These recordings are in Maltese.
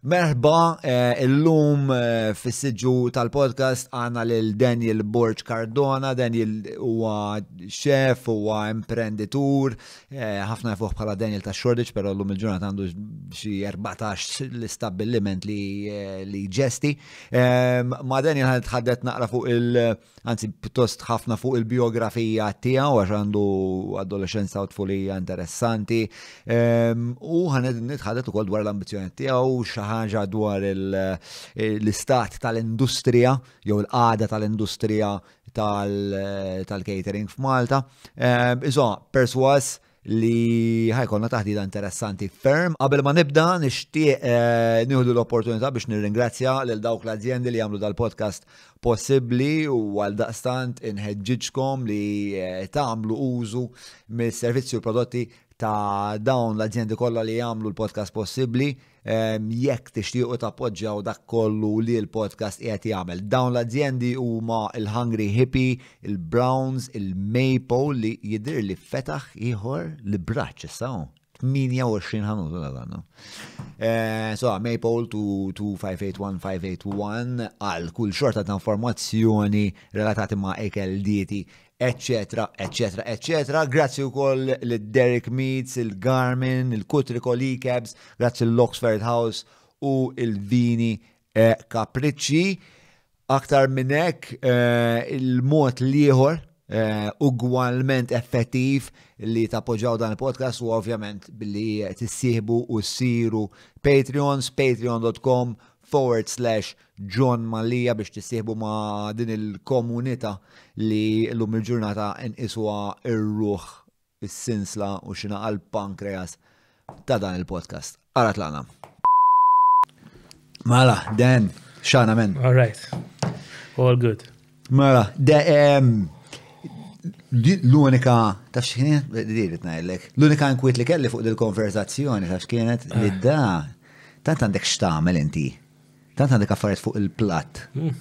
Merħba, eh, illum eh, fis siġu tal-podcast għana lil Daniel Borg Cardona, Daniel huwa xef, huwa imprenditur, eh, ħafna fuq bħala Daniel ta' Shoreditch, pero l-lum il-ġurnat għandu xi 14 l-istabilliment li ġesti. Ma Daniel ħan tħaddet naqra fuq il- anzi pjuttost ħafna fuq il-biografija tiegħu għax għandu adolescenza u tfulija interessanti. U ħan nitħaddet ukoll dwar l-ambizjoni tiegħu ħaġa dwar eh, l-istat tal-industrija jew l għada tal-industrija eh, tal-catering f'Malta. Eh, iżo, perswas li ħajkonna taħdida interessanti ferm. Qabel ma nibda nixtieq nieħdu l-opportunità biex nirringrazzja lil dawk l-azjendi li jagħmlu dal-podcast possibbli u għal daqstant inħeġġiġkom li tagħmlu użu mis-servizzi u prodotti ta' dawn l-azjendi kollha li jagħmlu l-podcast possibbli jekk tixtiequ tappoġġjaw dak kollu li l-podcast qiegħed jagħmel. Dawn l azzjendi huma il-Hungry Hippie, il-Browns, il-Maple li jidhir li fetaħ ieħor li braċċ saw. 28 ħanut la dan. Eh, so, Maple 2581581 għal kull xorta ta' informazzjoni relatati ma' ekel dieti eccetera, eccetera, eccetera. Grazzi wkoll l-Derek Meats, il-Garmin, il-Kutriko Cabs, grazzi l-Oxford House u il-Vini eh, Capricci. Aktar minnek eh, il-mot liħor eh, ugwalment effettiv li tappoġġaw dan il-podcast u ovvjament billi tissieħbu u siru Patreons, patreon.com forward slash John Malija biex tisieħbu ma' din il-komunita li l-lum il-ġurnata n-iswa ir-ruħ, is-sinsla u xina għal-pankreas ta' dan il-podcast. Għarat l-għana. Mala, Dan, xana men. All right. All good. Mala, da' l-unika, ta' xkienet, dirit najlek, l-unika nkwiet li kelli fuq dil-konverzazzjoni, ta' xkienet, ah. li da, tant għandek xtamel inti tant għandek affarijiet fuq il-platt. Hmm.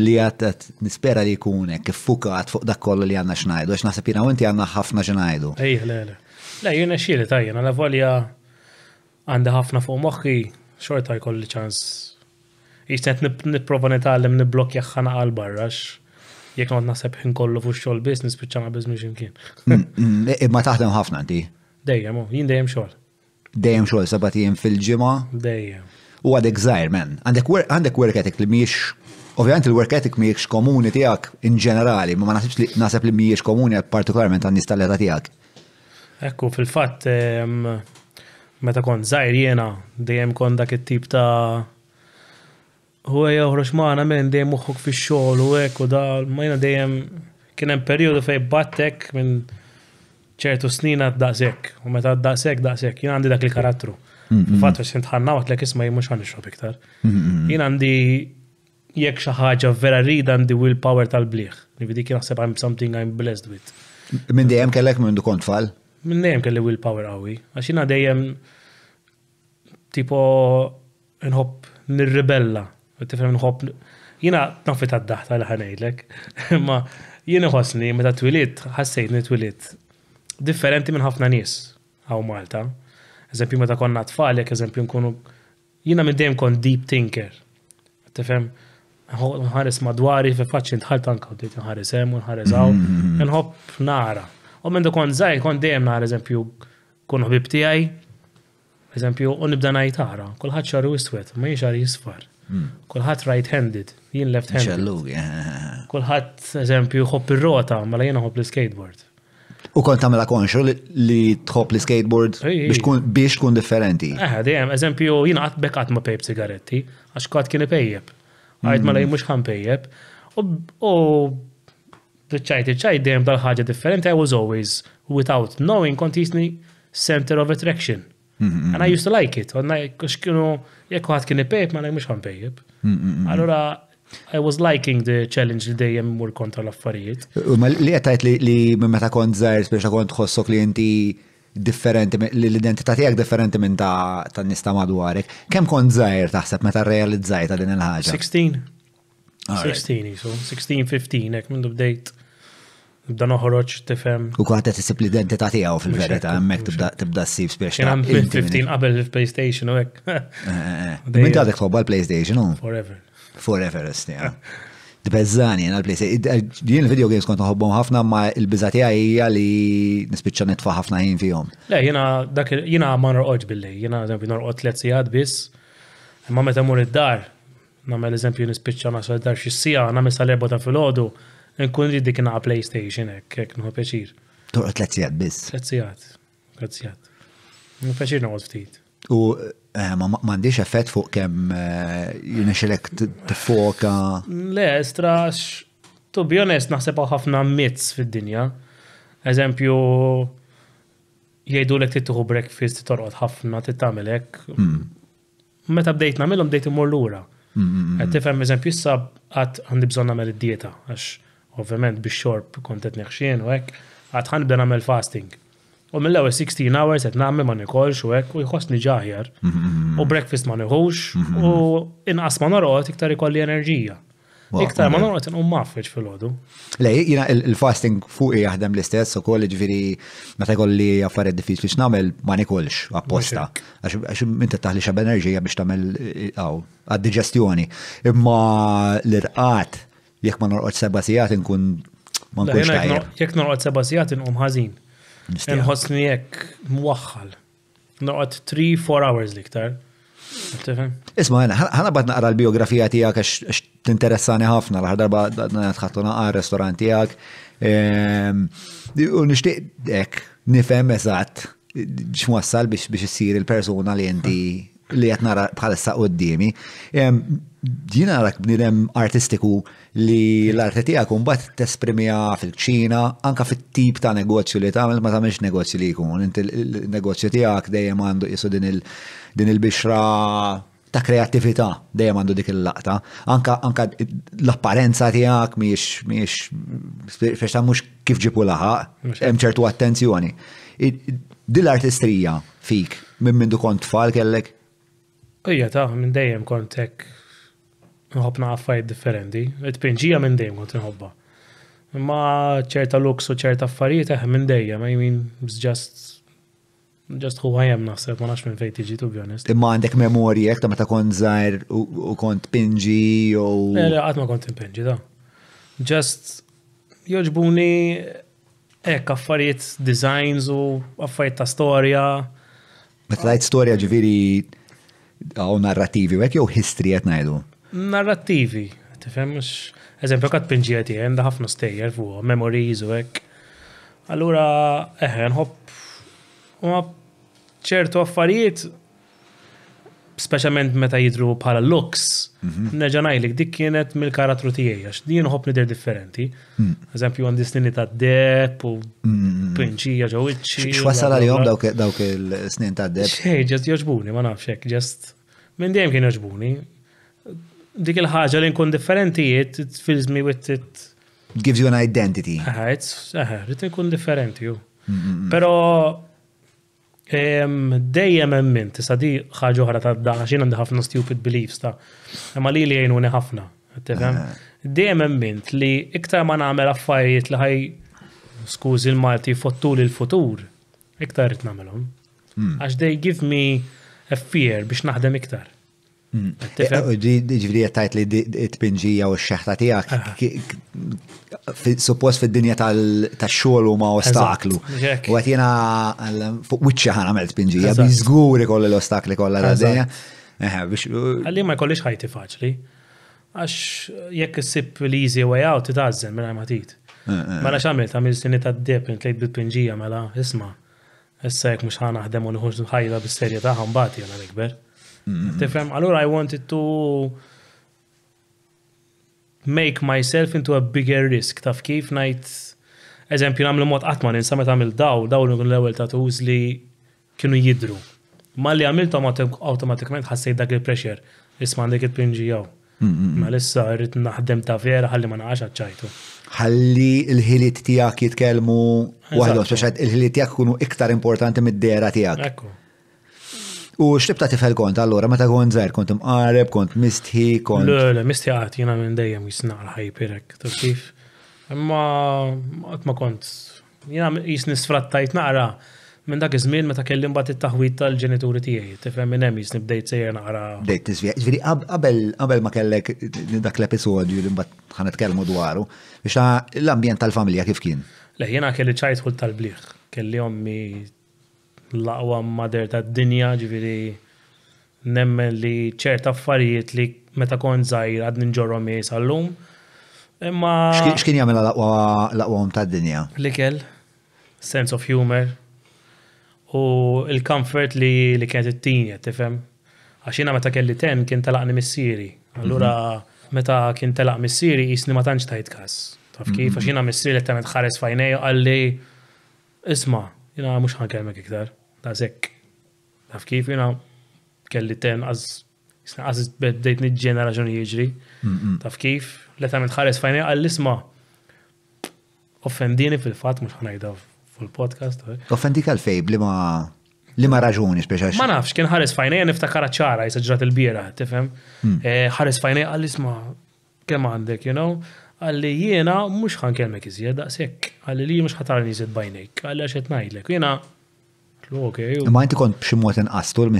Li għattat nispera li jkunek, fukat fuq dak kollu li għanna xnajdu, għax nasib jina għanti għanna ħafna xnajdu. Ej, le, le. Le, jina xili tajjen, għala volja għanda ħafna fuq moħħi, xorta jkolli ċans. Iċtet niprofa nitalem niblokja ħana għal-barrax jek għod nasab ħin kollu fuq xogħol business biċċana business kien. Mm, mm, e, ma taħdem ħafna inti. Dejjem, oh, jien dejjem xogħol. Dejjem xogħol sabatijiem fil-ġimgħa? Dejjem u għadek zaħir, men. Għandek work ethic li miex, ovvijament il-work ethic miex komuni tijak in ġenerali, ma ma li nasib li miex komuni partikolarment għan nistalleta tijak. Ekku, fil-fat, meta kon zaħir jena, dejjem kon dak it-tip ta' u għaj uħroċ maħna minn dejem uħuk fi xol u għek u da, ma jena dejjem kienem periodu fej battek minn ċertu snin daqsek, u meta daqsek, daqsek, jena għandi dak il-karattru. Mm-hmm. Fatt biex nitħanna għat l-ek isma jimux għan nixrob iktar. Mm-hmm. Jien għandi jek xi ħaġa vera rid għandi will power tal-bliħ. Nibidi kien naħseb I'm something I'm blessed with. Minn dejjem kellek minn du kont fall? Minn dejjem kelli will power qawwi. Għax jina dejjem tipo nħob nirribella. Tifhem nħobb jiena nafi tad-daħta li ħanejlek. Imma jiena ħossni meta twilit ħassejt t-twilit. differenti minn ħafna nies għaw Malta eżempju meta konna tfalek, eżempju nkunu. Jina minn dejjem kon deep thinker. Tifhem, nħares madwari, fi faċċi ntħalt anka, dejt nħares hemm, nħares hawn, mhm, mhm, mhm. nħobb nara. U minn kon zaħi, kon dejjem nara eżempju kun ħbib tijaj, eżempju, u nibda ngħid tara, kulħadd xaru iswed, ma jiex jisfar. Hmm. Kulħadd right-handed, jien left-handed. Kulħadd eżempju ħobb ir-rota, mela jiena ħobb l-skateboard. U kont tamela konxu li tħob li skateboard biex tkun differenti. Eh, dejjem, eżempju, jina għat bekat ma pejb sigaretti, għax qatt kien pejjeb. Għajt ma mm. lej mux ħan pejjeb. U ċajt, ċajt dejjem dal-ħagġa differenti, I was always, without knowing, kont jisni center of attraction. And I used to like it. Għanna, kienu, jekku ħat kien pejjeb, ma lej mux ħan pejjeb. Allora, I was liking the challenge li dejjem mur kontra l-affarijiet. Ma Li għetajt li meta kont zaħir, biex kont tħossok li inti differenti, l-identità tiegħek differenti minn ta' nista madwarek. Kemm kont zaħir taħseb meta realizzajta din il-ħaġa? 16. 16, so 16, 15, ek minn bdejt. Nibda noħroġ tifem. U kwaħt qed isib l-identità tiegħu fil verita hemmhekk tibda s ssib spiex. Kien hemm 15 qabel il-PlayStation u hekk. Eh, eh, eh. Min għadek tħobba l-PlayStation u? Forever. Forever istija. Dbezzani, għal plejse. Jien il-video games kont nħobbom ħafna ma il-bizati għajja li nispicċa nitfa ħafna ħin fihom. Le, jina dak jena ma norqoġ billi, jena eżempju norqoġ tliet sigħat biss. Imma meta mur id-dar, nagħmel eżempju nispiċċa nasol id-dar xi sija, nagħmel sal-erba ta' filgħodu, nkun rid dik għal PlayStation hekk, hekk nħu peċir. Torqod tliet sigħat biss. Tliet sigħat, tliet sigħat. Nħu pjaċir noqgħod ftit. U eh, mandiċ effett fuq kem jinexelek t-foka. Le, strax, to be honest, naħseb ħafna mitz fid-dinja. Eżempju, jgħidu l-ek tittuħu breakfast, torqod ħafna, tittamelek. Mm. Meta bdejt namilom, bdejt imur l-ura. Mm, mm, Tifem, eżempju, issa għat għandi bżon namel id-dieta, għax ovvjament biex xorb kontet neħxien u għek, għat għandi bda namel fasting. U mill-ewwel 16 hours qed nagħmel ma nikolx u hekk u jħossni ġaħjar. Mhm. U breakfast ma nieħux mhm. u inqas ma norqod iktar ikolli enerġija. Iktar ma norqod inqum maffiċ fil-ħodu. Le, jiena il-fasting fuq jaħdem l-istess u ukoll ġifieri meta kolli affarijiet diffiċli x'namel ma nikolx apposta. Għax minta taħli xab enerġija biex tagħmel għad-diġestjoni. Imma l-irqat jekk ma norqod seba' sigħat inkun ma nkunx tajjeb. Jekk norqod seba' sigħat inqum ħażin. Nħosni jek muwaxħal. Noqgħod 3-4 hours liktar. Isma, għana bad naqra l-biografija tijak għax t-interessani ħafna, l darba tħattu naqra restorant tijak. U nishtiq ek, nifem eżat, biex biex il-persona li inti li qed nara bħalissa d-dimi. Dina narak bnidem artistiku li l-arti tiegħek t-esprimija fil-ċina, anka fit-tip ta' negozju li tagħmel ma meċ negozju li jkun. Inti l-negozju tiegħek dejjem għandu jisu din il-bixra ta' kreattività dejjem għandu dik il-laqta. Anka, anka l-apparenza tiegħek miex miex fiex mhux kif ġipu laħaq, hemm ċertu attenzjoni. Dil artistrija fik minn minn kont tfal kellek? Ija ta' minn dejjem kontek nħobna affarijiet differenti. It-pinġija minn dejjem kont nħobba. Ma ċerta looks u ċerta affarijiet eħ eh, minn dejjem, I mean, it's just Just who I am naħseb, ma nafx minn fejn tiġi, to be honest. Imma għandek memorji ta' meta kont zaħir u kont pinġi u. Eh, le, le, ma kont pinġi, da. Just joġbuni ek affarijiet designs u affarijiet ta' storja. Metlajt storja ġiviri għaw narrativi, għek jow history għet najdu? Narrativi, tifem, eżempju għat għet għenda ħafna stejjer fuq, memories u għek. Allura, eħen eh, nħob, ma ċertu affarijiet, specialment meta jidru bħala looks, mhm. neġanajlik dik kienet mill-karatru tiegħi, għax din nħob nider differenti. Hmm. Eżempju, għandi snini ta' depp u hmm. pinċija ġewwiċċi. X'wasal għalihom dawk il-snin ta' depp? Xej, ġest joġbuni, ma nafx hekk, ġest minn dejjem kien jaġbuni. Dik il-ħaġa li nkun differenti it fills me with it. Gives you an identity. Aha, it's, aha, rrit nkun differenti ju. Mm, mm, mm. Pero dejjem emmin, tisa di ħaġa oħra ta' daħxin għandi ħafna stupid beliefs ta' ma li li jgħinuni ħafna. Dejjem emmin li iktar ma nagħmel affarijiet li ħaj skużi l-Malti fottu li l-futur, iktar rrit namelom. Għax dej give me a fear biex naħdem iktar. Mm. Eh, ġifri jattajt li t-pinġija u x-xeħta tijak, suppost fil-dinja tal-xol u ma ostaklu. U għatjena fuq wicċa ħana għamil t-pinġija, bizguri koll l-ostakli kolla l-dinja. Għalli ma jkollix ħajti faċli, għax jekk s sip l-easy way out t-tazzen minn għamatit. Eh, eh. Mela xamilt, għamil s-sini ta' d-dep, t-lejt bit-pinġija, mela, isma, issa jek mux ħana ħdemu u nħuġ ħajda b serja taħħan bati għana l Mhm. Tifhem, allura I wanted to make myself into a bigger risk. Taf kif najt, eżempju, namlu mod għatman, insamet meta għamil daw, daw l-ewel tuż li kienu jidru. Ma li għamilt automatikament ħassejt dak il-pressure, isman dik il-pinġijaw. Mhm, mhm. Ma lissa rrit naħdem ta' vera ħalli ma naqax ċajtu. Ħalli il-ħiliet tijak jitkelmu waħdu, il-ħiliet tijak kunu iktar importanti mid-dera tijak. Ekku. U x'tibta tifel kont allora, meta kont zer, kont imqareb, kont mistħi, kont. Le, le, mistħi għat, jiena minn dejjem jisna l-ħajpirek, taf kif. Imma ma kont jina jisni sfrattajt naqra minn dak iż-żmien meta kelli bat it-taħwit tal-ġenituri tiegħi, tifhem minn hemm jisni bdejt sejjer naqra. Bdejt nisvieq, ġifieri qabel ma kellek dak l-episodju li mbagħad ħan nitkellmu dwaru, biex l-ambjent tal-familja kif kien. Le jiena kelli ċajtħul tal-bliħ, kelli ommi l-aqwa mader ta' dinja ġifiri nemmen li ċerta affarijiet li meta kon zaħir għad ninġorrom għallum Imma. Xkien jagħmel l-aqwa ta' dinja? L-ikel, sense of humor u il-comfort li, li kienet it-tini, tifem. Għaxina meta kelli ten kien talaqni missieri. Allura mhm. meta kien telaq missieri jisni ma tantx tajt kas. Taf kif, mhm. għaxina missieri li tamet ħares fajnej għalli isma, jina mux ħankelmek iktar. Daqshekk. Naf kif jiena kelli ten għaż għaż beddejt raġun jiġri. Taf kif, leta minn ħares fajni għall-isma. Offendini fil-fat mux ħanajda fil-podcast. Eh. Offendik għal-fej li ma li ma raġuni speċax. Ma nafx, kien ħares fajni eh, niftakara ċara jisġrat il-bira, tifhem. Hmm. Eh, ħares fajni għall-isma kemm għandek, you know? għalli jiena mux ħan kelmek iżjed daqsek, għalli li mux ħatarni iżjed bajnejk, għalli għaxet najdlek, jiena Ma inti kont b'xi mod inqastu l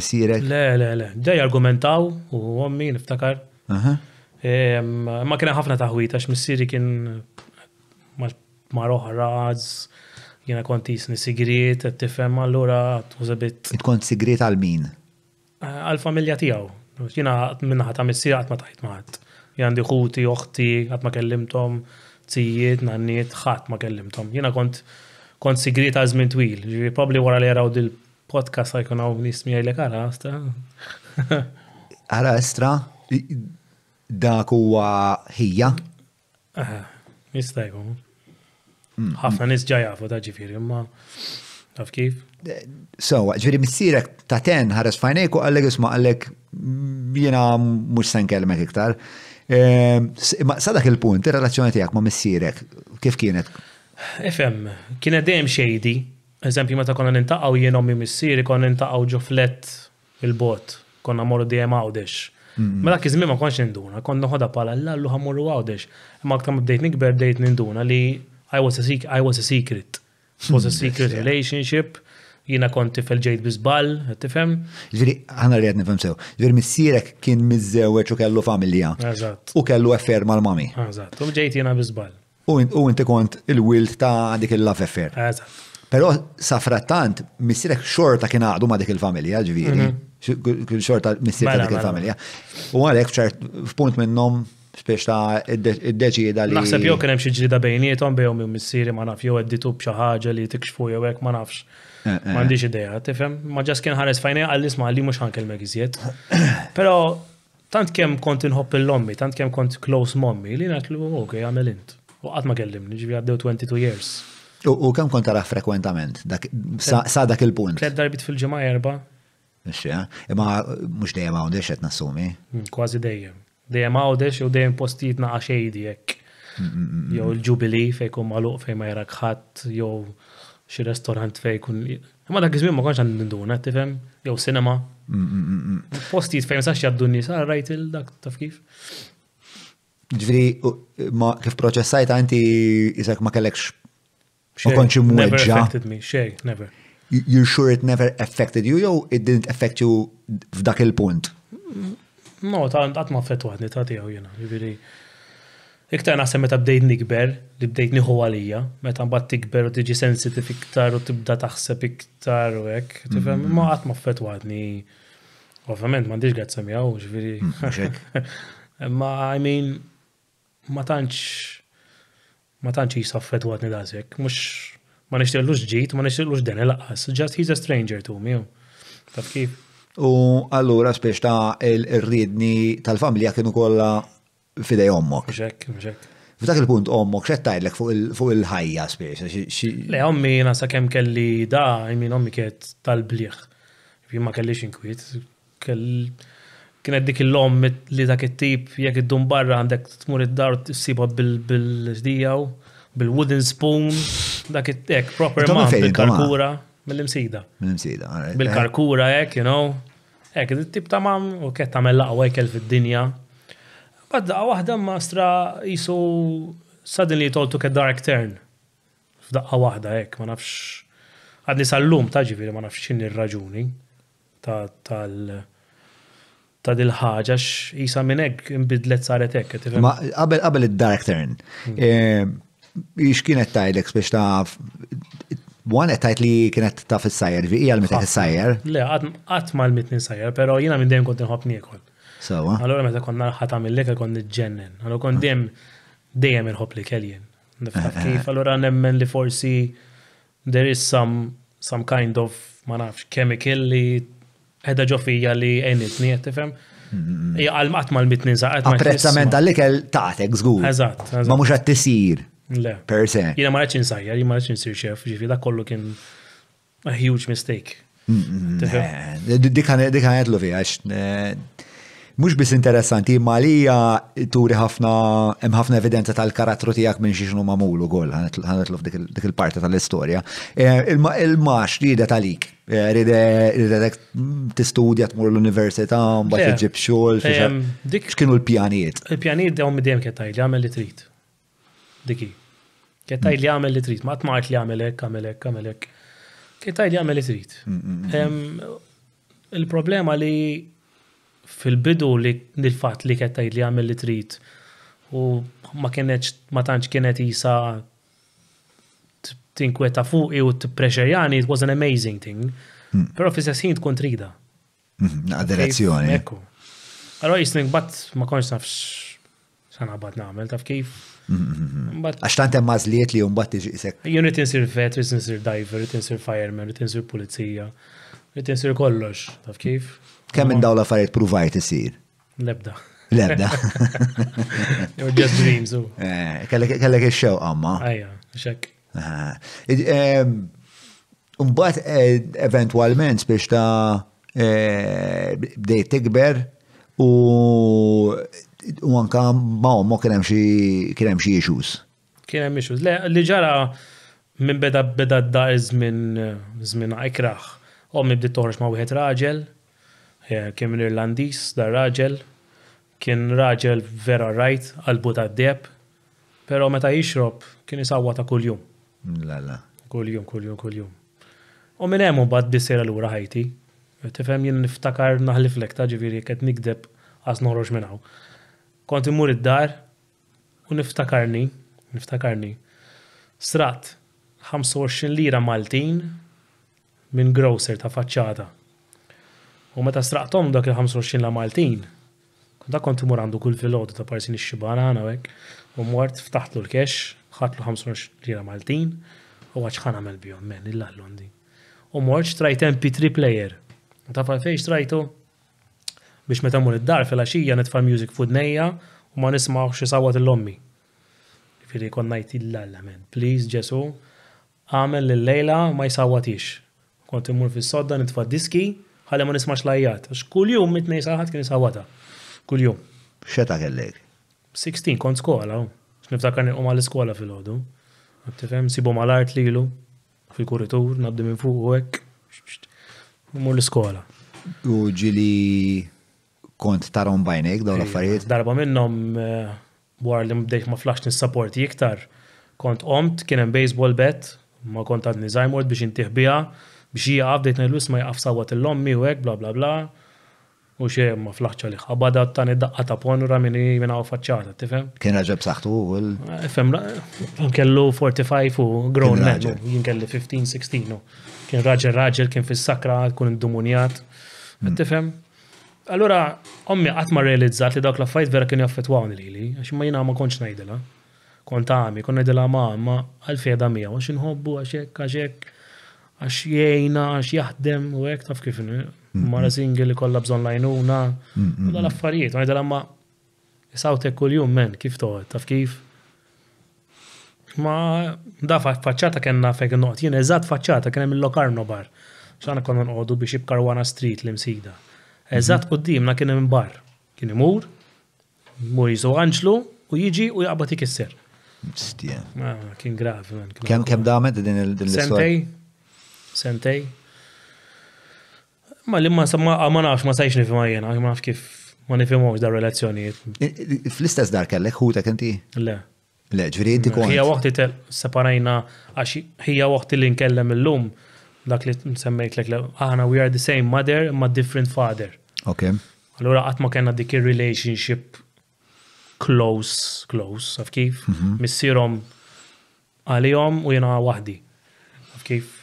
Le, le, le. Dej argumentaw u ommi niftakar. Ma kien ħafna taħwita għax missieri kien ma' roħraż, jiena kont jisni sigriet, qed tifhem allura tużabit. kont sigriet għal min? Eh, Għal-familja tiegħu. Jiena minnaħat ta' missier qatt ma taħt maħat. għandi ħuti, oħti, qatt ma kellimtom, tzijiet, nanniet, ħadd ma kellimtom. Jiena kont kont sigri għazmin twil. Ġivi, probabli wara li jaraw dil-podcast għajkun għaw nismi għajlek għara, astra. Għara, għastra, dak u ħija. Jista' jkun. Mm, Ħafna mm. nies għafu ta' ġifieri, imma Taf kif? So, ġviri missirek ta' ten ħares fajnejku għallek isma għallek mm, jena mux sen kelmek iktar. Ehm, sadak il-punt, il-relazzjoni tijak ma missirek, kif kienet FM, kiena dejjem xejdi, eżempju meta konna nintaqgħu jien ommi missieri konna nintaqgħu ġoflet il-bot, konna morru dejjem għawdex. Mela żmien ma konx ninduna, konna ħodha pala l-allu morru għawdex. Ma ktam bdejt nikber dejt ninduna li I was a secret, I was a secret. was a secret relationship jina konti fil-ġejt bizbal, tifem? Ġviri, ħana li għedni sew. Ġviri, missirek kien mizzewet u kellu familja. U kellu effer mal-mami. Għazat, u ġejt jina bizbal u inti kont il-wilt ta' dik il affair: Pero safrattant, missirek xorta kien għadu ma' dik il-familja, ġviri. Mhm. Xorta missirek mela, dik mela, il-familja. Mela. U għalek ċert f'punt minnom spiex ta' id-deċida li. Naħseb jow kienem xie da' bejnietom bejom jom missiri ma' naf jow edditu bċaħġa li tikxfu jow ek ma' nafx. Eh, eh. Mandiġ ideja, tifem, ma' ġas kien ħares fajne għall ma' għalli mux ħankel megizjiet. Pero tant kem kont inħobb il-lommi, tant kem kont close mommi, li natlu, oh, ok, għamel int u għad ma kellim, ġivja għaddew 22 years. U kam kont tara frekwentament, sa dak il-punt? Tlet darbit fil-ġemma erba. Ixja, eh? imma mux dejjem għawdex għet nassumi. Hmm, kważi dejjem. Dejjem għawdex u dejjem postijt naqa xejdi jek. Mm, mm, mm, jow il-ġubili fejkum maluq fej ma jarak ħat, jow xie restorant fejkun. Imma dak iż ma konx għandi nduna, tifhem, jew cinema. Postijiet fejn sax jgħaddu n ah, rajt il-dak taf kif. Ġviri, kif proċessajt għanti jizak ma kellekx ma konċi mweġġa. Never affected me, xej, never. You're sure it never affected you, jew it didn't affect you f'dak il-punt? No, ta' għat ma affettu għadni ta' tijaw jena, ġviri. Iktar naħseb meta bdejt nikber, li bdejt niħu għalija, meta mbagħad tikber u tiġi sensitif iktar u tibda taħseb iktar u hekk, mm-hmm. ma qatt ma għadni. Ovvjament m'għandix grazza samjaw, ġviri. Mm-hmm. Ma I mean, ma tantx ma tantx jisaffet għadni dażek, mhux ma nixtiellux ġid, ma nixtiellux deni laqas, just he's a stranger to me. Taf kif? U allura spiex ta' il-ridni tal-familja kienu kollha fidej ommok. Mxek, mxek. F'dak il-punt ommok, xed tajlek fuq il-ħajja spiex? Le, ommi nasa kem kelli da, jmin ommi kiet tal-bliħ. Jien ma kellix inkwiet, kelli kienet dik il-lom li dak it-tip jekk id-dum barra għandek tmur id-dar t bil-ġdijaw, bil-wooden spoon, dak it-tek, proper ma' bil-karkura, mill-imsida. Mill-imsida, Bil-karkura, jek, you know, Ek id-tip ta' mam u kett ta' mell-laqwa jek fil-dinja. Badda, wahda ma' stra jisu suddenly it all took a dark turn. F'daqqa wahda, jek, ma' nafx. Għadni sal-lum ta' taġi ma' nafx xin ir-raġuni tal ta' dil-ħaġa x'isa minn hekk inbidlet saret hekk. Ma qabel qabel id-dark turn. Hmm. Eh, Ix kienet tajlek biex taf One tajt li kienet ta' fis sajjer vi hija l-meta sajjer Le, qatt ma l sajjer, però jiena minn dejjem kont inħobb niekol. Sawa. Allora meta konna ħata mill-lek kont niġġennen. Allora kon dejjem dejjem inħobb li kellien. Ah, ah, kif ah. allora nemmen li forsi there is some some kind of ma nafx chemical li edha ġofija li enitni, tifem? Għal maqt mal mitni zaqat. Apprezzament għallikel taħtek zgur. Eżat. Ma mux għat tisir. Le. Per se. Jina marraċ insajja, jina marraċ insir xef, ġifi, da kollu kien a huge mistake. Dik għanet l-vi, għax mux bis interessanti, ma li turi ħafna, hemm ħafna evidenza tal-karattru tijak minn xiexnu mamulu gol, ħanetlof dik il-parti tal-istoria. Eh, il-max jida talik, eh, rida dek t-studja tmur l-università, mbaċ iġib xol, xkienu l-pjaniet. Il-pjaniet dawm id-dem kettaj li għamel li trit. Diki. Kettaj li għamel li trit, ma t-mart li għamelek, għamelek, għamelek. Kettaj li għamel li trit. Mm, mm, mm, il-problema li fil-bidu li nil fat li kettaj li għamil li trit u ma kienet ma tantx kienet jisa tinkweta fuqi u t-preċerjani, it was an amazing thing. Hmm. Pero fi sessin tkun trida. Hmm, na direzzjoni Ekku. Għallu jisnik bat ma konċ nafx xana bat namel, taf kif. Hmm, Għax tant hemm mażliet li jumbat tiġi isek. Unit insir vet, insir diver, insir fireman, insir pulizija, insir kollox, taf kif. Kemm minn dawla l-affarijiet provajt isir? Lebda. Lebda. You're just dreams. Eh, kellek il xew għamma. Ajja, xek. Umbat eh, eventualment biex ta' bdejt eh, tikber u u anka ma' ma' kien xie xi issues. Kien hemm issues. Le, li ġara minn beda beda da izmin żmien ikraħ. Omi bdiet toħroġ ma' wieħed raġel, Eh, kien minn Irlandis, dar raġel, kien raġel vera rajt, qalbu ta' deb, pero meta jixrob kien jisawwa ta' kuljum. Lala. Kuljum, kuljum, kuljum. U minn hemm bad bisser lura ħajti. Eh, tifhem jien niftakar naħliflek ta' ġifieri qed nikdeb għas noħroġ minn hawn. Kont imur id-dar u niftakarni, niftakarni. Srat 25 lira Maltin minn grocer ta' faċċata. U meta straqtom dak il-25 la Maltin, da kont imur għandu kull filgħodu ta' parsin ix-xibana għana għek, u mort ftaħtlu l-kex, ħatlu 25 lira Maltin, u għax ħana għamel bjom, men il l Londi. U mwart xtrajt MP3 player. Ta' fejn xtrajtu biex meta mur id-dar fil-għaxija netfa' music food nejja u ma nismawx xisawat l-ommi. Firi konnajt il-lalla men, please Ġesu, għamel l-lejla ma jisawatix. Kont imur fis-sodda nitfa' diski, għalem ma nismax lajjat. Għax kull-jum mitnej saħat kien jisawata. jum. Xeta kellek? 16, kont skola. Niftakar nilqom għal-iskola fil-ħodu. Għabtifem, sibu mal-art lilu fil-kuritur, nabdi minn fuq u hekk. Mur l-iskola. U ġili kont tarom bajnek daw l-affarijiet? Darba minnom għar eh, li mbdejt ma flax nis-sapporti iktar. Kont omt, kien hemm baseball bet, ma kont għad nizajmort biex intih biex hija għabdejt najlu ma jaqaf sawat l-lommi u hekk bla bla bla. U xie ma flaħċa li xabada ta' daqqa ta' ponura minni minna u faċċata, tifem? Kien raġab saħtu u l. Fem, kellu 45 u grown man, jien kelli 15-16. Kien raġel raġel, kien fis-sakra, kun indumunjat. Hmm. Tifem? Allora, ommi għat ma realizzat li dawk la fajt vera kien jaffetwawni li li, għax ma jina ma konċ najdela. Kont għami, kon najdela ma, ma għalfejda mija, għax nħobbu, għaxek, għaxek għax jiejna, għax jaħdem u għek taf kif mara single li kolla bżon lajnuna, u l-affarijiet, għajda l-amma jisawtek kull-jum men, kif toħed, taf kif. Ma da faċċata kena fek noqt, jien eżat faċċata kena mill-lokarno bar, xana konna n-għodu biex ibkarwana street li msida. Mm-hmm. Eżat na kien minn bar, kien imur, mur jizu għanċlu u jiġi u jgħabati kisser. Stien. Kien grav. Kem kem damet din l-istoria? Sentej, sentej. Ma li ma samma ma nafx ma sajx nifima jena, ma naf kif ma nifimawx da relazzjonijiet. Fl-istess dar kellek hu ta' kenti? Le. Le, ġviri inti kont. Hija waqti tel separajna għax hija waqti li nkellem illum dak li semmejt lek aħna we are the same mother ma different father. Ok. Allura qatt ma kellna dik relationship close, close, għaf kif? Mhm. Missirhom għalihom u jiena waħdi. Għaf kif?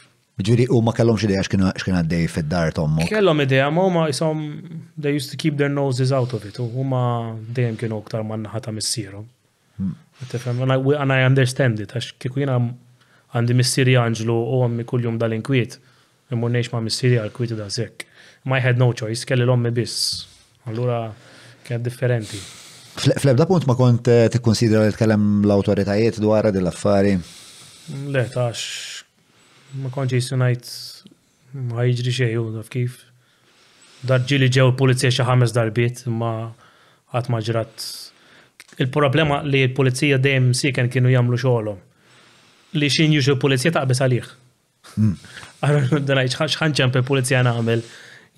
Ġuri, u ma kellhomx ideja x'kien għaddej fid-dar tommu. Kellhom ideja, ma huma isom they used to keep their noses out of it. u Huma dejjem kienu aktar man ta' missierhom. and I understand it, għax kieku jiena għandi missieri Anġlu u għammi kuljum dal-inkwiet. imur ngħix ma' missieri għal-kwiet da' sekk. Ma I had no choice, kelli l-ommi biss. Allura kien differenti. Fl-ebda punt ma kont eh, tikkonsidra li tkellem l-autoritajiet dwar din l-affari? Le, tax, ma konċi jisunajt ma jġri xej, naf kif. Darġili ġew il-polizija xi ħames darbiet, ma għat ma ġrat. Il-problema li l-polizija dejjem siken kienu jagħmlu xogħolhom. Li xin juxu l-polizija taqbes għalih. Hmm. Għarru d-danajċ ħanċan per polizija nagħmel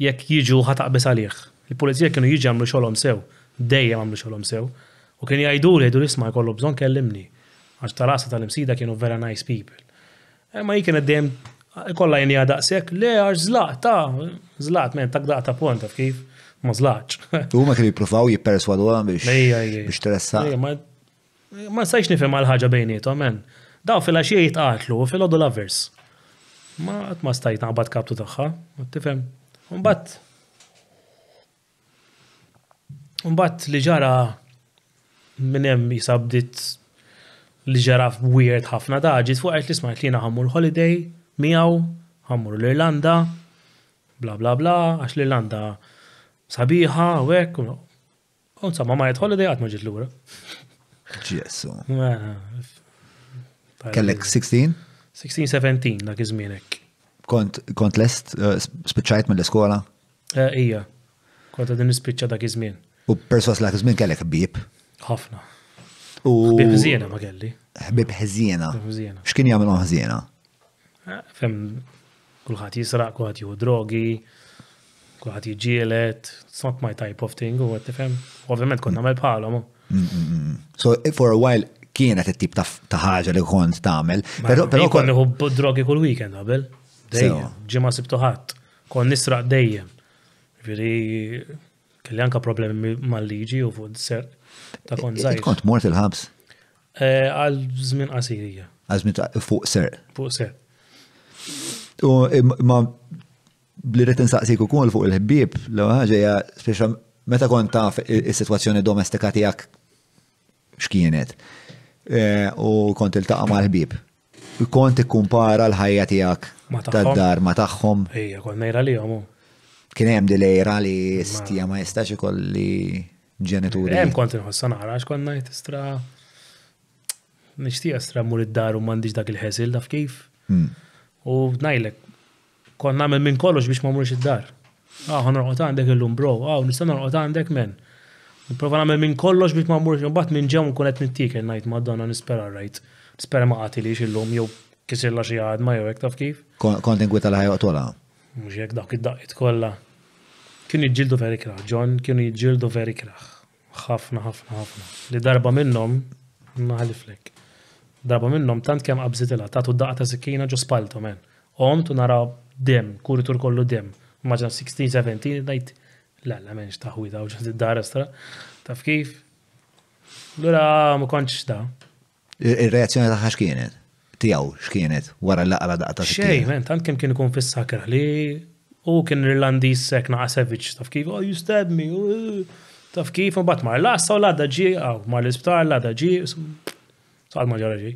jekk jiġu ħataqbes għalih. Il-polizija kienu jiġi għamlu xogħolhom sew, dejjem għamlu xogħolhom sew. U kien jgħidu li jgħidu l-isma' jkollu bżonn kellimni. Għax tarasa tal-imsida kienu vera nice people. Eh, ma jikin għaddim, kolla jeni għadaqsek, le għar zlaq, ta' zlaq, men ta' għdaq ta' pont, kif? Ma zlaqx. U ma kif jiprofaw jiperswadu għan biex. Biex teressa. Ma sajx nifem għal-ħagġa bejni, bejnietom, men. Daw fil-axie jitqatlu, fil-għoddu lovers. Ma għatma stajt għabat kaptu taħħa, tifem. Umbat. Umbat li ġara minnem jisabdit li ġara weird ħafna da fuq għajt li smajt li ħammur holiday miegħu, ħammur l-Irlanda, bla bla bla, għax l-Irlanda sabiħa, u hekk. Unsa ma majt holiday għat ma ġiet lura. Ġesu. Kellek 16? 16-17 dak iż-żmienek. Kont, kont lest spiċajt uh, spiċċajt l iskola eh, Ija, kont għadin spiċa dak izmin. U perswas l-għak izmin żmien kellek bib? Ħafna. Ħbib ħżiena ma kelli. Ħbib ħżiena. X'kien jagħmel ħżiena? Fem kulħadd jisraq, kulħadd jieħu drogi, kulħadd jiġielet, it's not my type of thing, u għed tifhem. Ovvjament konna nagħmel bħalhom. Mm, mm, mm, so for a while kienet it-tip ta' ħaġa li kont tagħmel. Però kon nieħu drogi kull weekend qabel. Dejjem, ġimgħa sibtu ħadd. Kon nisraq dejjem. Ġifieri kelli anka problemi mal-liġi u fuq ta' kont zaħir. Kont mort il-ħabs? Eh, għal żmien qasirija. Għal żmien fuq ser. Fuq ser. U ma li rrit nsaqsik ukoll fuq il-ħbib, l ja, speċa meta kont ta' is-sitwazzjoni domestika tiegħek x'kienet eh, u kont il-taqa mal-ħbib. Kont ikkumpara l-ħajja tiegħek tad-dar ma taħħom. Ejja, kont nejra li Kien hemm dilejra li stija ma jistax ikolli ġenituri. Hemm kont inħossa nara x'kont ngħid istra nixtieq stra mmur id-dar u m'għandix dak il-ħesil taf kif. Hmm. U ngħidlek kont nagħmel minn kollox biex ma mmurx id-dar. Ah, ħanrqot għandek illum bro, ah, nista' narqot għandek men. Nipprova nagħmel minn kollox biex ma mmurx imbagħad minn ġew nkun qed nittiker ngħid Madonna nispera rajt. Nispera ma qatilix illum jew kisilla xi għadma jew hekk taf kif. Kont ingwita l-ħajqot wara. Mhux hekk dak id-daqqiet kollha. Kien jġildu veri kraħ, John, kien jġildu veri kraħ ħafna, ħafna, ħafna. Li darba minnom, ħaliflek. Darba minnom, tant kem qabżitila, tatu daqqa ta' sikkina ġo spalto, men. Om tu nara dem, kuritur kollu dem. Maġan 16, 17, dajt, la, la, menx taħwi u ġan id-dar estra. Taf kif? Lura, ma konċ da. Il-reazzjoni taħħa xkienet? Tijaw xkienet wara l daqqa ta' sikkina? Xej, men, tant kem kien ikun fissakra li u kien Irlandis sekna għasevic, taf kif, oh, you stab me, uh, Taf kif, un bat mar lassa u ji, ġi, għaw, mar l-isptar, ladda ġi, sa ma ġara ġi.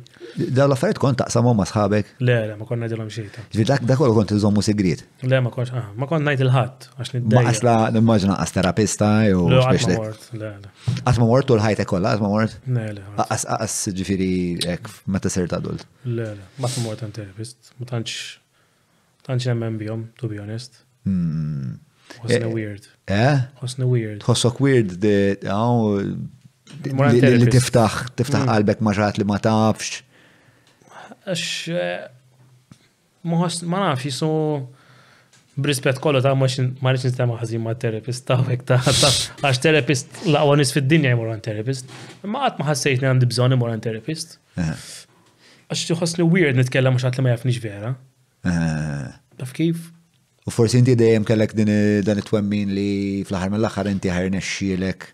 Da l-affarijiet kont taqsamhom ma sħabek? Le, le, ma kont ngħidilhom xejn. Ġifieri dak dak kont iżommu sigriet. Le, ma kontx, ah, ma konna ngħid il-ħadd għax Ma asla nimmaġina qas terapista jew specialist. Le, le. ma mort u l-ħajtek kolla, qatt ma mort? Le, le. Qas qas ġifieri hekk meta adult. Le, le, ma mort hemm terapist, ma to be honest. Hmm. Hosna eh, weird. Eh? Hosna weird. Ħossok weird eh, li tiftaħ tiftaħ hmm. qalbek ma' li ma tafx. Għax eh, ma nafx jisu brispet kollu ta' ma rridx nistema ħażin ma' terapist ta' hekk ta' għax terapist laqwa nies fid-dinja jmur għan terapist. Ma qatt ma ħassejt li għandi bżonn imur għan terapist. Għax tiħossni weird nitkellem mhux għat li ma jafniex vera. Taf kif? U forsi inti dejjem kellek din dan it-twemmin li fl-aħħar mill-aħħar inti nexxielek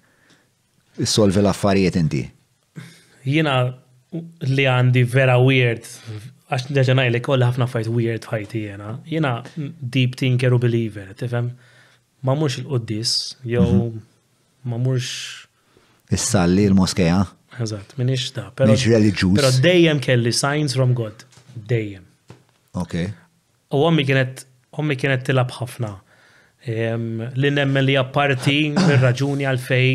issolvi l-affarijiet inti. Jiena li għandi vera weird, għax deġa ngħidlek kollha ħafna fajt weird ħajti jiena. Jiena deep thinker u believer, tifhem? Ma mhux il-quddis jew mhm. ma mhux Is-salli l-moskeja. Eżatt, minix da. Minix religjus. Però dejjem kelli signs from God. Dejjem. Ok. U għammi kienet ommi kienet tilab ħafna. Li nemmen li apparti mir-raġuni għalfej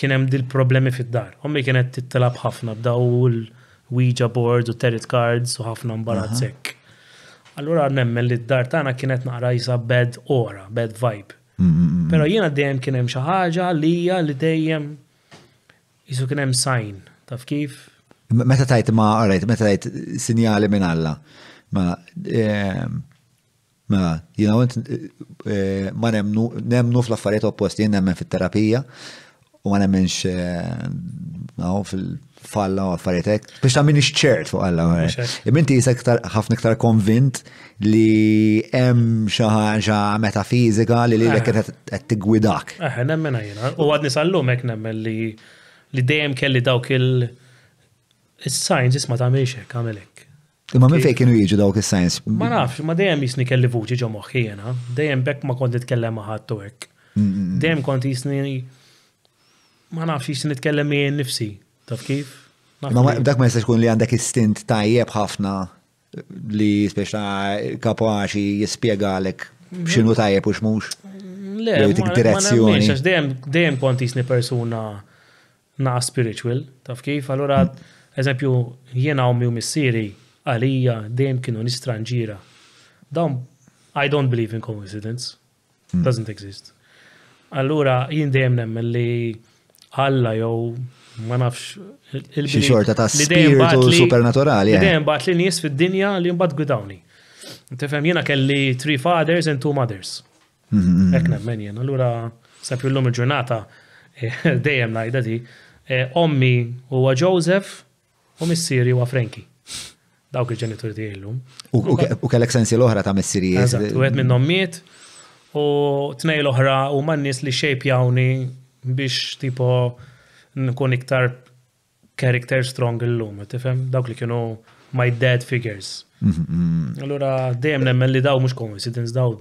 kienem dil-problemi fid-dar. Ommi kienet tilab ħafna b'daw l ouija board u territ cards u ħafna mbarazzek. Allura nemmen li d-dar tagħna kienet naqra jisa bad aura, bad vibe. Mm, mm, mm, Pero jiena dejjem kien hemm xi ħaġa li hija li dejjem jisu kien hemm sign, taf kif? Meta tajt ma, alright, meta tajt sinjali minn Alla. Ma, Mela, jina għont eh, eh, ma nemnu, nemnu fl-affarijiet opposti, jien nemmen fit-terapija u ma nemmenx eh, fil-falla u affarietek, biex ta' minix ċert fuq għalla. Iminti jisa ħafna iktar konvint li hemm xaħġa metafizika li li l-ek għed t-gwidak. Eħe, nemmen għajna. U għadni sallum ek nemmen li li dejjem kelli dawk il- il-science jisma ta' meċek, għamelek. Imma minn fejn kienu jiġu dawk is-science? Ma nafx, ma dejjem jisni kelli vuċi ġo moħħi dejjem bekk ma kont nitkellem ma' ħadd hekk. Dejjem kont jisni ma nafx jisni nitkellem jien nifsi, taf kif? Ma dak ma jistax kun li għandek istint tajjeb ħafna li speċa kapaxi għalek. x'inhu tajjeb u x'mhux. Le, direzzjoni. Dejjem dejjem kont jisni persuna na spiritual, taf kif? Allora, mm. eżempju, jiena u missieri għalija dejjem kienu nistranġira. Dawn, I don't believe in coincidence. Mm. Doesn't exist. Allura, jien dejjem nemmen li Alla jew ma nafx il-bini. xorta ta' spiritu supernaturali. Eh. Dejjem bat li nies fid-dinja li mbagħad gwidawni. Tifhem jiena kelli three fathers and two mothers. Mm-hmm. Hekk nemmen jien. Allura sabju llum il-ġurnata eh, dejjem ngħidha di. Eh, ommi huwa Joseph u missieri huwa Frankie dawk il-ġenituri jellum. U kellek sensi l-oħra ta' messiri. U għed minnhom miet u tnej l-oħra u mannis li li jawni biex tipo nkun iktar character strong illum, tifhem? Dawk li kienu my dad figures. Mhm, mhm. Allora, dejjem nemmen li daw mhux coincidence daw.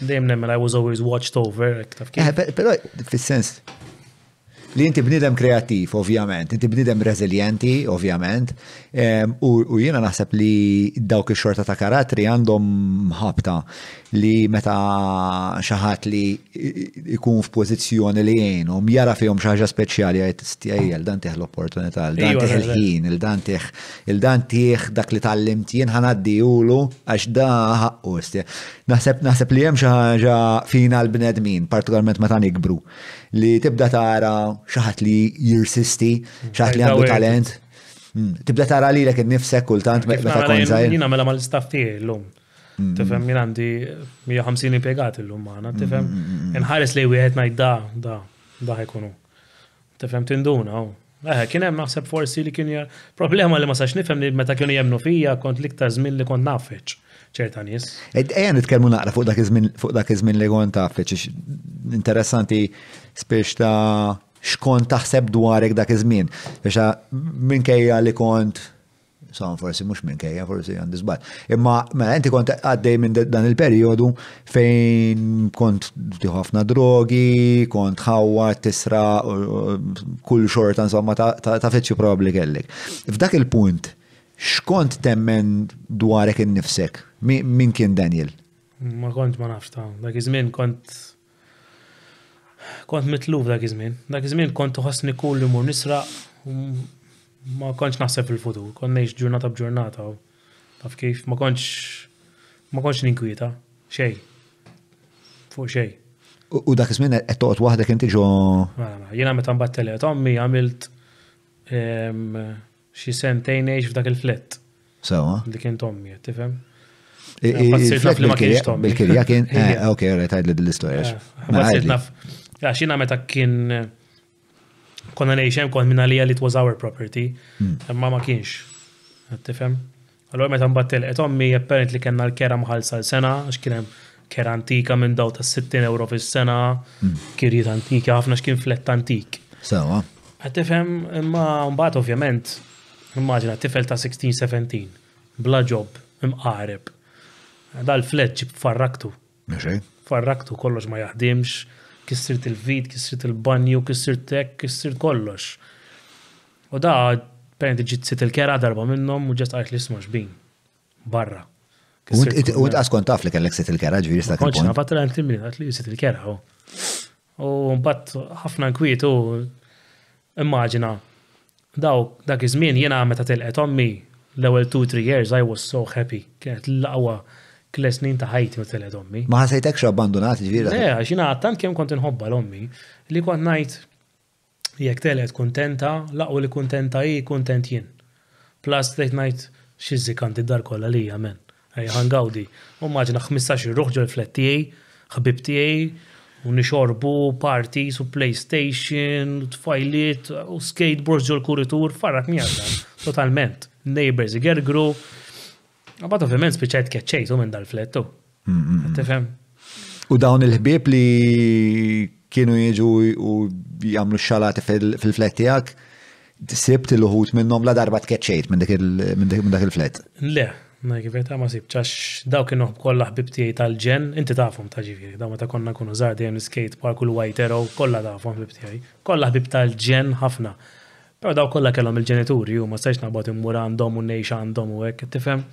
Dejjem nemmen I was always watched over. Eh, però fis-sens li inti bnidem kreativ, ovvjament, inti bnidem rezilienti, ovvjament, u jiena naħseb li dawk il-xorta ta' karatri għandhom ħabta li meta xaħat li ikun f'pożizzjoni li jenum, jara fihom xaħġa speċjali għajt stijaj, il-dan tiħ l-opportunità, il-dan tiħ il-ħin, il-dan tiħ, il-dan dak li tal jien ħanaddi julu, għax da ħaqqu, Naħseb li jem xaħġa fina l-bnedmin, partikolarment meta nikbru li tibda tara xaħat li jirsisti, mm. xaħat li għandu talent. Mm. Tibda tara li l-ek nifsek kultant meta kon zaħir. Jina mela mal-istaff tiegħi l-lum. Mm. Tifhem jien għandi 150 impjegat illum magħna, tifhem inħares li wieħed ngħid da, da, da ħajkunu. Tifhem tinduna, Eh, kien hemm naħseb forsi li kien problema li ma sax nifhem li meta kienu jemnu fija kont liktar żmien li kont nafeċ ċerta nies. Ejja nitkellmu naqra fuq dak iż-żmien fuq dak iż-żmien li kont tafeċ interessanti spiex ta' xkont taħseb dwarek dak iż-żmien. Biex minkejja li kont Sam forsi mux minkejja, forsi għandi zbat. Imma, mela, inti kont għaddej minn dan il-periodu fejn kont ħafna drogi, kont ħawwa, tisra, kull xorta, insomma, ta' fetxu probabbli kellek. F'dak il-punt, xkont temmen dwarek in-nifsek? Min kien Daniel? Ma kont ma nafx ta' dak iż-żmien kont kont mitluf dak iż-żmien. Dak iż-żmien kont ħossni kull li mur nisra ma kontx naħseb fil-futur, kont ngħix ġurnata b'ġurnata u taf kif ma kontx ma kontx ninkwieta xej. Fuq xej. U dak iż-żmien qed toqgħod waħdek inti ġo. Jiena meta mbagħad tele tommi għamilt xi sentejn ngħix f'dak il-flett. Sewa. Li kien tommi, tifhem? Bil-kirja kien. Eh, ok, għarra, li l-istoria. Ma Għax jina meta kien eh, konna nejxem kon minna li it was our property, imma hmm. eh, ma kienx. Tifem? Allora meta mbattel, et ommi li kena l-kera mħalsa l-sena, għax kienem kera antika minn daw ta' 60 euro fis-sena, hmm. kirjiet antika, ħafna xkien flett antik. Sewa. Għattifem, eh, imma mbagħad ovvjament, immaġina tifel ta' 16-17, bla ġob, imqareb. Dal flett ġib farraktu. Farraktu kollox ma jaħdimx, kissirt il-vid, kissirt il-banju, kissirt tek, kissirt kollox. U da, parenti ġitsit il-kera darba minnom u ġest għajt li smax bin. Barra. U int għaskon taf li kellek sit il-kera ġviri sta' kħonċ. Konċna, patra għan għant għat li sit il-kera. U mbatt ħafna nkwiet u immaġina. Daw, dak iż-żmien jena meta telqet ommi l-ewwel 2-3 years I was so happy. Kienet l għawa kle snin ta' ħajti u tele ommi. Ma ħasajtek abbandonat ġvira. Le, xina għattant kem kont nħobba l-ommi li kont najt jek telet kontenta, laqgħu li kontenta hi kontent jien. Plus tgħid ngħid xizzi kanti dar kollha li għamen. Ejħan gawdi. U maġna 15 ruħġu l-flet tiegħi, ħbib tiegħi, u nixorbu parties u PlayStation, u tfajliet, u skateboards ġol kuritur, farrak mi totalment. Neighbors igergru, Għabat ovvijament spiċajt kħeċċejtu minn dal-flettu. Mm, mm, Tifem. Mm. U dawn il-ħbib li kienu jieġu u jgħamlu xalati fil-flettijak, sibt il-ħut minnom la darba tkeċċejt minn dak il-flett. Le, ma kifeta ma ċax daw kienu kollha ħbib tijaj tal-ġen, inti tafhom ta' ġifieri, daw meta konna kunu żgħar dejjem skate park u l-White kolla kollha tafhom ħbib tijaj, kolla ħbib tal-ġen ħafna. Però daw kollha kellhom il-ġenituri u ma stajx naqbad immur għandhom u ngħix għandhom u hekk, tifhem?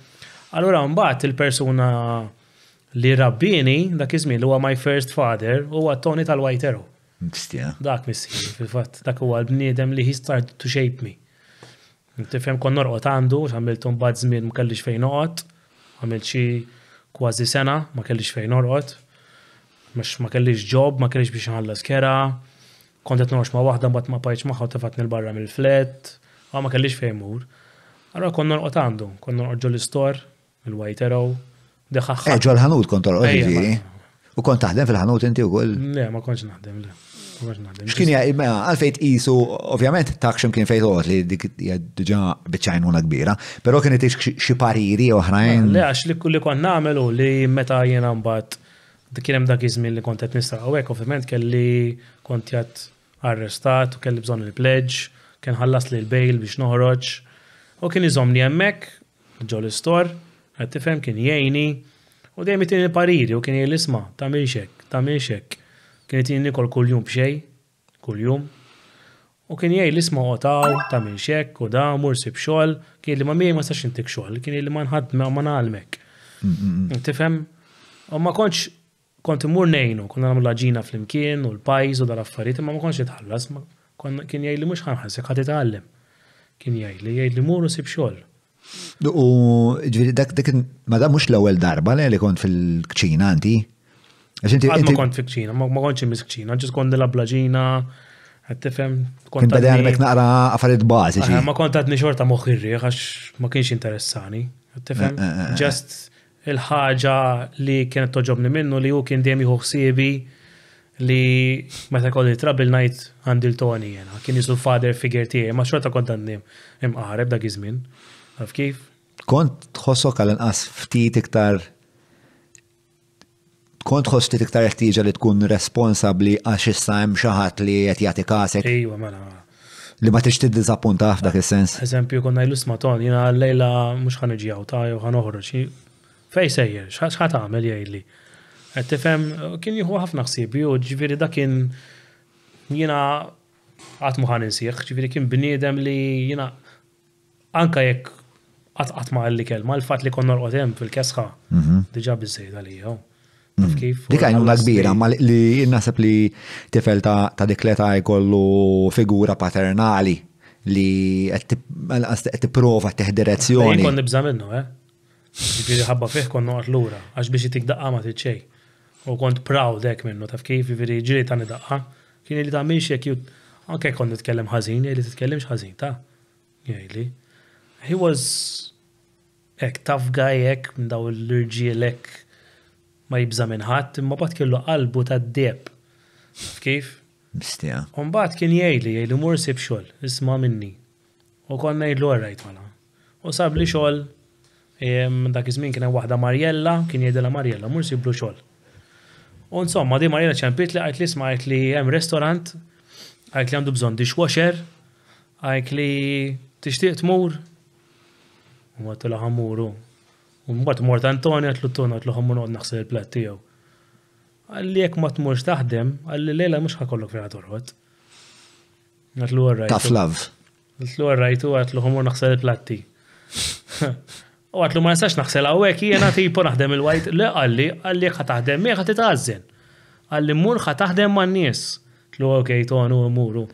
Allura mbagħad il-persuna li rabbini dak iż-żmien huwa my first father huwa Tony tal-White Arrow. Dak missir fil-fatt dak huwa l-bniedem li he started to shape me. Tifhem kon norqot għandu, għamiltum bad żmien ma kellix fejn noqgħod, għamilt xi kważi sena ma kellix fejn norqot, mhux ma kellix job, ma kellix biex nħallas kera, kont qed ma' waħda mbagħad ma pajtx magħha tifatni l barra mill-flett, ma kellix fejn mur. Allora kon norqot għandu, kon norqot l istor il-White Arrow, deħax. Eġo eh, ħanut kont U kont taħdem fil-ħanut inti u koll? Le, ma kontx naħdem, le. Xkien jgħal, għalfejt isu, ovvjament, taħxem kien fejt uħot li dik jgħadġa bieċajnuna kbira, pero kien jtix xie pariri uħrajn. Le, għax li kulli kont namelu li meta jena mbat, kienem dak izmin li kontet nistra għawek, ovvjament, kelli kont jgħat arrestat u kelli bżon il-pledge, kien ħallas li l-bejl biex noħroġ, u kien iżomni jemmek, ġol istor, Għed tifhem kien jgħini u dejjem itini pariri u kien jgħil isma' tagħmel xek, tagħmel xek. Kien itini nikol kuljum b'xej, kuljum. U kien jgħil isma' otaw, ta' xek u da mur sib xogħol, kien li ma miej ma sax intik xogħol, kien li ma nħadd ma nagħlmek. Tifhem? U ma kontx kont imur nejnu, konna namlu laġina fl-imkien u l-pajz u dal-affarijiet, ma ma kontx jitħallas, kien jgħid li mhux ħanħasek ħadd itgħallem. Kien jgħid li jgħid li mur u xogħol. U ġviri, dak dik ma da mux l-ewel darba li kont fil-kċina anti. Għad ma kont fil-kċina, ma kontx imis kċina, ġis kont della blaġina, għad tifem. Kont bada għamek naqra għafarid bazi. Eh, ma kont għadni xorta moħirri, għax ma kienx interessani. Għad tifem, ġest eh, eh, il-ħaġa li kienet toġobni minnu li u kien dejjem jieħu li meta kolli trabil najt għandil toni jena, kien jisu father figure tiegħi, ma xorta kont għandim imqareb dak iż-żmien. Għaf kif? Kont tħossok għal-inqas ftit iktar kont ħost ftit iktar jeħtieġa li tkun responsabli għax issa hemm xi ħadd li qed jagħti kasek. Ejwa mela, mela. Li ma tix tiddizappunta f'dak il sens Eżempju konna jlus maton, jiena lejla mhux ħanġi għaw, ta' jew ħan Fej sejjer, xaħat għamel jgħidli. Qed tifhem kien jieħu ħafna ħsiebi u ġviri da kien jina qatt mu ħan insieħ, ġviri kien b'nidem li jina anka jekk għatma għalli kelma, l-fat li konna l fil-kesħa, mhm. diġa bizzejt għalija. Oh. Mhm. Kif? Dik għajnuna kbira, ma li nasab li tifel ta' dikleta jkollu figura paternali li għed t-prova t-ħdirezzjoni. Kon nibza minnu, eh? Ġifiri ħabba fih kon noqgħod lura, għax biex jitik daqqa ma tiċċej. U kont proud hekk minnu, taf kif ġifiri ġiri ta' daqqa. Kien li ta' minx jek jut, anke kon nitkellem ħażin, li titkellimx ħażin ta' jgħidli. He was ek taf gajek minn daw l l-ek ma jibza minn ħadd imma bat kellu qalbu ta' deb. Kif? Bistija. Umbat kien jgħidli jgħidli mur sib xogħol, isma' minni. U konna jgħidlu għarajt mala. U sab li xogħol dak iż-żmien kien hemm waħda Marjella, kien jgħidilha Marjella, mur siblu xogħol. U insomma di Marjella ċampit li qajt li isma' għajt li hemm restorant, għajt li għandu bżonn dishwasher, għajt li tixtieq tmur, U għattu laħamuru. U mbagħad mort Antonio għatlu tun l-ħamuru għad naħseb il-platt tiegħu. Għalli jek ma tmurx taħdem, għalli lejla mhux ħakollok fejn torħod. Għatlu għarrajtu. Taf lav. Għatlu għarrajtu l-ħamuru naħseb il-platti. U għatlu ma nistax naħsel għawek jiena tipu naħdem il-wajt. Le għalli, għalli jekk ħataħdem, jekk ħatitgħażżen. Għalli mur ħataħdem man nies. Tlu okej tonu muru.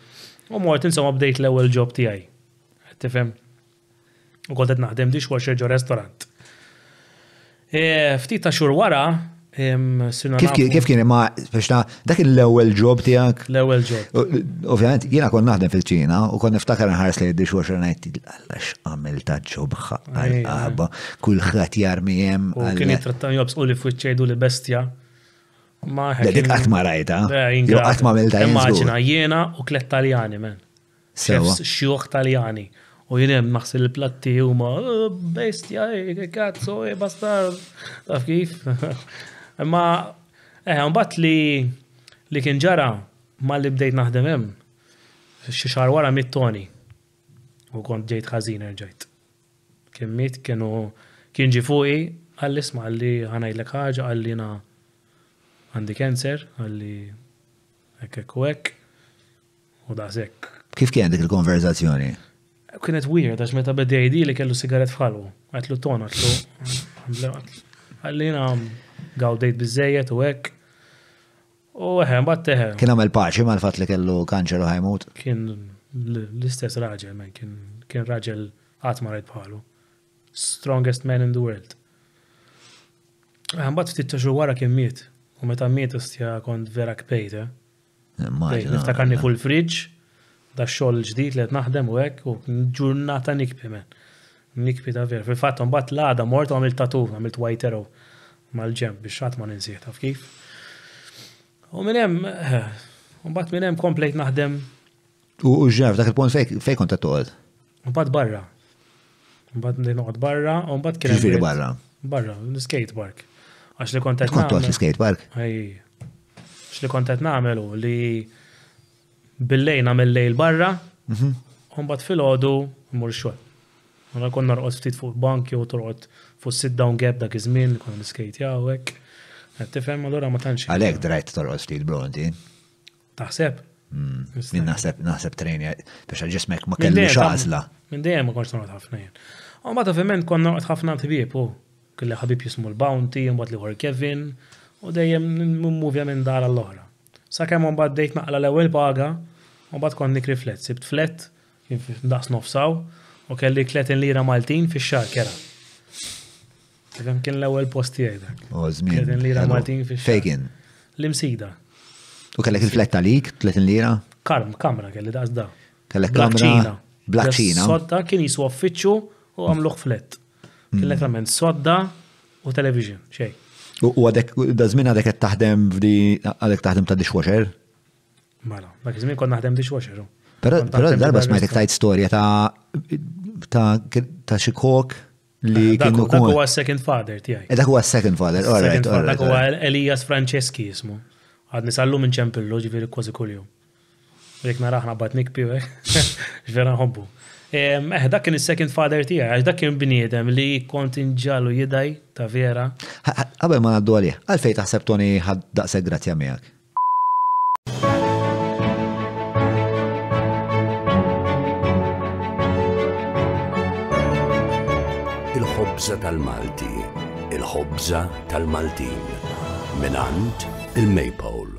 U mort insomma bdejt l-ewwel ġob tiegħi. Tifhem? u kontet naħdem dishwasher ġo restorant. E, ftit ta' xur wara, Kif kien ma biex dak l-ewwel job tiegħek? L-ewwel job. Ovvjament jiena kont naħdem fil-Ċina u kont niftakar nħares li d xorxer ngħid għalax għamil ta' ġob għal-qaba, kulħadd jarmi hemm. Kien jitrattan u li fuq ċejdu li bestja. Ma dik qatt ma rajta. Jew qatt ma milta. Immaġina jiena u klet Taljani men. Chefs xjuħ Taljani. U jenem naħseb il-platti huma oh, bestja, kazzo, eh, eh, bastar, taf kif. Ma eh, bat li li kien ġara ma li bdejt naħdem hemm xi xahar wara mit-toni. U kont ġejt ħażin ġejt. Kien mit kienu kien ġi fuqi għalli isma għalli ħanajlek ħaġa għalli na għandi kanser għalli hekk hekk u hekk u daħsek. Kif kien dik il-konverzazzjoni? kienet weird, għax meta bdejdi li kellu sigaret fħalu. Għatlu ton, għatlu. Għallina um, għawdejt bizzejet u għek. U għahem, bat Kien għamil paċi ma l-fat li kellu kanċer u ħajmut. Kien l-istess raġel, man, kien raġel għatma rajt bħalu. Strongest man in the world. Għan bat ftit taġu wara kien miet. U meta miet istja kont vera kpejta. Eh. Niftakarni fuq il da xogħol ġdid li naħdem u hekk u ġurnata nikbi men. Nikbi ta' ver. Fil-fatt mbagħad l-għada mort għamil tatu, għamil white arrow mal-ġem biex ħadd ma ninsieh ta' kif. U minnem, hemm eh, bat minnem komplejt naħdem. U ġaf dak il-punt fejn kont Un Mbagħad barra. Mbagħad noqgħod barra un bat kien hemm. barra. Barra, l-skate park. Għax li kontat qed nagħmel. skate park. Għaj. Għax li kont qed nagħmel li bil-lejna mill lejl barra, Umbat fil-ħodu, mur xol. Għana konna rqot ftit fuq bank u torqot fuq sit-down gap dak iż konna niskejt jawek. Qed tifhem allura ma tantx. Għalhekk drajt torqot ftit blondi. Taħseb. Min naħseb naħseb trejni biex ġismek ma kelli xaħzla. Minn dejjem ma konx torqot ħafna jien. Umbat ovvjament konna rqot ħafna t-bib, u kelli ħabib jismu l-Bounty, mbagħad li Kevin, u dejjem muvja minn dar l-oħra. Sakemm kemm bad dejt naqla l-ewel paga, un bad konni kriflet, sibt flet, kif daqs nofsaw, u kelli kletin lira Maltin fi xar kera. Għem kien l-ewel posti għajdak. O, zmin. Kletin lira Maltin fi xar. Fegin. L-imsida. U kellek il flet lik, tletin lira? Karm, kamra kelli daqs da. Kellek kamra. Blaċina. Sodda kien jiswa u għamluħ flet. Kellek lament hmm. sodda u television, xej. U għadek, dażmin għadek qed taħdem f'di għadek taħdem ta' dishwasher? Mela, dak iżmin kont naħdem dishwasher. pero, darba smajtek tajt storja ta' ta' ta' xikok li eh, kienu kun. Dak huwa second father tiegħi. Eh, dak huwa second father, all right. Dak huwa Elias Franceschi jismu. Għadni sallu minn ċempillu ġifieri kważi kuljum. Rek naraħna bat nikpi, eh? ġvera nħobbu. Eh, dak kien il-second father tiegħi, għax dak kien bniedem li kont inġallu jidaj ta' vera. Għabem ma għaddu għalli, għalfej taħseb Tony ħad daqse grazja miegħek. il ħobza tal-Malti, il ħobza tal-Maltin, minant il-Maypole.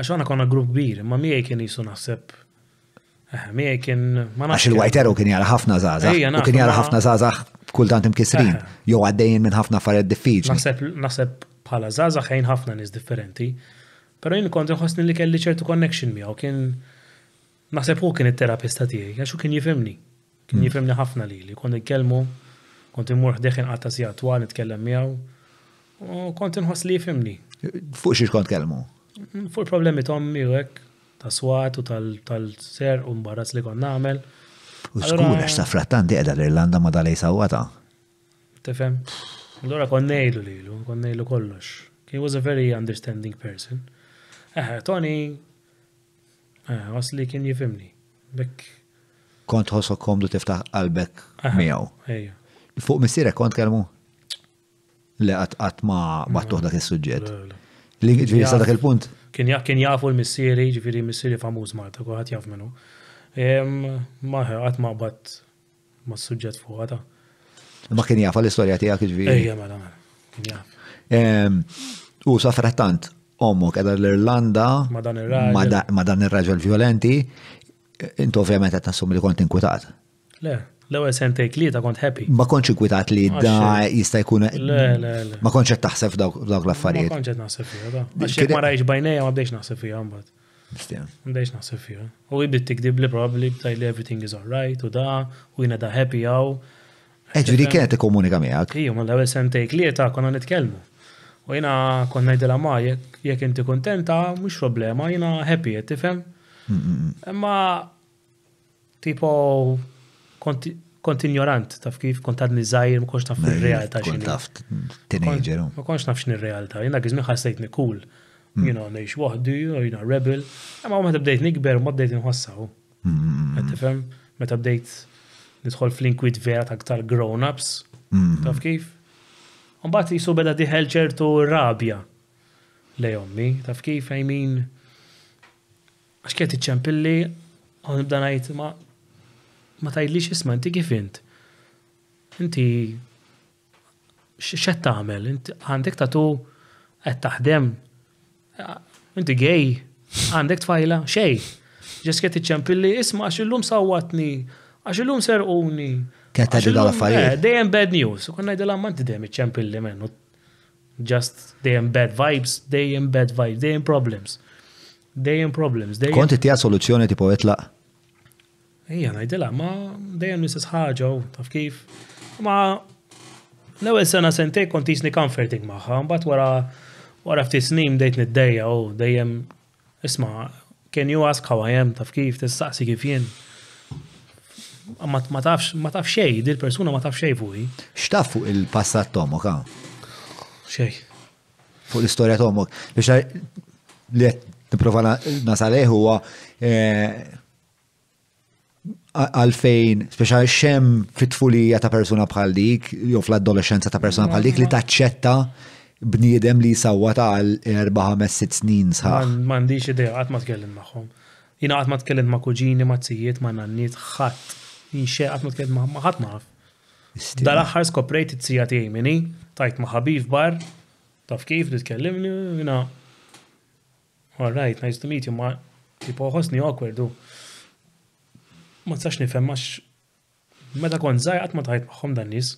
Għax għana konna grupp kbir, ma miej kien jisu naħseb. Eh, miej kien ma Għax il-White Arrow kien jara ħafna zazax. U kien jara ħafna zazax kultant imkisrin. Eh. Jo għaddejn minn ħafna affarijiet diffiċ. Naħseb bħala zazax ħajn ħafna nis differenti. Pero jien kont nħossni li kelli ċertu connection miegħu kien naħseb hu kien it-terapista tiegħi għax kien jifemni. Kien mm. jifemni ħafna lili, kont nitkellmu, kont immur ħdeħin għatta si għatwa nitkellem miegħu. Kont inħoss li jifhimni. Fuq xiex kont kelmu? fuq problemi tommi u ta' swat u tal-ser u mbarazz li kon nagħmel. U skur għax ta' frattanti qiegħda l-Irlanda ma dalej sawata. Tifhem. Allura konnejlu li lilu, kon ngħidu kollox. He was a very understanding person. Eh, Tony, għasli eh, kien jifimni. Bek. Kont ħosso komdu tiftaħ qalbek miegħu. Fuq missierek kont kelmu? Le għat ma battuħ mm-hmm. dak is-suġġett. Li ġviri sa dak il-punt. Kien jafu l-missieri, ġviri missieri famuż Malta, kuħat jaf minnu. Maħe, għat ma bat ma s-sujġet fuq għata. Ma kien jafa l-istoria għak ġviri. Ejja, mela, mela. U safrattant, ommok edha l-Irlanda, ma dan il-raġel violenti, intu ovvijament għat nasum li kont inkwitat. Le, l-ewel sentejk li ta' kont happy. Ma konċ ikwitat li da jista' jkun. Ma konċ qed taħseb dawk l-affarijiet. Ma konċ qed naħseb fiha da. Għax ma rajx bajnejja ma bdejx naħseb fiha mbagħad. Mdejx naħseb fiha. U jibdit tikdib li probably li everything is alright u da u jiena da happy għaw. Eġri eh, kienet ikomunika miegħek. Iju, ma l-ewwel sentejk li ta' konna nitkellmu. U jiena kont ngħidilha ma' jekk inti kuntenta, mhux problema, jiena happy qed tifhem. Mm, mm, mm. Imma tipo kont ignorant, taf kif kont għadni zaħir, ma konx naf il-realta. Kont taf teenager. Um. Ma konx naf xin il-realta, jena għizmi ħassajtni cool, mm. you know, nejx wahdu, you know, rebel, ma ma bdejt nikber, ma bdejt nħossaw. Mm-hmm. Għattifem, ma bdejt nidħol fl-inkwit vera ta' ktar grown-ups, mm-hmm. taf kif? Unbat jisu beda diħel ċertu rabja lejommi, taf kif, I mean, għax kiet iċċempilli, għon nibda najt ma' ma tajlix isma inti kif int. Inti x'qed tagħmel, inti għandek tatu qed taħdem, inti gej, għandek tfajla, xej. Ġesket iċempilli isma għax l-lum sawwatni, għax illum serquni. ta' tgħidu dal-affarijiet. Eh, Dejem bad news, u konna jgħidilha manti dejjem iċċempilli menu. Just dejjem bad vibes, dejjem bad vibes, dejjem problems. Dejem problems. Konti tija soluzzjoni tipo etlaq? Ejja, najdela, ma dejjem l ħagġa u taf kif. Ma l ewel sena sentej kont jisni comforting magħha, mbagħad wara wara ftit snin dejt niddejja u dejjem isma' can you ask how I am taf kif tistaqsi kif jien ma tafx ma taf xej, dil persuna ma taf xej fuqi. X'taf fuq il-passat tomok ha? Xej. Fuq l-istorja tomok. Biex li qed nipprova nasal għalfejn, speċa xem fit-tfulija ta' persuna bħal dik, jew fl-adolescenza ta' persuna bħal dik li mm-hmm. taċċetta bniedem li sawwa ta' 4 5 6 snin sħaħ. M'għandix idea qatt ma tkellim magħhom. Jiena qatt ma tkellim ma' kuġini, ma' tzijiet, ma' nanniet, ħadd. Jinxe qatt ma tkellim maħħom, ħadd maħf. dal axħar skoprejt t tzija tiegħi tajt ma' bar, taf kif li tkellimni, jina. All right, nice to meet you, ma' tipo ħosni awkward ma tsax nifhem għax meta kont żgħir ma tajt magħhom dan nies.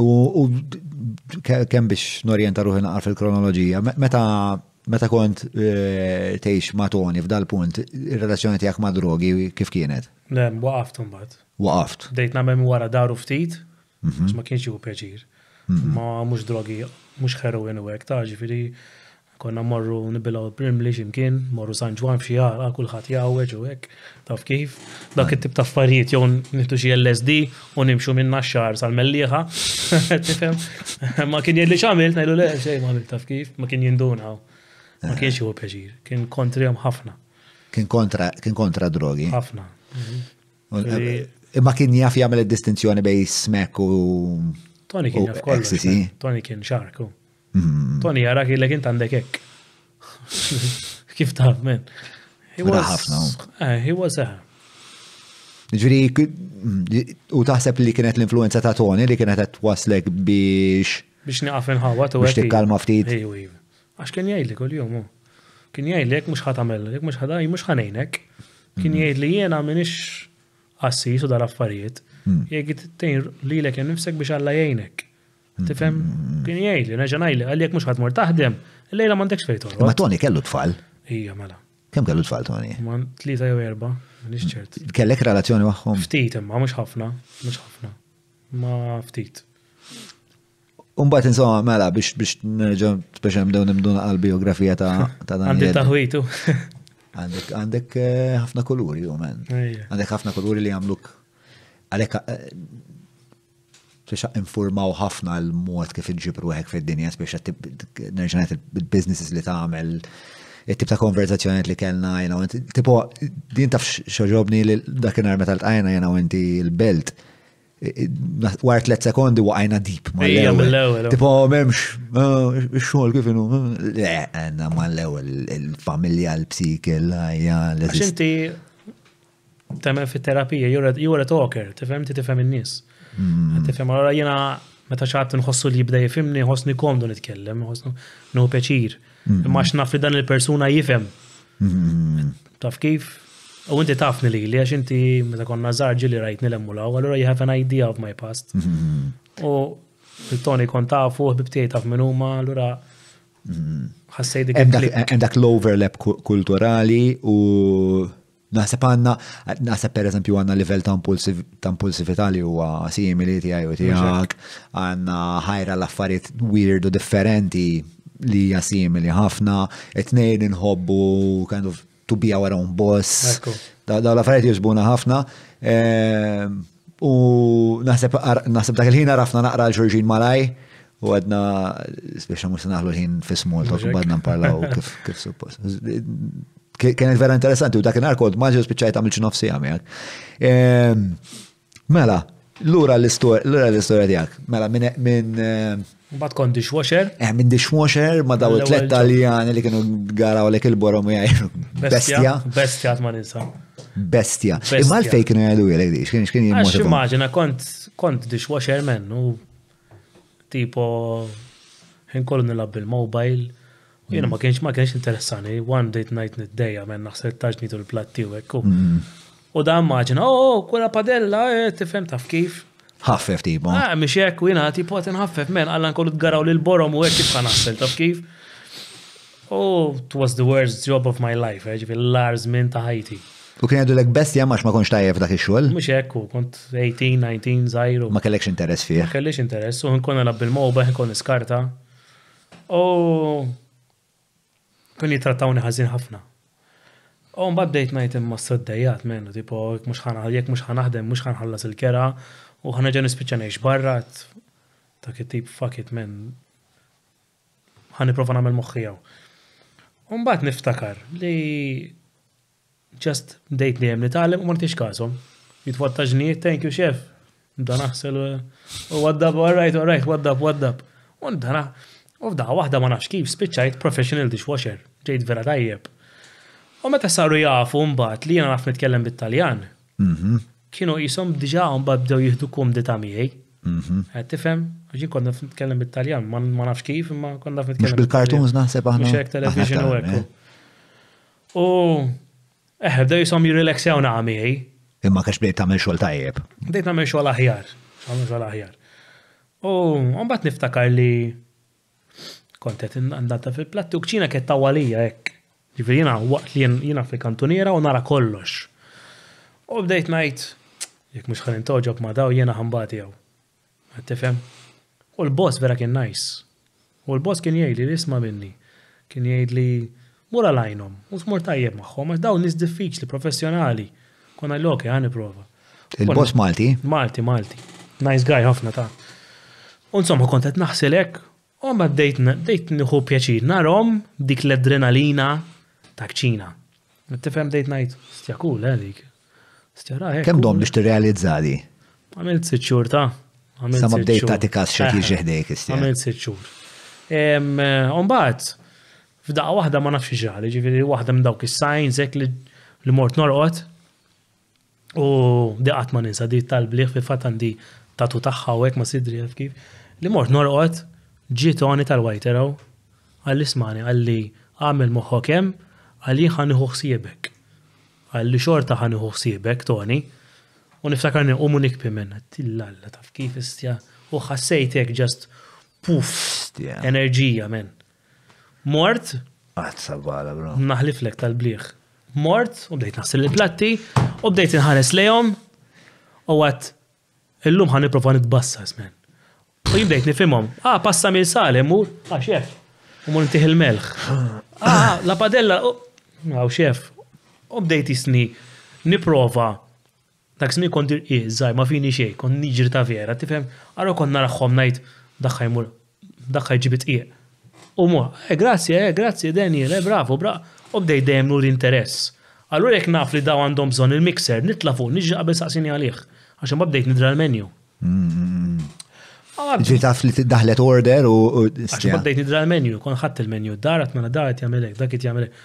U kemm biex norjenta ruħi naqar fil-kronoloġija, meta meta kont e, tgħix ma' Toni f'dal punt, ir-relazzjoni tiegħek ma' drogi kif kienet? Le, waqaft imbagħad. Waqaft. Dejt nagħmel wara daru ftit, mhm. ma kienx jieħu peġir. Mhm. Ma mhux drogi, mhux heroin u hekk ta' ġifieri konna morru nibilaw primli ximkien, morru San Ġwan f'xi għala, kullħat jawweġ u hekk, taf kif, dak mm. it-tip ta' affarijiet jew nieħdu xi LSD u nimxu minna xar sal melliħa tifhem? Ma kien jgħid li x'għamil, ngħidu le xejn ma għamil taf kif, ma kien jindunaw. Ma kienx eh. huwa peġir, kien kontrihom ħafna. Kien kontra, kien kontra drogi. Ħafna. Mm-hmm. Eh, eh, imma kien jaf jagħmel id-distinzjoni bej smek u. Tony kien jaf kollox. Tony kien xarku. Oh. Mhm. Tony jarak il int għandek hekk. Kif taf, men. Eh, he was. a. Ġviri, u taħseb li kienet l-influenza ta' Tony li kienet għat waslek biex. Biex ħawa tu u biex tikkalma ftit. Għax kien jgħidli kol jomu. Oh. Kien jajli, jek mux ħatamel, jek mux ħadaj, mux ħanejnek. Kien mhm. jgħidli jena minix assis u dal-affarijiet. Mhm. Jgħid t-tejn li l-ek nifsek biex għalla jgħinek. Tifhem, mm-hmm. kien jgħidli, neġa ngħidli, għalhekk mhux ħadmur taħdem, lejla m'għandekx fejn Ma Toni kellu tfal. Hija mela. Kemm kellu tfal Toni? Ma tlieta jew erba', m'iniex ċert. Kellek relazzjoni magħhom? Ftit imma mhux ħafna, mhux ħafna. Ma ftit. Umbat insomma mela biex biex nerġa' speċi hemm dawn imduna biografija ta' ta' dan. Għandek taħwitu. Għandek għandek eh, ħafna kuluri u men. Għandek ħafna kuluri li jagħmluk għalek eh, biex informaw ħafna l-mod kif iġibru għek fil-dinja, biex nerġanet il-businesses li tagħmel it-tip ta' konverzazzjoniet li kellna jena u tipo din taf xoġobni li dakinar meta t-għajna, jena u inti l-belt war tlet sekondi waqajna deep ma l Tipo memx, eh, xol kif inu, le, għanna ma l-ewel, il-familja, l psikil l-għajja, l-għajja. Għaxinti, tamen fit terapija, jura talker, tifem ti tifem n nis Mm. Tifhem għara jena meta xaħat nħossu li jibda jifimni, nħossni komdu nitkellem, nħossnu no peċir. Mm-hmm. Maċ nafri dan il-persuna jifem. Mm-hmm. Taf kif? U inti tafni li li għax inti meta konna żarġi li rajtni l-emmula, u allura you have an idea of my past. Mm-hmm. U il-toni kon tafu, bibtiej taf minn huma, għallura ħassej dik. Hemm l-overlap kulturali u Naħseb għanna, naħseb per eżempju għanna livell ta' impulsivita li huwa simili ti għaj u ti għak, għanna ħajra l-affarijiet weird u differenti li hija simili ħafna, etnejn nħobbu kind of to be our own boss. Daw l-affarijiet jużbuna ħafna. Ehm, u naħseb dak il-ħin għarafna naqra l ġurġin malaj u għadna, speċa mus naħlu l-ħin fi small għadna mparlaw kif suppos kienet vera interessanti u dakinhar arkod maġi u għamil x'nofsi għamijak. Ehm, mela, lura l-istorja tiegħek. Mela, minn e-, ehm, Bat kon dishwasher? Eh, minn dishwasher ma daw tlet taljani li kienu għaraw li il-borom jgħajru. Bestja. Bestja ma nisa. Bestia. Imma e l-fej kienu jgħidu jgħidu jgħidu xkien xkien jgħidu. Għax immaġina kont kont dishwasher men u tipo ħin kollu bil-mobile Jena ma mm. kienx ma kienx interessani, one date night nid day għamen naħseb taġni tul platti u ekku. Mm. U da maġina, oh, oh kura padella, eh, tifem taf kif. Ħaffef tipo. Ah, miex jek, u jena tipo għatin ħaffef, men, għallan kollu t-garaw l-borom u għek eh, kif ħanassel, taf kif. Oh, it was the worst job of my life, eh, ġifi l-lars minn ta' ħajti. U kien għadu l-ek best ma konx tajjeb dak il-xol? Mux ekku, kont 18, 19, zaħiru. Ma kellekx interess fih. Ma kellekx interess, u nkonna nabbil moba, nkonna skarta. Oh Kelli trattawni ħażin ħafna. U mbagħad bdejt ngħid imma s-soddejjat minnu, tipo mhux ħanaħdem, jekk mhux ħanaħdem, mhux ħanħallas il-kera u ħanaġa nispiċċa ngħix barra. Ta' tip fuck it men. Ħaniprofa nagħmel moħħijaw. U mbagħad niftakar li just bdejt li jem nitgħallem u martix każhom. Jitwattaġni, thank you chef. Dan naħsel u oh, what up, all right, all right, what up, what up. U dana, u f'da waħda ma nafx kif spiċċajt professional dishwasher ġejt vera tajjeb. U meta saru jafu mbagħad li jiena naf nitkellem bit-Taljan. Mhm. Kienu jisom diġà mbagħad bdew jieħdu kumdita miegħi. Mhm. Qed tifhem, ġin konna nitkellem bit-Taljan, ma nafx kif, imma konna nitkellem. Bil-kartuns naħseb aħna. Mhux hekk television u hekk. U eh, bdew jisom jirrelaxjaw miegħi. Imma kax bdejt tagħmel xogħol tajjeb. Bdejt nagħmel xogħol aħjar, xogħol aħjar. U mbagħad niftakar li kontet indata fil-platti u kċina kiet tawalija ek. Ġifir jina waqt li jina fil-kantuniera u nara kollox. U bdejt najt, jek mux xan intoġob ma daw jina ħambati għaw. Għattifem? U l-boss vera kien najs. U l-boss kien jgħid li isma minni. Kien jgħid li mura lajnom, u smur tajjeb maħħom, għax daw nis diffiċli, professjonali. Konna l-ok, għani prova. Il-boss Malti? Malti, Malti. Nice guy ħafna ta' Unsomma, kontet naħselek, U ma dejt nħu pjaċir narom dik l-adrenalina ta' kċina. Tifem dejt najt, stja kul, eh, dik. Stja raħe. Eh, Kem dom biex t-realizzadi? t sitxur ta' Sama bdejt ta' t-kas xek ġeħdejk, eh, stja. Għamilt sitxur. Umbaħt, f'daq wahda ma nafx ġali, ġifiri wahda minn dawk is-sajn, zek li mort norqot. U diqqat ma ninsa, di tal-bliħ fi fatt għandi tatu taħħawek u ma sidri kif. Li mort norqot, ġitoni tal-wajteraw, għalli smani, għalli għamil moħħokem, għalli ħaniħu xsibek. Għalli xorta ħaniħu xsibek, Toni, u niftakarni u munikpi minna, tillalla taf kif istja, u ħassejtek ġast puff, enerġija men. Mort, għazzabala, bro. Naħliflek tal-bliħ. Mort, u bdejt nasil il-platti, u bdejt nħares lejom, u għat, illum ħaniprofa nitbassas, men. U jibdejt nifimom. Ah, passa mill salem u ah, xef. U mur intiħ il-melħ. Ah, ah, la padella, ah, xef. U bdejt jisni, niprofa. Dak smi konti, iżaj, ma fini xej, kon niġri ta' vera, tifem, għarra kon naraħħom najt, daħħaj mur, daħħaj ġibit iq. U mu, eh, grazie, eh, grazie, Daniel, eh, bravo, bra. U bdejt dejem nur interess. Allura jek naf li daw għandhom bżon il-mixer, nitla fuq, nġi qabel saqsini għalih, għaxem ma bdejt nidra l-menju. Mm, mm, mm. Ah, Ġi taf li daħlet order u. Għax baddejt nidra l-menu, kon ħatt il-menu, darat mela darat jagħmelek, dak it jagħmelek.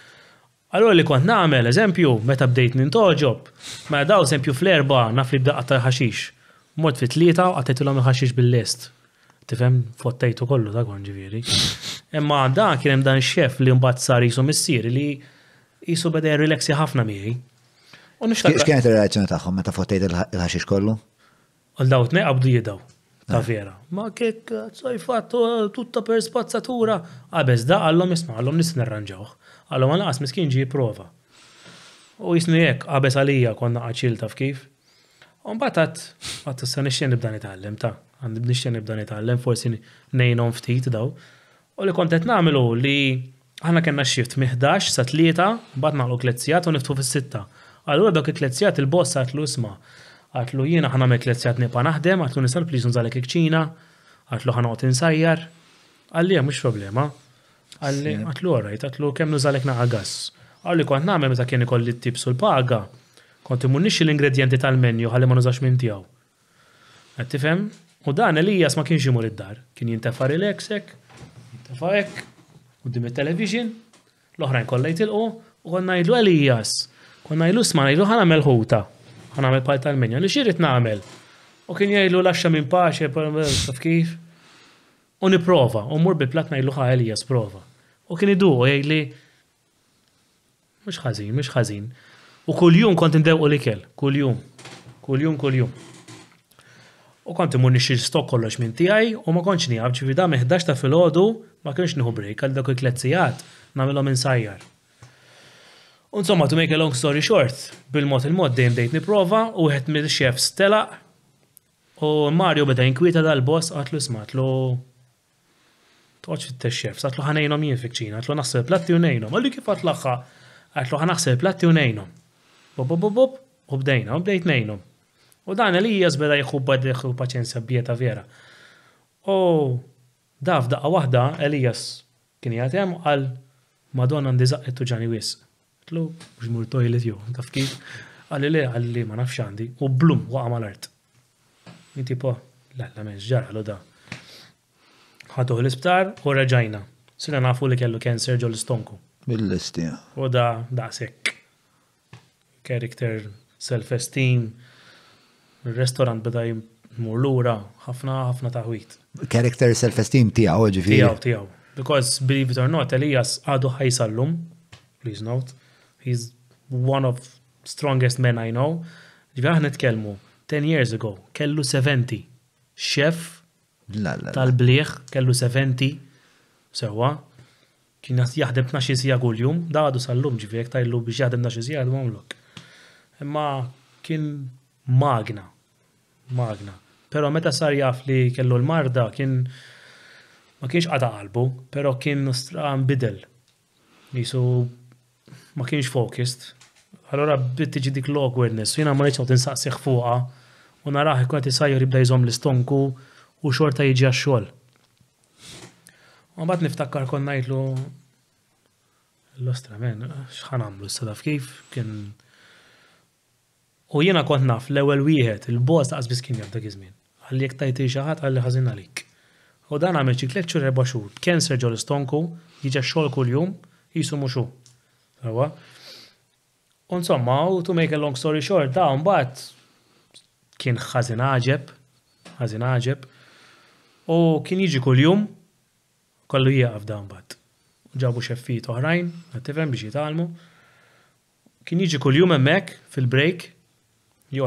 Allora li kont nagħmel, eżempju, meta bdejt nintoġob, ma mela daw eżempju fl-erba naf li bdaqqa ta' ħaxix. Mort fit-tlieta l il-ħaxix bil-lest. Tifhem fottejtu kollu dak kon ġiviri. Imma dan kien hemm dan xef li mbagħad sar jisu missier li jisu beda relaxi ħafna miegħi. U nixtaq. X'kienet ir-reazzjoni tagħhom meta fottejt il-ħaxix kollu? Għal daw tnej qabdu jidaw ta' vera. Ma kek, saj fatto eh, tutta per spazzatura. Għabez, ah, da għallom jisma, għallom nis nerranġawħ. Għallom għan għas miskin ġi prova. U jisni jek, għabez ah, għalija konna għacil ta' kif. Un batat, għattu s-sani xen nibda nitallem, ta' għan nibda xen nibda nitallem, forsi nejnom ftit daw. U li kontet namilu li għana kena xift miħdax sa' tlieta, bat naqlu kletzijat u niftu fis-sitta. Allura dak il-kletzijat il-boss għatlu isma' Għatlu jiena ħana mek lezzjat nipa naħdem, għatlu nisal plis nżalek ikċina, għatlu ħana għot insajjar. Għalli mux problema. Għalli għatlu għarajt, għatlu kem nużalek naħagas. Għalli kont namem meta kien ikolli t-tip sul-paga, kont nix l-ingredienti tal-menju għalli ma nużax minn tijaw. Għattifem? U dan Elijas ma kienx imur id-dar. Kien jintefar il-eksek, jintefarek, u dim television l-oħrajn kollha jitilqu, u konna jgħidu Elijas. Konna jgħidu sma, jgħidu ħana melħuta għamil part tal-menja, li xirrit namel. U kien jajlu laxa minn paċe, taf kif. U niprofa, u mur bi platna najlu ħajli jas prova. U kien idu, u jajli, mux ħazin, mux ħazin. U kull-jum kont ndew u likel, kull-jum, kull-jum, kull-jum. U kont imur nixir stok kollox minn tijaj, u ma konċni għabċi ċivida meħdax ta' fil-ħodu, ma konċni nħu break, għal dak il-kletzijat, namilom insajjar. sajjar. Insomma, to make a long story short, bil-mod il-mod dejjem dejt niprofa u għet mid xef stela u Mario beda inkwita dal-boss għatlu smatlu toċ fit-xef, għatlu ħanajnom jien fikċina, għatlu naħseb platti u nejnom, għallu kif għatlaħħa, għatlu ħanaħseb platti u nejnom. Bob, bob, bob, u bdejna, u bdejt nejnom. U dan li beda jħubba d-deħu paċenzja bieta vera. U daf daqqa wahda Elias kien jgħatem għal Madonna ndizaqqet ġani wisq. Tlu, ġmur toilet jo, taf kif. Għalli le, għalli ma nafx għandi. U blum, waqa mal-art. Inti po, la, la menx ġar, għallu da. Ħatuħ l-isptar u raġajna. Sina nafu li kellu kanser ġol l-istonku. Bill-istija. U da, da sekk. Character, self-esteem, restaurant restorant beda jimur lura ħafna, ħafna taħwit. Character, self-esteem tijaw, ġifiri. Tijaw, tijaw. Because, believe it or not, Elias għadu ħajsallum, please note, He's one of strongest men I know. Ġivi aħna 10 years ago, kellu 70. Chef tal-bliħ, kellu 70. Sewa, kien jaħdem 12 sija kull-jum, da għadu sal-lum ġivi, jek tajlu biex jaħdem 12 sija għadu għamlok. Imma kien magna, magna. Pero meta sar jaf li kellu l-marda, kien ma kienx għada qalbu, pero kien stran bidel. Nisu ma kienx focused. Allora bdiet tiġi dik l awkwardness jiena ma nitxaw tinsaqsi fuqha u naraħ ikun qed isajjur jibda jżomm l-istonku u xorta jiġi għax-xogħol. U mbagħad niftakkar kon ngħidlu l-ostra men, x'ħan nagħmlu s taf kif kien. U jiena kont naf l-ewwel wieħed, il-boss taqas biss kien jaf dak iż-żmien. Għalli jekk tajti xi ħadd għalli ħażin għalik. U dan għamel xi tliet xhur erba' xhur, kien serġol istonku, jiġi għax xogħol kuljum, jisu xu. Unsomma, u to make a long story short, da' mbagħad kien ħażin aġeb, ħażin aġeb, u kien jiġi kuljum kollu jieqaf da' mbagħad. Ġabu xeffit oħrajn, għattifem biex jitalmu. Kien jiġi kuljum hemmhekk fil-break,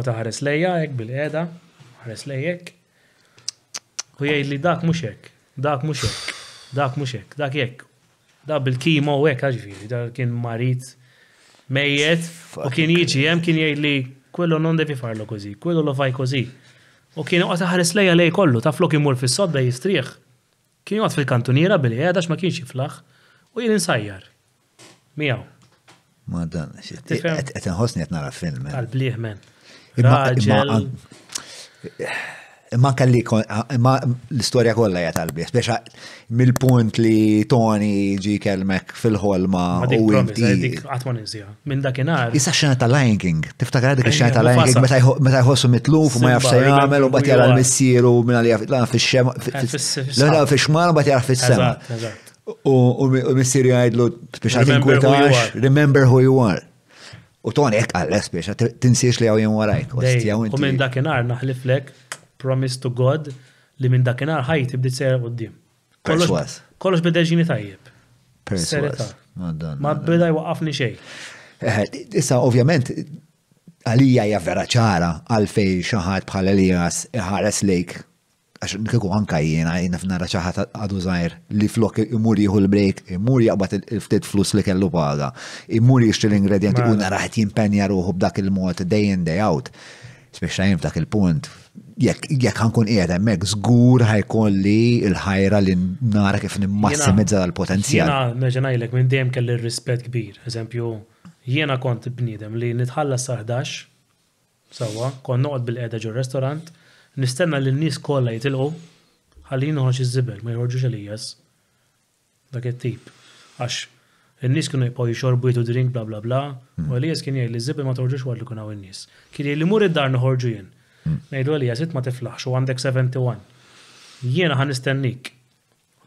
ta' ħares lejja hekk bil eda ħares lejjek. U jgħid li dak mhux hekk, dak mhux hekk, dak mhux hekk, dak hekk. Da bil-kima u għek għaxviri, da kien marit mejjet u kien jiġi hemm kien jgħid li kwello non devi farlo così, kwello lo fai così. U kien qata ħares lejja lej kollu, ta' flok imur fis-sodda jistrieħ. jistriħ. Kien jgħat fil-kantuniera billi għedax ma kienx jiflaħ u jien insajjar. Mijaw. Madan, dan, għet nħosni għet nara film. għal bliħ men ma kalli ma l-istorja kollha hija tal-bies mill-punt li Tony ġi kelmek fil-ħolma u inti. Eh, Għatman iżja, minn Issa xena tal-Lion King, tiftakar dik xena tal-Lion eh, King meta jħossu mitluf u ma jafx jagħmel u mbagħad jara l-missieru minn għalija fil fix-xema. l eh, fix-xmar u mbagħad jara fis-sema. U missieru jgħidlu biex għatin remember who you are. U Tony hekk għall-espiex, tinsiex li għaw jien warajk. U minn dakinhar naħliflek promise to God li minn dakinhar ħajti bdiet sejra qudiem. Kollox bidel ġini tajjeb. Ma bida jwaqafni xejn. Eh, issa ovvjament għalija hija vera ċara għalfej xaħat bħal Elias ħares lejk għax nkiku anka jiena jiena f'nara ċaħat għadu zaħir li flok imur jieħu l-break, imur jaqbat il-ftit flus li kellu paga, imur jixtri l-ingredienti u naraħet jimpenja ruħu b'dak il-mod day in day out. Speċa jien f'dak il-punt jekk ħankun qiegħed hemmhekk żgur ħajkun li l-ħajra li nara kif nimmassimizza l-potenzjal. Jiena meġa ngħidlek minn dejjem kelli rispett kbir. Eżempju, jiena kont bniedem li nitħallas sa 11 sewwa, kon noqgħod bil-qiegħda ġo restorant, nistenna li n-nies kollha jitilqu ħalli noħroġ iż-żibel ma jħorġux għalijas. Dak it-tip. Għax n-nis kienu jibqaw jixorbu jitu drink bla bla bla, u għalijas hmm. kien jgħid li z-zibel ma torġux kun hawn n nis Kien jgħid li mur id-dar noħorġu jien Nejdu għalija, sit ma tiflaħx u għandek 71. Jiena għan nistennik.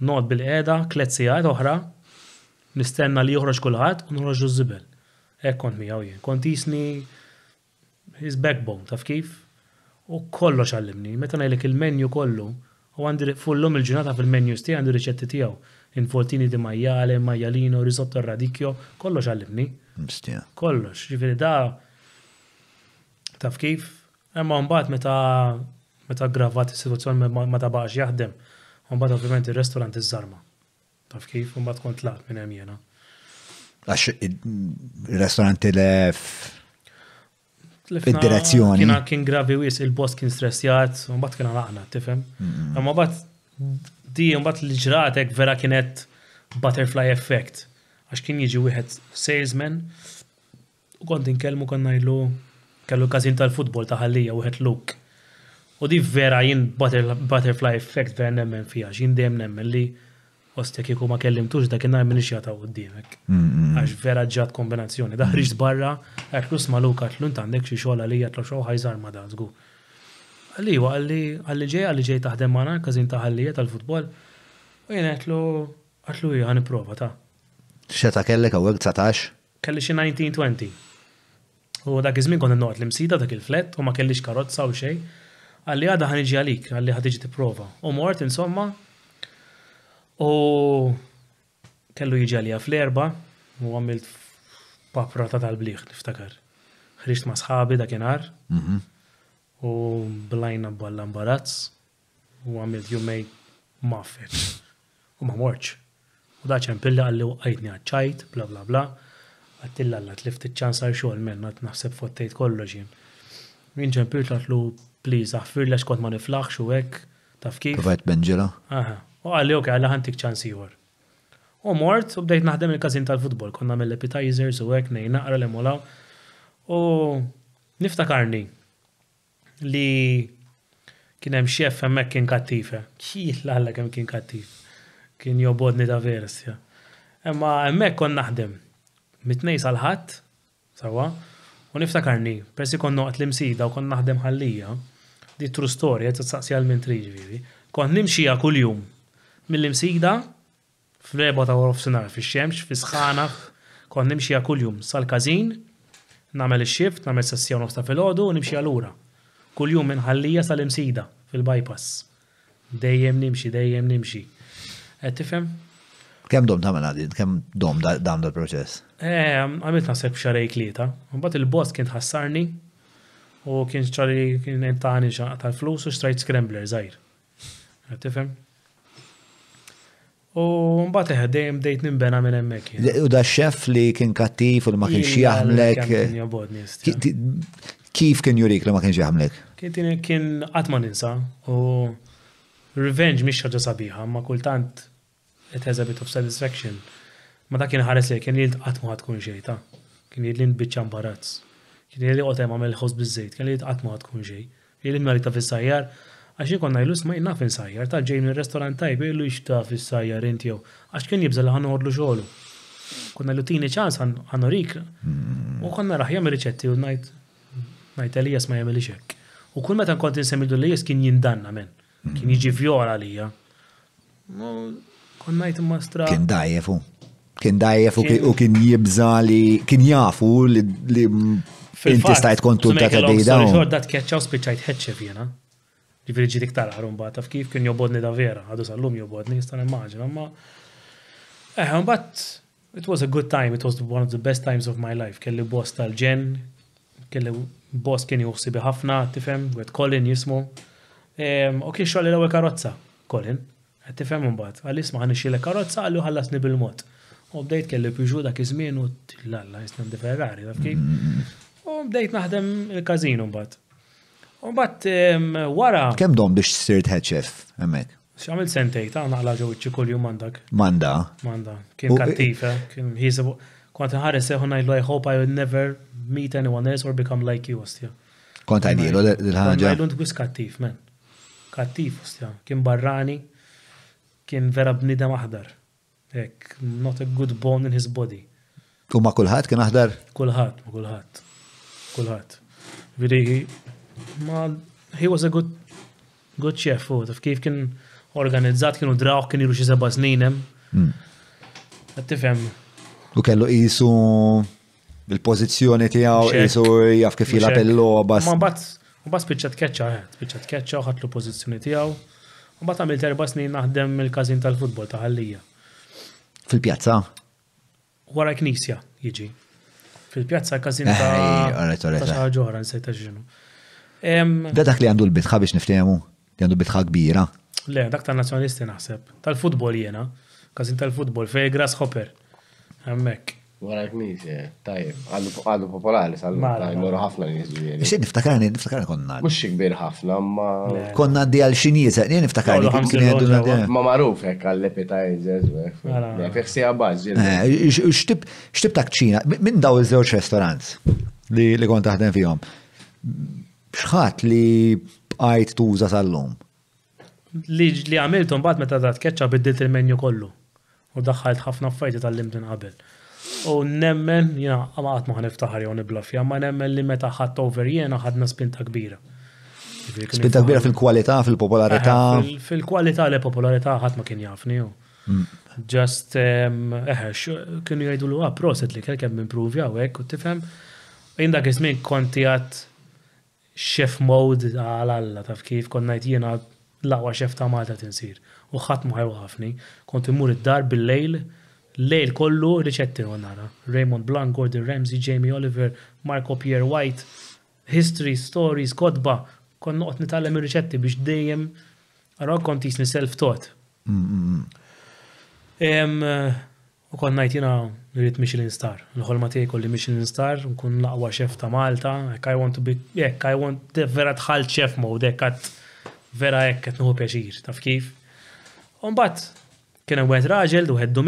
Nod bil-qeda, kletzijat oħra, nistenna li joħroġ kulħadd u z żibel. Ek kont mi jien. Kont jisni his backbone, taf kif? U kollox għallimni. Meta ngħidlek il-menju kollu, u għandi fullum il ġunata fil-menju sti għandi riċetti tiegħu. Infoltini di majjale, majjalino, risotto radikjo kollox għallimni. Kollox, ġifiri da taf kif? Imma mbagħad meta meta gravat is-sitwazzjoni ma tabax jaħdem, mbagħad ovvjament ir-restorant iż-żarma. Taf kif mbagħad kont laqt minn hemm jiena. Għax ir-restorant tilef id-direzzjoni. kien gravi wis il-boss kien stressjat, mbagħad kien laqna, tifhem? Imma mbagħad di mbagħad li ġratek vera kienet butterfly effect. Għax kien jiġi wieħed salesman u kont inkellmu konna jlu kellu kazin tal-futbol ta' ħallija u luk. U di vera jien butterfly effect vera nemmen fija, jien dem nemmen li ostek kiku ma kellimtux da kienna minix d-dimek. Għax vera ġat kombinazzjoni. Da ħriġ barra, għatlu smalu għatlu għandek xie xoħla li għatlu xo ħajżar ma zgu. Għalli, għalli, għalli ġej, għalli ġej taħdem mana, kazin taħallija tal-futbol. U jien għatlu, għatlu jgħan prova ta' xeta kellek għawek 19? Kelli xie 1920. U dak iż-żmien konna noqgħod l-imsida dak il-flett u ma kellix karozza u xejn. Għalli għadha ħaniġi għalik, għalli ħadiġi tipprova. U mort insomma u kellu jiġi għalija fl-erba u għamilt papra ta' tal-bliħ, niftakar. Ħriġt ma' sħabi dakinhar mhm. u blajna balla imbarazz u għamilt jumej maffet u ma' morċ. U daċen pilli għalli u għajtni għadċajt, bla bla bla għattilla għalla li ftit ċans għal xogħol minn għat naħseb fottejt kollox jien. Min ġempir tatlu please aħfir lex kont ma niflaħx u hekk taf kif. Għavajt benġela. Aha, u għalli ok għalli għantik ċans ieħor. U mort u bdejt naħdem il-kazin tal-futbol, konna mill epitizers u hekk nejna, naqra l emolaw u niftakarni li kien hemm xef hemmhekk kien kattife. Eh. Kif l-għalla kien kattif. Kien jobodni ta' versja. Imma hemmhekk kon naħdem. Mitnejsa sal-ħadd, sawa, u niftakarni, persi kon noqgħod l-imsida u kon naħdem ħallija, di tru storja t-tsaqsi għal minn triġviri, kon nimxija kull-jum mill-imsida fl-erba ta' għorof sinar, fil-xemx, fi sħana kon nimxija kull-jum sal-kazin, namel il-xift, namel sessjon ta' fil-ħodu, nimxija l-ura. Kull-jum ħallija sal-imsida fil-bypass. Dejjem nimxi, dejjem nimxi. Għed tifem? Kem dom ta' għadin, mela kem dom dam dal-proċess? Eh, għamilt nasib xarej klieta. Mbagħad il-boss kien ħassarni u kien xarej kien intani tal-flus u xtrajt scrambler zaħir. Tifem? U mbagħad eħe dejjem dejt nimbena minn hemmhekk. U da xef li kien kattif u ma kienx jaħmlek. Kif kien jurik li ma kienx jaħmlek? Kien qatt ma ninsa u revenge mhix ħaġa sabiħa, ma kultant it has a bit of satisfaction. Ma ta' kien ħares li kien li l-tqatmu ħatkun xejta. Kien li l bicċan barazz Kien li l-qotem għamil ħos bizzejt. Kien li l-tqatmu ħatkun xej. Kien li l-marita fil-sajjar. Għax jikon najlu smaj naf fissajjar Ta' ġej minn restorant tajb illu jixta fil-sajjar inti jow. Għax kien jibżal ħan orlu xoħlu. Konna l-tini ċans ħan orik. U konna jgħamil riċetti u najt. Najt li ma jgħamil xek. U kull meta kont insemmidu li kien jindanna men. Kien jiġi vjola lija. ma' mastra. Kien dajjefu kien dajjef u kien jibza li kien jafu li inti stajt kontu ta' ta' dejda. Dat keċċaw spiċajt ħedċef jena. Ġifiri ġi diktar ħarum bat, taf kif kien jobodni da' vera, għadu sal-lum jobodni, jistan immaġin, ma. Eh, bat, it was a good time, it was one of the best times of my life. Kelli boss tal-ġen, kelli boss kien juħsibi ħafna, tifem, għed Colin jismu. U kien xoħli l għu karozza, Colin, tifem un bat, għal-isma għan karozza, għallu ħallasni bil-mod. U bdejt kelli Peugeot dak iż-żmien u l-alla di Ferrari, taf kif? Mm-hmm. U bdejt naħdem il kazinu mbagħad. U mbagħad ehm, wara. Kemm dom biex sirt head chef hemmhekk? X'għamil sentej ta' naqla ġew iċ-ċikolju mandak. Manda. Manda. Kien kattifa, eh? kien jisibu. Kont ħares seħu ngħidlu I hope I will never meet anyone else or become like you, ostja. Kont għajdilu l-ħagġa. Għajdu n kattif, men. Kattif, ostja. Kien barrani, kien vera bnidem aħdar. Ek, not a good bone in his body. U ma kien aħdar? Kulħat, ma Kulħat. Kullħat. Vidi, ma, he was a good, good chef, u oh, taf kif kien organizzat, kienu draw, kien jiru xie seba sninem. Hmm. Għattifem. U kellu jisu bil pozizjoni tijaw, jisu jaf kif jilab il bas. Ma bat, u bat spiċċat keċċa, eh, spiċċat keċċa, ħatlu pozizjoni tijaw. U bat għamil terba snin naħdem il-kazin tal-futbol taħallija. Fil-pjazza? Wara knisja jiġi. Fil-pjazza kazin ta' ħaġoħra nsejta ġinu. Da dak li għandu l-bitħa biex niftehmu, li għandu bitħa kbira. Le, dak ta' nazzjonalisti naħseb. Tal-futbol jena, kazin tal-futbol, fej Grasshopper. Hemmek. Wara knisja, tajjeb, għallu popolari, għallu ħafna nisu jeni. Xie niftakarni, niftakarni konna. Mux kbir ħafna, ma. Konna di għal xinijiet, jeni niftakarni. Ma maruf hekk għall-appetizers, eh, fekħsi għabbaż. Eh, Xtib ta' ċina, minn daw iż-żewġ restorants li kont taħdem fihom. Xħat li bqajt tuża sal-lum? Liġ li għamiltu mbagħad meta ta' ketchup biddilt il-menju kollu. U daħħalt ħafna affajti tal-lim qabel. U nemmen, jina, għama għat maħan iftaħar jow niblafja, ma nemmen li meta ħadt over jena ħadna spinta kbira. Spinta kbira fil kualita fil-popolarità. fil kualita li popolarità ħadd ma kien jafni. Mm. Just, eħe, kienu jgħidu l-għu proset li kell kemm improvi għek, u tifhem, jinda għizmin konti għat chef mode għal-alla, taf kif konnajt jena laqwa chef ta' Malta tinsir. U ħadd ma għafni, konti mur id-dar bil-lejl, lejl kollu riċetti għonara. Raymond Blanc, Gordon Ramsay, Jamie Oliver, Marco Pierre White, History, Stories, Kodba, kon noqt nitallem ir-riċetti biex dejjem għara kont jisni self-taught. U kon najtina nirrit Michelin Star. Nħol ħolma tiegħi kolli Michelin Star, nkun laqwa xef ta' Malta, I want to be, jekk, I want, vera tħalt xef mode, jekk vera jekk qed nħu pjaċir, taf kif. Umbat, kien hemm għed raġel duħed ħeddu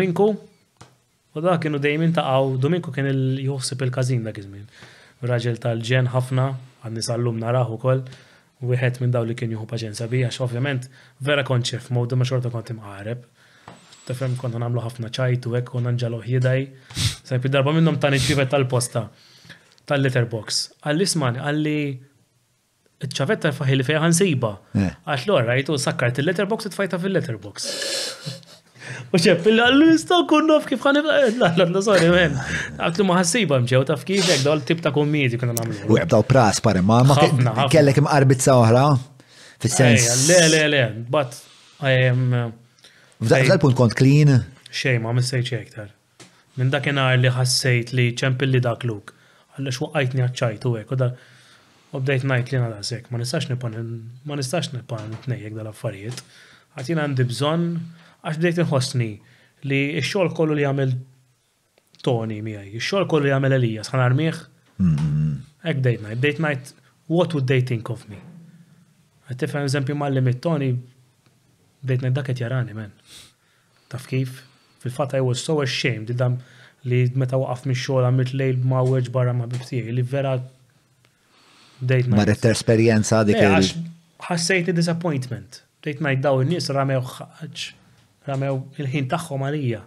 U da kienu ta' għaw, Dominku kien il juħsib il-każin dak iż Raġel tal-ġen ħafna, għandis naraħu kol, ukoll, wieħed minn daw li kien juħu paċenza bija, ovvjament vera konċef modu ma xorta kont imqareb. Tafem konta namlu ħafna ċajt u hekk konna nġalu ħjedaj. Sajpi darba minnhom tani ċivet tal-posta tal-letterbox. għall isman għalli ċavetta faħi li fejħan sejba. Eh. Għax l sakkart il-letterbox u tfajta fil-letterbox. U ċep, l-għallu jistaw kun nof kif għan eh, l-għallu, sorry, men. Għaklu maħassiba mġew, taf kif jek, dawl tip ta' komedi kuna namlu. U għabdaw pras pare, ma' ma' kellek imqarbit sa' oħra? sens Le, le, le, but I am. Uh, F'dal-punt kont clean? Xej, ma' missejċ ektar. Minn dakinar li ħassejt li ċempilli dak luk. Għalli xwaqajtni għacċajt u għek, u da' u bdejt najt li nada sekk, ma nistax nipan, ma nistax nipan t-nejjek dal-affarijiet. Għatina għandi bżon għax bdejt inħossni li x-xogħol kollu li jagħmel Tony miħaj, x-xogħol kollu li jagħmel Elija, sħan armiħ, mm-hmm. Hekk bdejt ngħid, bdejt najt, what would they think of me? Qed tifhem eżempju mal mit Tony bdejt ngħid dak jarani men. Taf kif? Fil-fatt I was so ashamed id-dam li meta waqaf minn xogħol għamil lejl ma' weġ barra ma' bibtiħi, li vera bdejt ngħid. Marret esperjenza dik. il disappointment. Bdejt ngħid daw in-nies ramew ħaġġ ramew il-ħin tagħhom għalija.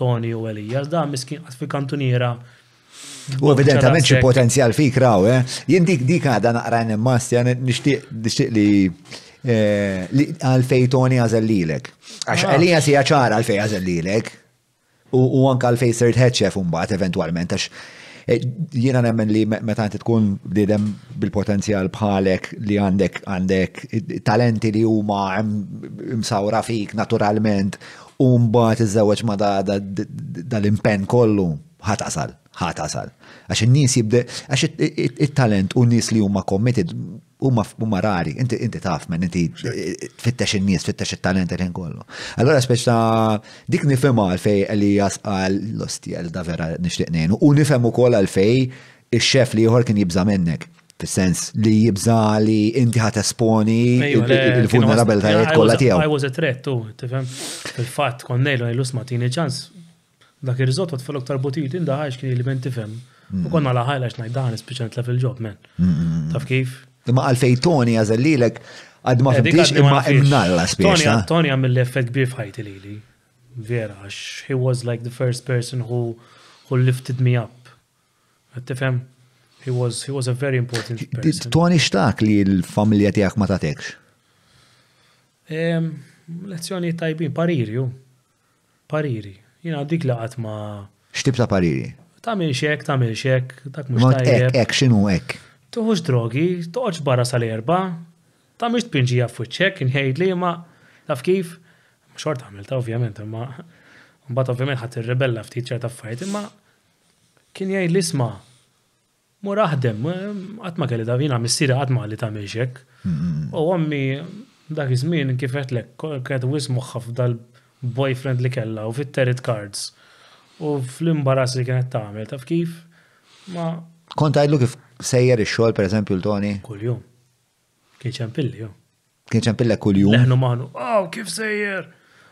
Tony u Elias, da miskin fi kantuniera. U evidentament xi potenzjal fik raw, eh? Jien dik dik għadha naqra n-mastjan, nixtieq nixtieq eh, li għalfej Tony għazellilek. Għax ah. Elias si ċara għalfej għazellilek U għanka għalfej sirt head chef un eventualment għax Eh, jiena nemmen li meta inti tkun bdidem bil-potenzjal bħalek li għandek għandek talenti li huma msawra fik naturalment u mbagħad iżewweġ ma dal-impenn kollu ħatasal, ħatasal. Għax in-nies jibde għax it-talent u n-nies li huma committed huma rari, inti inti taf men inti tfittex in-nies, tfittex it-talent il kollu. Allora speċi ta' dik nifhem għalfej li jasqal l ostja l da vera nixtieq ngħinu u nifhem ukoll għalfej ix-xef li ieħor kien jibża minnek. Fis-sens li jibża li inti ħat esponi il-vulnerabilitajiet kollha tiegħu. I was a threat tu, tifhem? Fil-fatt konnejlu l-usma tieni ċans. Dak ir-riżott tfellok tarbutit inda ħax kien li tifhem. U mm. konna laħajla x'ngħid daħan ispiċent fil-ġob men. Taf kif? Ma għalfej Tony għazellilek għad ma eh, fimtix imma imnalla spiċa. Tony għamil effett bie fħajti li li. Vera, għax he was like the first person who, who lifted me up. Għattifem? He was, he was a very important person. Tony xtaq li l-familja tijak ma tatekx? Lezzjoni tajbin, pariri, ju. Pariri. Jina dik laqat ma. Xtib ta' pariri? Ta' minn xek, ta' minn xek, dak mux tajjeb. Ek, xinu ek tuħux drogi, toħġ barra sal-erba, ta' miex tpinġija ċek, inħejd li ma taf kif, xort għamilta ovvjament, imma mbagħad ovvjament ħadd irrebella ftit ċerta fajt, imma kien jgħid li sma, mur aħdem, qatt ma kelli da missiera qatt ma li U ommi dak iż-żmien kif qedlek kienet wis xaf f'dal boyfriend li kellha u fit-terit cards u fl-imbarazz li kienet tagħmel taf kif ma kont kif sejjer il-xol, xogħol pereżempju l-Toni? Kuljum. Kien ċampilli, jo. Kien ċempilla kuljum. Leħnu maħnu, aw, kif sejjer?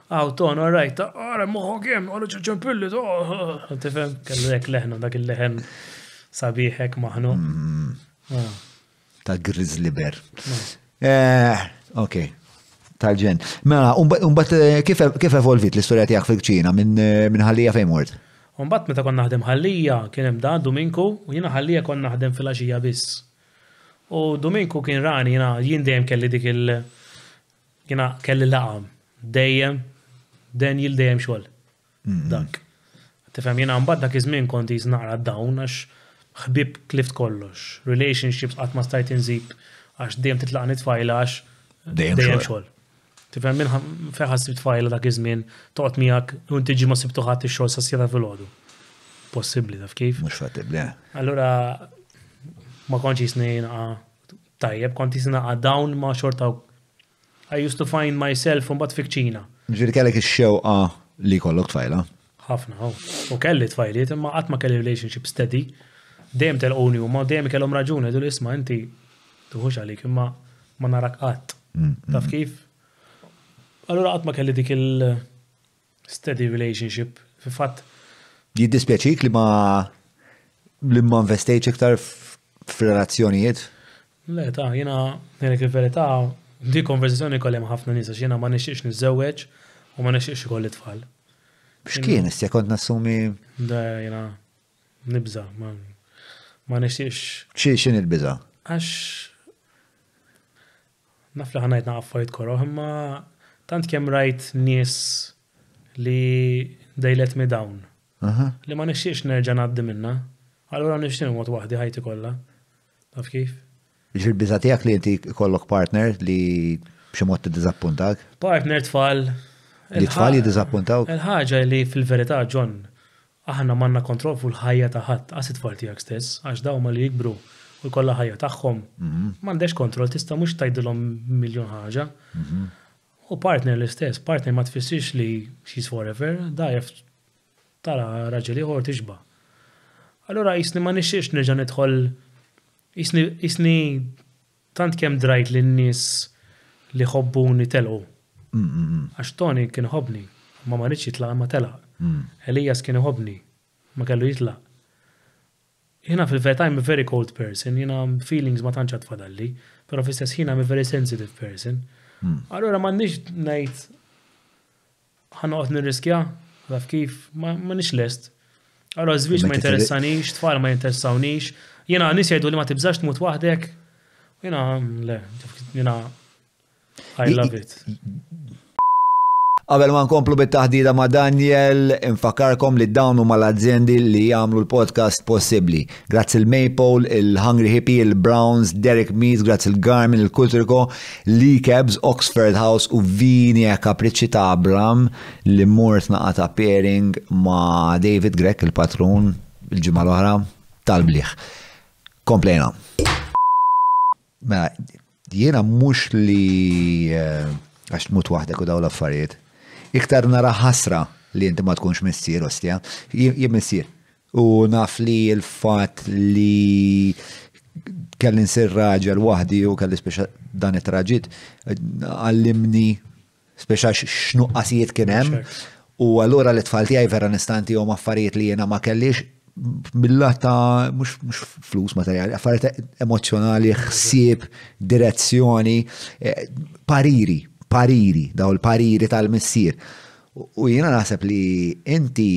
Aw, Ton, all right, ara moħħu kemm, għallu ċempilli, to. Tifhem, kellu hekk leħnu dak il-leħen sabiħek maħnu. Mm. Ah. Ta' grizzly bear. Eh, ok, tal-ġen. Mela, e-, kif evolvit l-istoria tijak fil-ċina minn eh, ħallija fejn mort? Unbat meta kon naħdem ħallija kien hemm da Dominku u jiena ħallija kon naħdem fil-għaxija biss. U Dominku kien rani jiena jien dejjem kelli dik il jiena kelli laqam dejjem den jil dejjem xogħol. Mm-hmm. Dak. Tifhem jiena mbagħad dak iż-żmien kont naqra dawn għax ħbib klift kollox, relationships qatt ma stajt inżib għax dejjem titlaq nitfajla għax dejjem xogħol. Tifem minn feħas tfajla dak iż-żmien toqgħod miegħek u tiġi ma sibtu ħadd ix-xogħol sa fil filgħodu. Possibbli taf kif? Mhux fatibli, eh. Allura ma kontx jisnej tajjeb, kont jisnaqa dawn ma xorta I used to find myself un bat fikċina. Ġiri kellek ix-xewqa li kollok tfajla? Ħafna, u kelli tfajliet, imma qatt ma kelli relationship steady. Dejjem telquni huma, dejjem kellhom raġuni, dul isma' inti tuħux għalik imma ma narak qatt. Mm, mm. Taf kif? Allura għatma kelli dik il-steady relationship, fi fatt. Jiddispjaċik li ma li ma investejċ iktar f-relazzjonijiet? Le, ta' jena, jena kif verita, di konverzazzjoni kolli ħafna nisa, jena ma nixiex nizzewġ u ma nixiex kolli tfal. X'kien issja kont nassumi? Da, jena, nibza, ma, ma nixiex. Xie xin il-biza? Għax, nafli ħanajt naqaffajt koro, imma tant kem rajt nis li they let me down. Li ma nixiex nerġa naddi minna. Allora nixxiex mod wahdi ħajti kolla. Taf kif? Ġil bizatijak li inti kollok partner li bximot t-dizappuntak? Partner tfal. Li tfal jidizappuntaw? Il-ħagġa li fil-verità ġon, aħna manna kontrol fuq l-ħajja ta' ħadd għas it-tfal tiegħek stess, għax daw ma li jikbru u jkollha ħajja tagħhom. Mhm. M'għandekx kontrol, tista' mhux tgħidilhom miljon ħaġa. Mhm. U partner l-istess, partner ma tfissirx li she's forever, da jaf tara raġeli għor tiġba. Allora jisni ma nixiex nerġa' nidħol jisni tant kemm drajt lin-nies li ħobbuni telqu. Mm, mm, mm. Għax Tony kien hobni, ma ma nix jitlaq ma telaq. Elijas kien hobni, ma kellu jitlaq. Jina fil-vet, I'm a very cold person, jina feelings ma tantx fadalli, pero fil istess jina I'm a very sensitive person. Hmm. Allora ma nix najt ħanoqt nirriskja, għaf kif, ma nix lest. Allora zviċ ma interessanix, tfal ma interessanix, jena nis jgħidu li ma tibżax tmut wahdek, jena, le, jena, I love it. Qabel ma nkomplu bit-taħdida ma' Daniel, infakarkom li dawnu ma' l azzendi li jagħmlu l-podcast possibbli. Grazzi il-Maple, il-Hungry Hippie, il-Browns, Derek Meads, grazzi il-Garmin, il kutriko Lee Cabs, Oxford House u Vini e Kapriċi ta' Abram li mort naqata pairing ma' David Grek, il-patrun, il-ġimgħa l-oħra tal-bliħ. Komplejna. Mela, jiena mhux li eh, għax mut wahdek u daw l-affarijiet iktar nara ħasra li inti ma tkunx missier ostja. jib missier. U naf li l-fat li kelli nsir raġel wahdi u kelli speċa dan it-raġit għallimni speċa x'nuqqasijiet kien hemm. U allura li tfalti għaj vera nistanti u maffariet li jena ma kellix billata mux, mux flus materjali, affariet emozjonali, xsib, direzzjoni, eh, pariri pariri, daw il-pariri tal-missir. U jiena naħseb li inti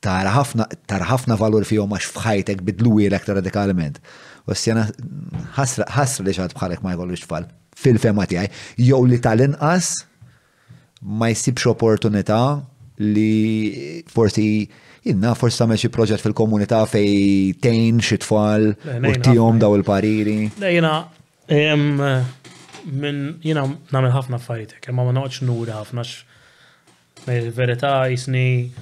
tara ħafna valur fihom għax fħajtek bidlu jilek radikalment. U s sjena ħasra li xaħat bħalek ma jkollux tfal fil-fema tiegħi, Jow li tal-inqas ma jsibx opportunità li forsi jinnna forsi samel xi proġett fil-komunità fej tejn xi tfal u tijom daw il-pariri. jina, minn jina namel ħafna affarijiet, kemm ma noqgħodx nura ħafna verità jisni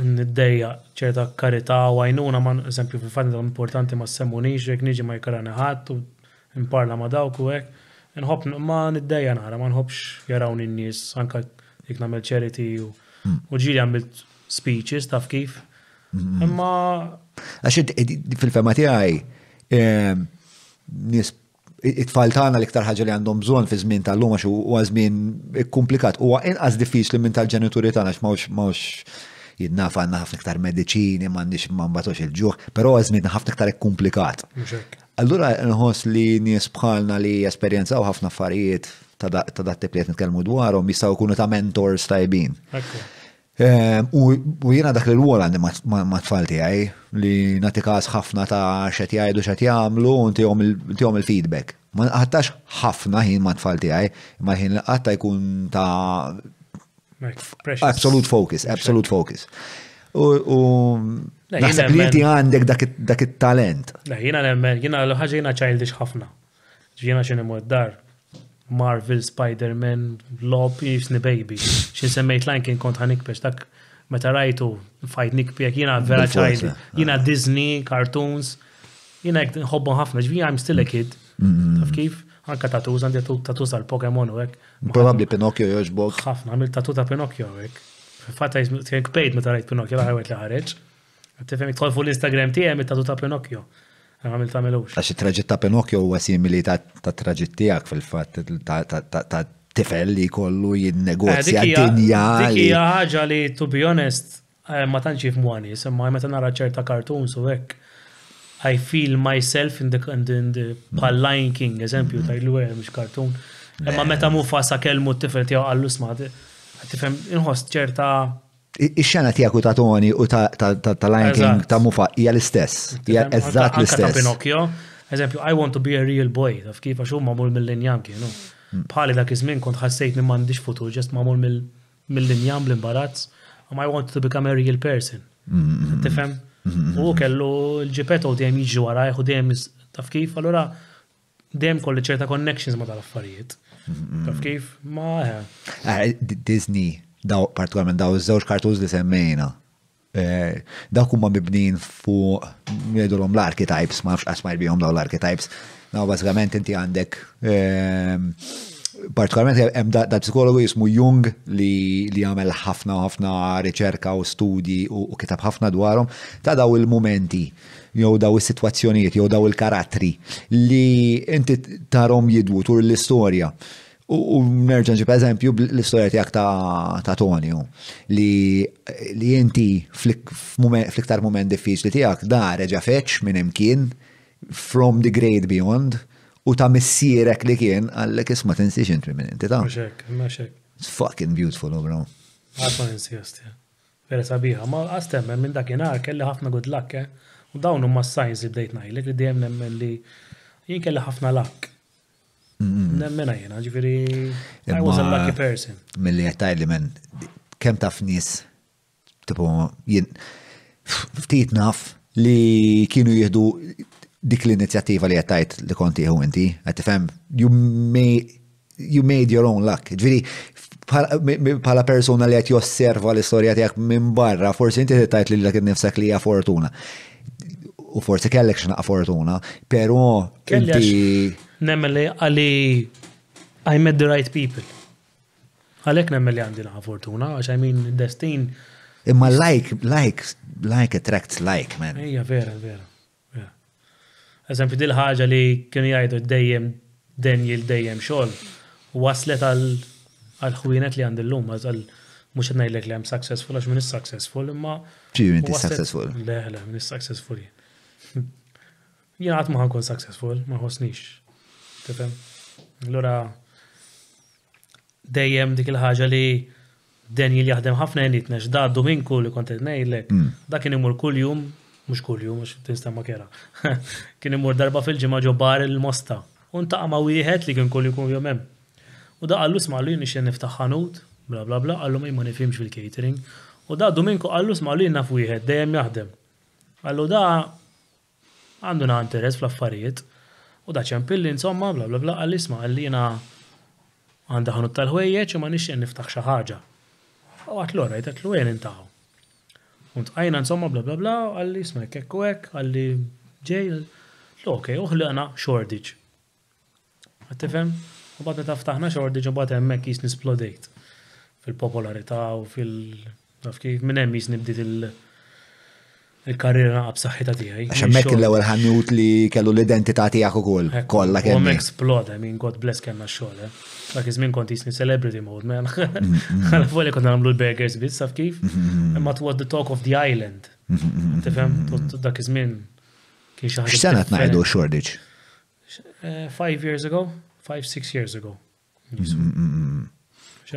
niddejja ċerta karità u għajnuna ma eżempju fil-fatt importanti ma semmu jek niġi ma jkarani ħadd u nparla ma dawk u hekk. Inħobb ma niddejja nara, ma nħobbx jaraw n-nies anka jek nagħmel charity u mm. ġili għamil speeches taf kif. Mm-hmm. Imma. Għaxed fil-fema tiegħi nies it-tfal tagħna l-iktar ħaġa li għandhom bżonn fi żmien tal-lum għax huwa żmien komplikat. Huwa inqas diffiċli minn tal-ġenituri tagħna għax mawx mawx jidnaf għandna ħafna iktar mediċini, m'għandix ma il-ġuħ, però żmien ħafna iktar komplikat. Allura nħoss li nies bħalna li esperjenzaw ħafna affarijiet ta' dat-tip li qed nitkellmu dwarhom jistgħu jkunu ta' mentors tajbin. Okay. Ehm, u jena dak l-wol għandi ma tfal tiegħi li nagħti każ ħafna ta' xed jajdu xed jamlu u ntihom il-feedback. Ma għattax ħafna ħin ma tfal tiegħi, ma ħin għatta jkun ta' absolute focus, absolute focus. U naħseb li inti għandek dak it-talent. Jena l-ħagġa jena childish ħafna. Jena xinu dar Marvel, Spider-Man, Lob, Eve's Baby. Xin semmejt lajn kien kont ħanik biex dak meta rajtu fajt nikpjek jina vera ċajdi. Jina Disney, cartoons, jina għek hobbu ħafna, ġvija I'm still a kid. Mm-hmm. Taf kif? Anka tatuz, għandi tatu għal Pokemon u għek. Probabli Pinocchio joġbok. ħafna, għamil tatu ta' Pinocchio u għek. Fatta jizmik pejt meta rajt Pinocchio, għarajt li ħareċ. Tifem, tħol fuq l-Instagram tijem, tatu ta' Pinocchio. Għamil ta' melux. Għax traġit ta' Pinocchio huwa simili ta' traġit tijak fil fat ta' tifel li kollu jinnegozja eh, dinja. Dik hija li to be honest eh, ma tantx jifmwani, semma meta nara ċerta kartun u hekk. I feel myself in the, in the, in the pal mm. Lion King, eżempju, ta' il għem, mux kartun. Ma meta mu fasa kelmu t-tifel tijaw għallu sma, t-tifem inħost ċerta ix-xena tijak u ta' Tony u ta' Lion King ta' Mufa hija l-istess. Hija eżatt l-istess. Pinocchio, eżempju, I want to be a real boy, taf kif għax huma mul mill-linjam hmm. kienu. Bħali dak iż-żmien kont ħassejt li m'għandix futur, ġest ma'mul mill-linjam l-imbarazz, um I want to become a real person. Hmm. Tifhem? Hmm. U kellu l-ġipetto dejjem jiġi warajh u dejjem taf kif, allura dejjem kolli ċerta connections ma tal-affarijiet. Taf kif? Ma. Eh. Eh, Disney daw partikolarment daw iż-żewġ kartuż li semmejna. E, Dak huma mibnin fuq jgħidulhom l-archetypes, ma nafx qasma bihom daw l-archetypes. Naw bażikament inti għandek e, partikolarment hemm da psikologu jismu Jung li għamel ħafna ħafna riċerka u studji u kitab ħafna dwarhom ta' daw il-mumenti jew daw is-sitwazzjonijiet jew daw il-karattri li inti tarhom jidwu tur l-istorja. U nerġa' per eżempju l-istorja tiegħek ta' Tonio li li inti fl-iktar moment diffiċli tiegħek da reġa' feċ minn imkien from the grade beyond u ta' missierek li kien għallek isma' tinsiex inti minn inti ta' It's fucking beautiful, oh, bro. Għadma ninsijast, vera sabiħa, ma għastem, minn dakinhar kelli ħafna good luck, eh? u dawn huma s-sajns li bdejt ngħidlek li dejjem djemnem li jien kelli ħafna luck Nemmena jena, ġifiri, I was a lucky person. Mill-li jattaj li men, kem taf nis, tipo, jien, ftit naf li kienu jihdu dik l-inizjattiva li għattajt li konti jihu inti, għattifem, you may, you made your own luck. Ġviri, pala persona li għat josserva l-istoria tijak minn barra, forse inti tajt li l-għak nifsak li fortuna. U forse kellek xnaqa fortuna, pero inti nemmen li għalli I met the right people. Għalek nemmen għandi naħa fortuna, għax I mean destin. Imma like, like, like attracts like, man. Ija, vera, vera. Eżempju, dil-ħagġa li kienu jgħidu dejjem Daniel dejjem xol, waslet għal-ħwienet li għandillum, għal mux għednajlek li għam successful, għax minni successful, imma. ċiju inti successful? Le, le, minni successful. Jena għatma għankon successful, ma ħosnix tifem. Allura dejjem dik il-ħaġa li Daniel jaħdem ħafna jenitna x'daddu minku li kont nejlek. ngħidlek. Hmm. Da kien imur kuljum, mhux kuljum mhux ma kera. Kien imur darba fil-ġimgħa ġobar il-mosta. U ntaqa' ma' wieħed li kien kull jum jom hemm. U da għallus ma li nixen niftaħ ħanut, bla bla bla, qallu ma' nifimx fil-catering. U da Dominku qallu sma' li naf wieħed dejjem jaħdem. Għallu da għandu na interess fl-affarijiet. U da ċempilli, insomma, bla bla bla, għall għallina għanda ħanut tal-ħwejjeċ u ma nixxen niftaħ xaħġa. U għatlu għarajt, għatlu għen intaħu. Unt għajna, insomma, bla bla bla, għalli isma, kekku għek, għalli ġej, l-ok, uħliqna Shoreditch. Għattifem? U bat meta ftaħna u bat emmek jis nisplodejt fil-popolarità u fil- Naf minn hemm jisni bdiet il- il-karriera naqab saħħita tiegħi. Għax hemmhekk l-ewwel ħanjut li kellu l-identità tiegħek ukoll kollha kemm. Hom exploda, I mean God bless kemm għax-xogħol. Eh. Dak iż-żmien kont jisni celebrity mode, man. Mm-hmm, mm-hmm. Għal volja kont nagħmlu l-burgers biss saf kif. Mm-hmm. Imma was the talk of the island. Tifhem? Dak iż-żmien kien xi ħaġa. X'sena tnajdu eh, Five years ago, five, six years ago.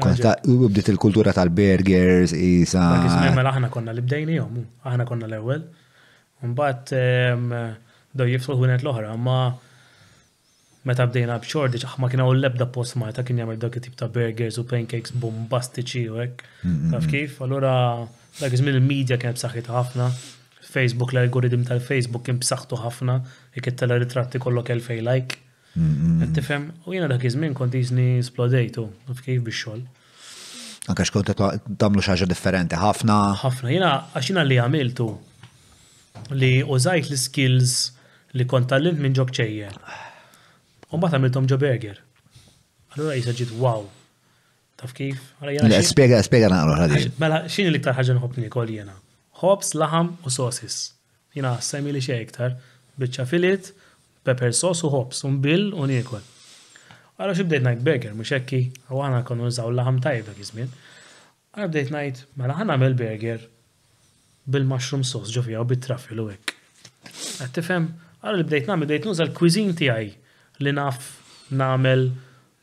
Konta u bdiet il-kultura tal-burgers, isa. Mela aħna konna li bdejni jom, aħna konna l-ewel. Mbagħad do jiftu ħunet l-oħra, ma meta bdejna b'xordiċ, ma kien hawn l-ebda post ta' kien jagħmel dak tip ta' burgers u pancakes bombastiċi u hekk. Taf kif? Allura dak iż-żmien il-medja b'saħħit ħafna. Facebook, l-algoritm tal-Facebook kien b'saħħtu ħafna, jek it-tela ritratti kollok elfej like. Tifhem, u jiena dak iż-żmien kont iżni splodejtu, naf kif bix-xogħol. Anke xkont tagħmlu xi ħaġa differenti ħafna. Ħafna, jiena għax jiena li għamiltu li użajt l-skills li kont tal-lint minn ġob ċejjer. U mbagħad għamiltom ġo burger. Allura jisa ġiet wow. Taf kif? Le, spiega, spiega naqra ħadin. Mela, xini li ktar ħagġa nħobni kol jena? Hops, laħam u sosis. Jena semi li xej iktar. Bicċa filit, pepper sauce u hops, un bil u niekol. Għara xibdejt najt burger, mux ekki, għu għana konu nżaw laħam tajb dak izmin. Għara bdejt najt, mela għana għamil burger bil-mushroom sauce ġofija u bit-traffi l għek. Għattifem, għara li bdejt namil, bdejt nuża l-cuisine tijaj li naf namel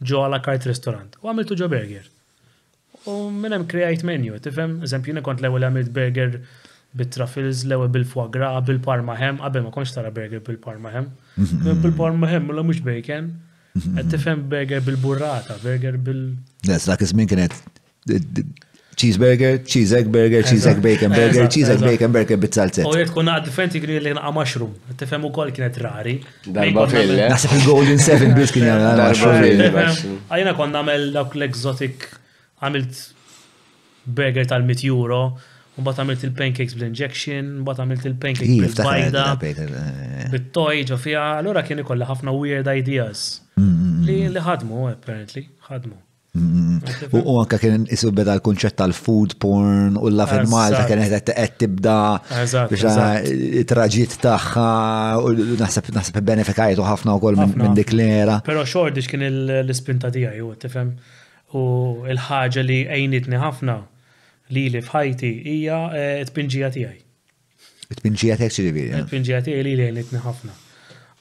ġo għala kart restorant. U għamiltu ġo burger. U minnem krejajt menu, għattifem, eżempju, kont l-ewel għamilt burger bit-trafils lewe bil fuagra bil-parma hem, qabel ma konx tara burger bil-parma hem. Mhm. Bil-parma hem, la mux bacon. Għed mhm. tifhem burger bil-burrata, burger bil- Yes, la kismin kienet cheeseburger, cheese egg burger, cheese egg bacon burger, cheese egg bacon burger bit-salzet. U jek kuna differenti kien li naqa' mushroom, u ukoll kienet rari. Darba fil. Eh? il-Golden Seven bis kien jagħmel mushroom. Għajna konna nagħmel dawk l-exotic għamilt burger tal mit euro, U għamilt il-pancakes bl-injection, bat għamilt il-pancakes bil-bajda, bit toj fiha, allura kien ikolla ħafna weird ideas. Mm, mm, mm. Li li ħadmu, apparently, ħadmu. U anka kien isu beda l-kunċett tal-food porn u la fin Malta kien qed tibda tibda traġit tagħha u naħseb naħseb benefekajtu ħafna wkoll minn dik l-era. Però xordiġ kien l-ispinta tiegħi u tifhem u l-ħaġa li għajnitni ħafna li li fħajti hija eh, t-pinġija tijaj. T-pinġija tijaj xiriviri. Eh? T-pinġija tijaj li li għenitni ħafna.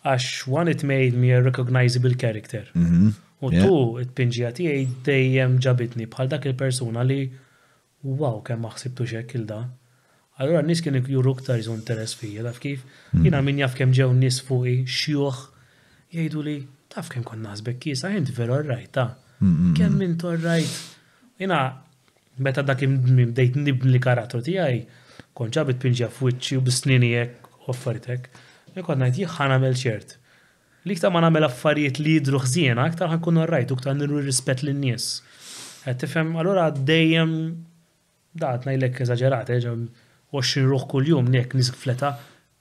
Għax one it made me a recognizable character. Mhm. U tu t-pinġija tijaj dejjem ġabitni bħal dak il-persuna li wow kemm maħsibtu xek il-da. Allora nis kien juru ktar jizun teres fija, taf kif? Mhm. Jina min jaf kem ġew nis fuqi, xjuħ, jajdu li taf kem kon nasbek kisa, jint vero rajta ah. ta' mhm. kem min rajt Jina meta dak imdmim dejt nibni karattru tiegħi, konċa bitpinġa f'wiċċi u b'snini hekk u affaritek, għad ngħid jħan ħanamel ċert. Likta ma nagħmel affarijiet li jidru ħżiena, aktar kunu rajt u ktar nirru rispett lin-nies. Qed tifhem allura dejjem dat ngħidlek eżaġerat, ġem 20 ruħ kuljum nek nisk fleta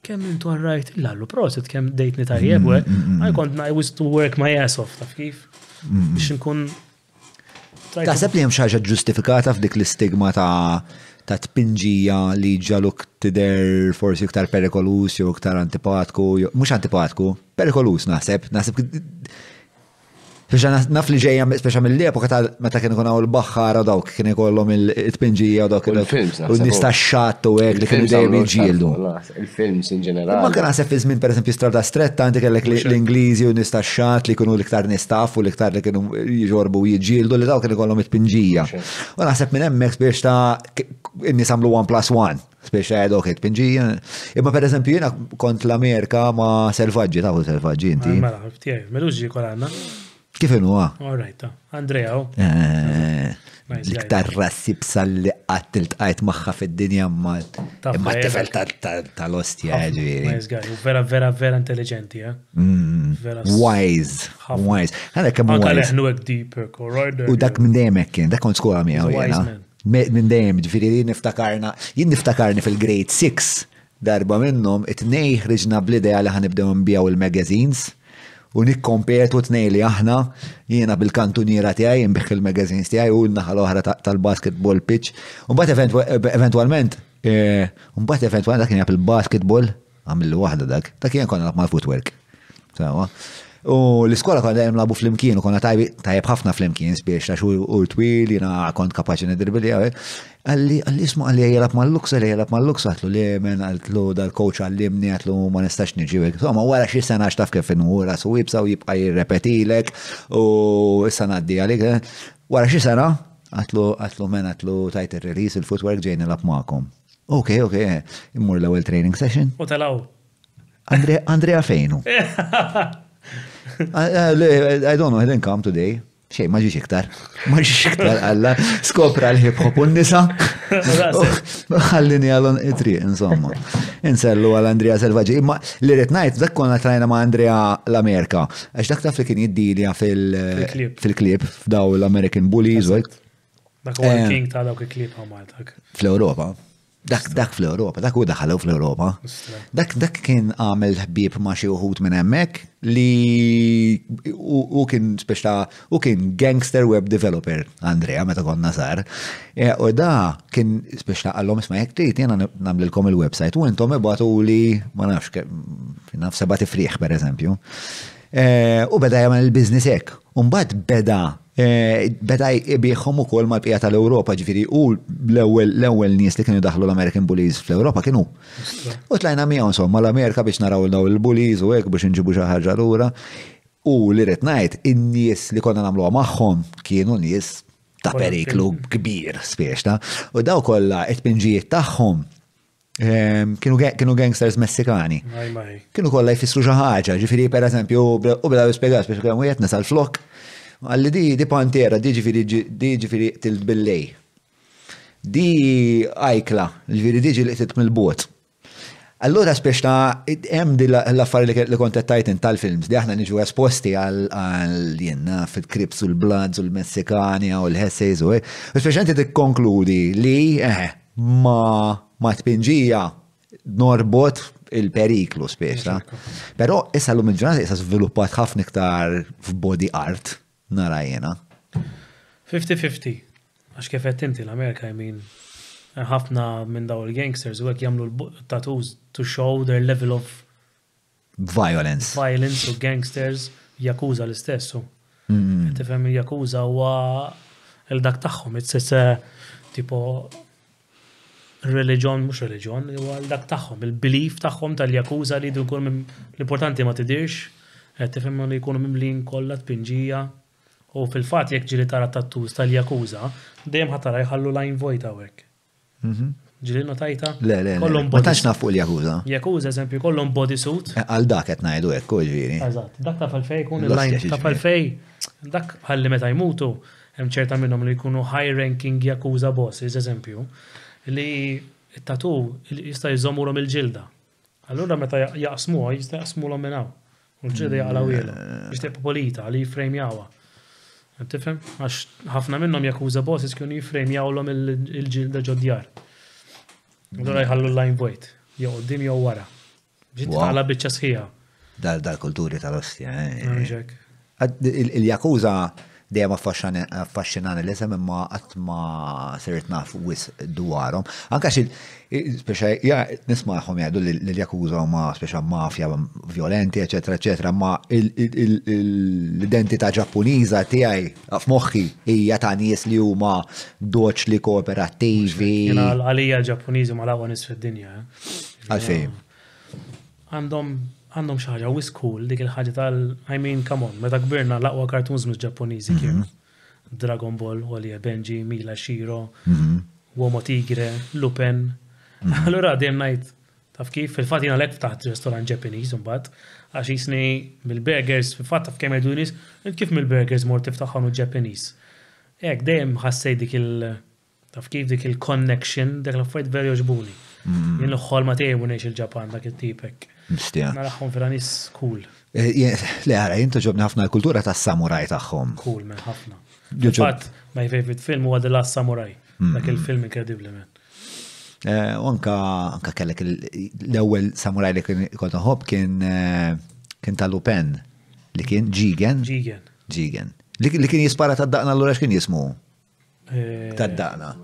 kemm intu għarrajt, l għallu proset, kemm dejt tajjeb, eh. mm, mm, mm, għaj kont najwis to work my ass off, taf kif? Bix nkun Taħseb li hemm xi ħaġa ġustifikata f'dik l-istigma ta' ta' tpinġija li ġaluk tider forsi iktar perikolus jew iktar antipatku, mhux antipatku, perikolus naħseb, naħseb Fiex naf li ġeja speċa mill-epoka ta' meta kien ikun l u dawk kien ikollhom il-tpinġija u dawk u nies tax-xatt u hekk li kienu dejjem jiġġieldu. Il-films in ġenerali. Ma kien għasef fi żmien pereżempju strada stretta inti kellek l-Ingliżi u nies tax-xatt li kienu l-iktar nistaf u l-iktar li kienu jiġorbu jiġġieldu li dawk kien ikollhom it-tpinġija. U naħseb minn hemmhekk biex ta' nies għamlu 1 plus 1 speċa għedok it tpinġija Imma per eżempju jena kont l-Amerika ma selvaġġi, taħu selvaġġi inti. Mela, ftiegħi, meluġi kol Kif huwa? Ah? All right, ah. Andrea. Oh. Eh, l-iktar rassib sal-li għat il-tqajt maħħa fil-dinja ma t-tifel tal-ostja ah, ġviri. Vera, vera, vera intelligenti, eh? Mm, wise. Wise. Għadha kemm wise. Għadha leħnu għek U dak minn dejjem kien, dak kont skola miegħu jena. Minn dejjem ġviri li niftakarna, jien niftakarni fil-grade 6 darba minnom, it-nej ħriġna bl-idea li ħanibdew nbijaw il-magazines u nikkompetu t-nejli aħna jiena bil-kantuniera tiegħi imbeħ il-magazines tiegħi u l-naħal oħra tal-basketball pitch. Mbagħad eventwalment, eh, mbagħad eventualment dak jena bil basketball għamillu wahda dak, dak jena konna mal-footwork. U l-iskola kon jem labu fl-imkien, u konna tajb ħafna fl-imkien, ta' għax u twil, jina kont kapaxi nedirbili, għawe. Għalli, għalli ismu għalli għalli, għalli, għalli, għalli għalli, għalli, għalli, għalli, għalli, għalli, għalli, għalli, għalli, għalli, għalli, ma nistax nġiwek. Somma, għara xie sena xtaf kif n-għura, su jibsa u jibqa jirrepetilek, u s-sena għaddi għalik. Għara eh. xie sena, għatlu, għatlu men, għatlu tajt il-release, il-footwork ġejni lab maqom. Ok, ok, eh. immur l-ewel training session. U talaw. Andrea fejnu. Ah, ah, I don't know, I didn't come today. Xej, maġiġ iktar. Maġiġ iktar għalla. Skopra l-hip hop un-nisa. Għallini għallon itri, insomma. Insellu għal Andrea Selvaġi. Imma li rrit najt, dak konna trajna ma' Andrea l-Amerika. Għax dak taf li kien jiddilja fil-klip, f'daw l-American Bullies. Dak u eh. King ta' dawk il-klip għamaltak. Fl-Europa. Dak dak fl-Europa, dak u daħalew fl-Europa. Dak dak kien għamel ħbieb ma xi uħut minn hemmhekk li u kien speċta u kien gangster web developer Andrea meta konna sar. E, u da kien speċta għallhom isma' jekk trid jiena nagħmlilkom il-website u intom ibatu li ma nafx naf seba' tifrieħ pereżempju. E, u beda jagħmel il-business hekk. mbagħad beda Eh, Beta u ukoll mal pija tal-Ewropa ġifieri u l-ewwel nies li kienu daħlu l-American Bullies fl-Ewropa kienu. U tlajna miegħu insomma l-Amerika biex naraw l daw il-bullies u għek biex inġibu xi ħaġa lura. U li rid ngħid in-nies li konna namlu magħhom kienu nies ta' periklu kbir spieċta. U daw kollha it-pinġijiet tagħhom ehm, kienu gangsters messikani. Kienu kolla jfissru xaħġa, ġifiri per eżempju, u bla spiegas biex kienu jetna sal-flok, Għalli di, di pantera, di ġifiri, di ġifiri til-billej. Di ajkla, ġifiri di ġifiri t bot Allora spiex ta' hemm di l-affar li kont tajtin tal-films, di aħna niġu esposti għal jenna fil-Krips u l-Bloods u l-Messikani u l-Hesseys u spiex inti tikkonkludi li eh, ma ma tpinġija norbot il-periklu speċta. però issa l-lum il-ġurnata issa sviluppat ħafna iktar f'body art nara jena. 50-50. Għax kif qed inti l-Amerika jmin ħafna minn daw il-gangsters u għek jamlu tattoos to show their level of violence. Violence u gangsters jakuza l-istessu. Tifhem il-jakuza huwa il-dak tagħhom, it's tipo reliġjon mhux reliġjon, huwa l-dak tagħhom, il-belief tagħhom tal-jakuza li jkun l-importanti ma tidirx, qed eh, tifhem li jkunu mimlin kollha tpinġija. U fil-fat jekk ġili tara tattus tal-Jakuza, dejjem ħatara jħallu lajn vojta għek. Mhm. Ġili notajta? Le, le, le. Ma tax l-Jakuza. Jakuza, eżempju, kollom bodysuit. Eh, għal dak qed ngħidu hekk ġiri. Eżatt, dak ta' falfej kun il-lajn ta' falfej, dak ħalli meta jmutu, hemm ċerta minnhom li jkunu high ranking Jakuza bosses, eżempju, li tatu jista' jżomurom il-ġilda. Allura meta jaqsmuha jista' jaqsmu minnaw. U l-ġilda jaqalaw ilu. Biex mm. tibqa' polita li jfrejmjawa. Tifhem? Għax ħafna minnhom jakkuża bosses kienu jawlom il-ġilda ġodjar. Dora mm. jħallu l lajn void, Jow, dim jew wara. Ġit tħalla biċċa sħiħa. Dal-kulturi tal-ostja. Eh. Il-jakuza dejjem affaxxinani l-isem imma qatt ma sirt naf wis dwarhom. Anke xi ja nisma'hom jgħidu li l jakuża ma speċi mafja violenti, eċetera, eċetera, ma l-identità ġappuniża tiegħi f'moħħi hija ta' nies li huma doċ li kooperattivi. Għalija ġappuniżi ma l nies fid-dinja. Eh. Għalfejn. Għandhom għandhom xi ħaġa wis cool dik il-ħaġa tal I mean come on, meta kbirna l-aqwa kartuns mis Ġappuniżi kien: mhm. Dragon Ball, Walie Benji, Mila Shiro, Womo mhm. Tigre, Lupin. Mhm. Allura dejjem ngħid taf kif fil-fatt jiena lek ftaħt restoran Ġappuniż imbagħad għax jisni mill-burgers fil-fatt taf kemm jgħidunis kif mill-burgers mor tiftaħħom Ġappuniż. Ek dejjem ħassej dik il- taf kif dik il-connection dak l-affarijiet verju ġbuni. Jien l-ħolma tiegħi il-Ġapan dak it-tipek. Mistija. Naraħħom vera nis cool. Eh, le għara, jinta ġobni ħafna l-kultura ta' samuraj taħħom. Cool, men ħafna. Ġobbat, my favorite film huwa The Last Samurai. Dak il-film inkredibli, men. Eh, unka, unka kellek l-ewel samuraj li kien ħob kien eh, kien tal-Lupen li kien Jigen. Jigen. Jigen. Li kien jispara tad-daqna l-għura x'kien jismu? Tad-daqna.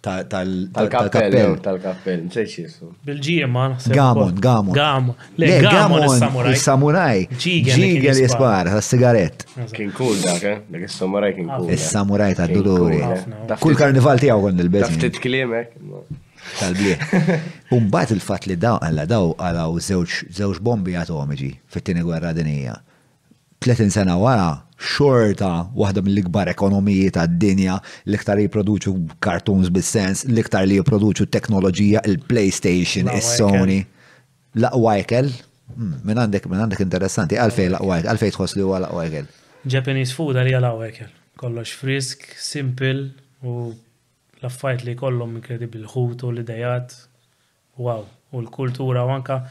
Tal-kappell. Tal-kappell, nsejx jissu. Bil-ġiem ma Gamon, gamon. Gamon. Le, gamon il-samuraj. Il-samuraj. Ġigel jispar, għas-sigaret. Kien cool dak, eh? Dak il-samuraj kien cool. Il-samuraj eh? ta' dolori. Eh? Kull karnival tijaw kon il-bez. Taftit klimek. Eh? Tal-blie. Umbat il-fat li daw għalla daw għalaw zewġ bombi atomiġi fit-tini gwerra dinija 30 sena wara xorta waħda mill-ikbar ekonomiji ta' dinja l-iktar jiproduċu kartuns bis-sens, l-iktar li jiproduċu teknoloġija, il-PlayStation, is-Sony. Laqwa ekel, hmm, Min għandek min għandek interessanti, għalfej laqwa ekel, għalfej tħos li huwa laqwa ekel. Japanese food għalija laqwa ekel, kollox frisk, simple u l-affajt li kollhom inkredibbli l-ħut u l-idejat. Wow, u l-kultura u anka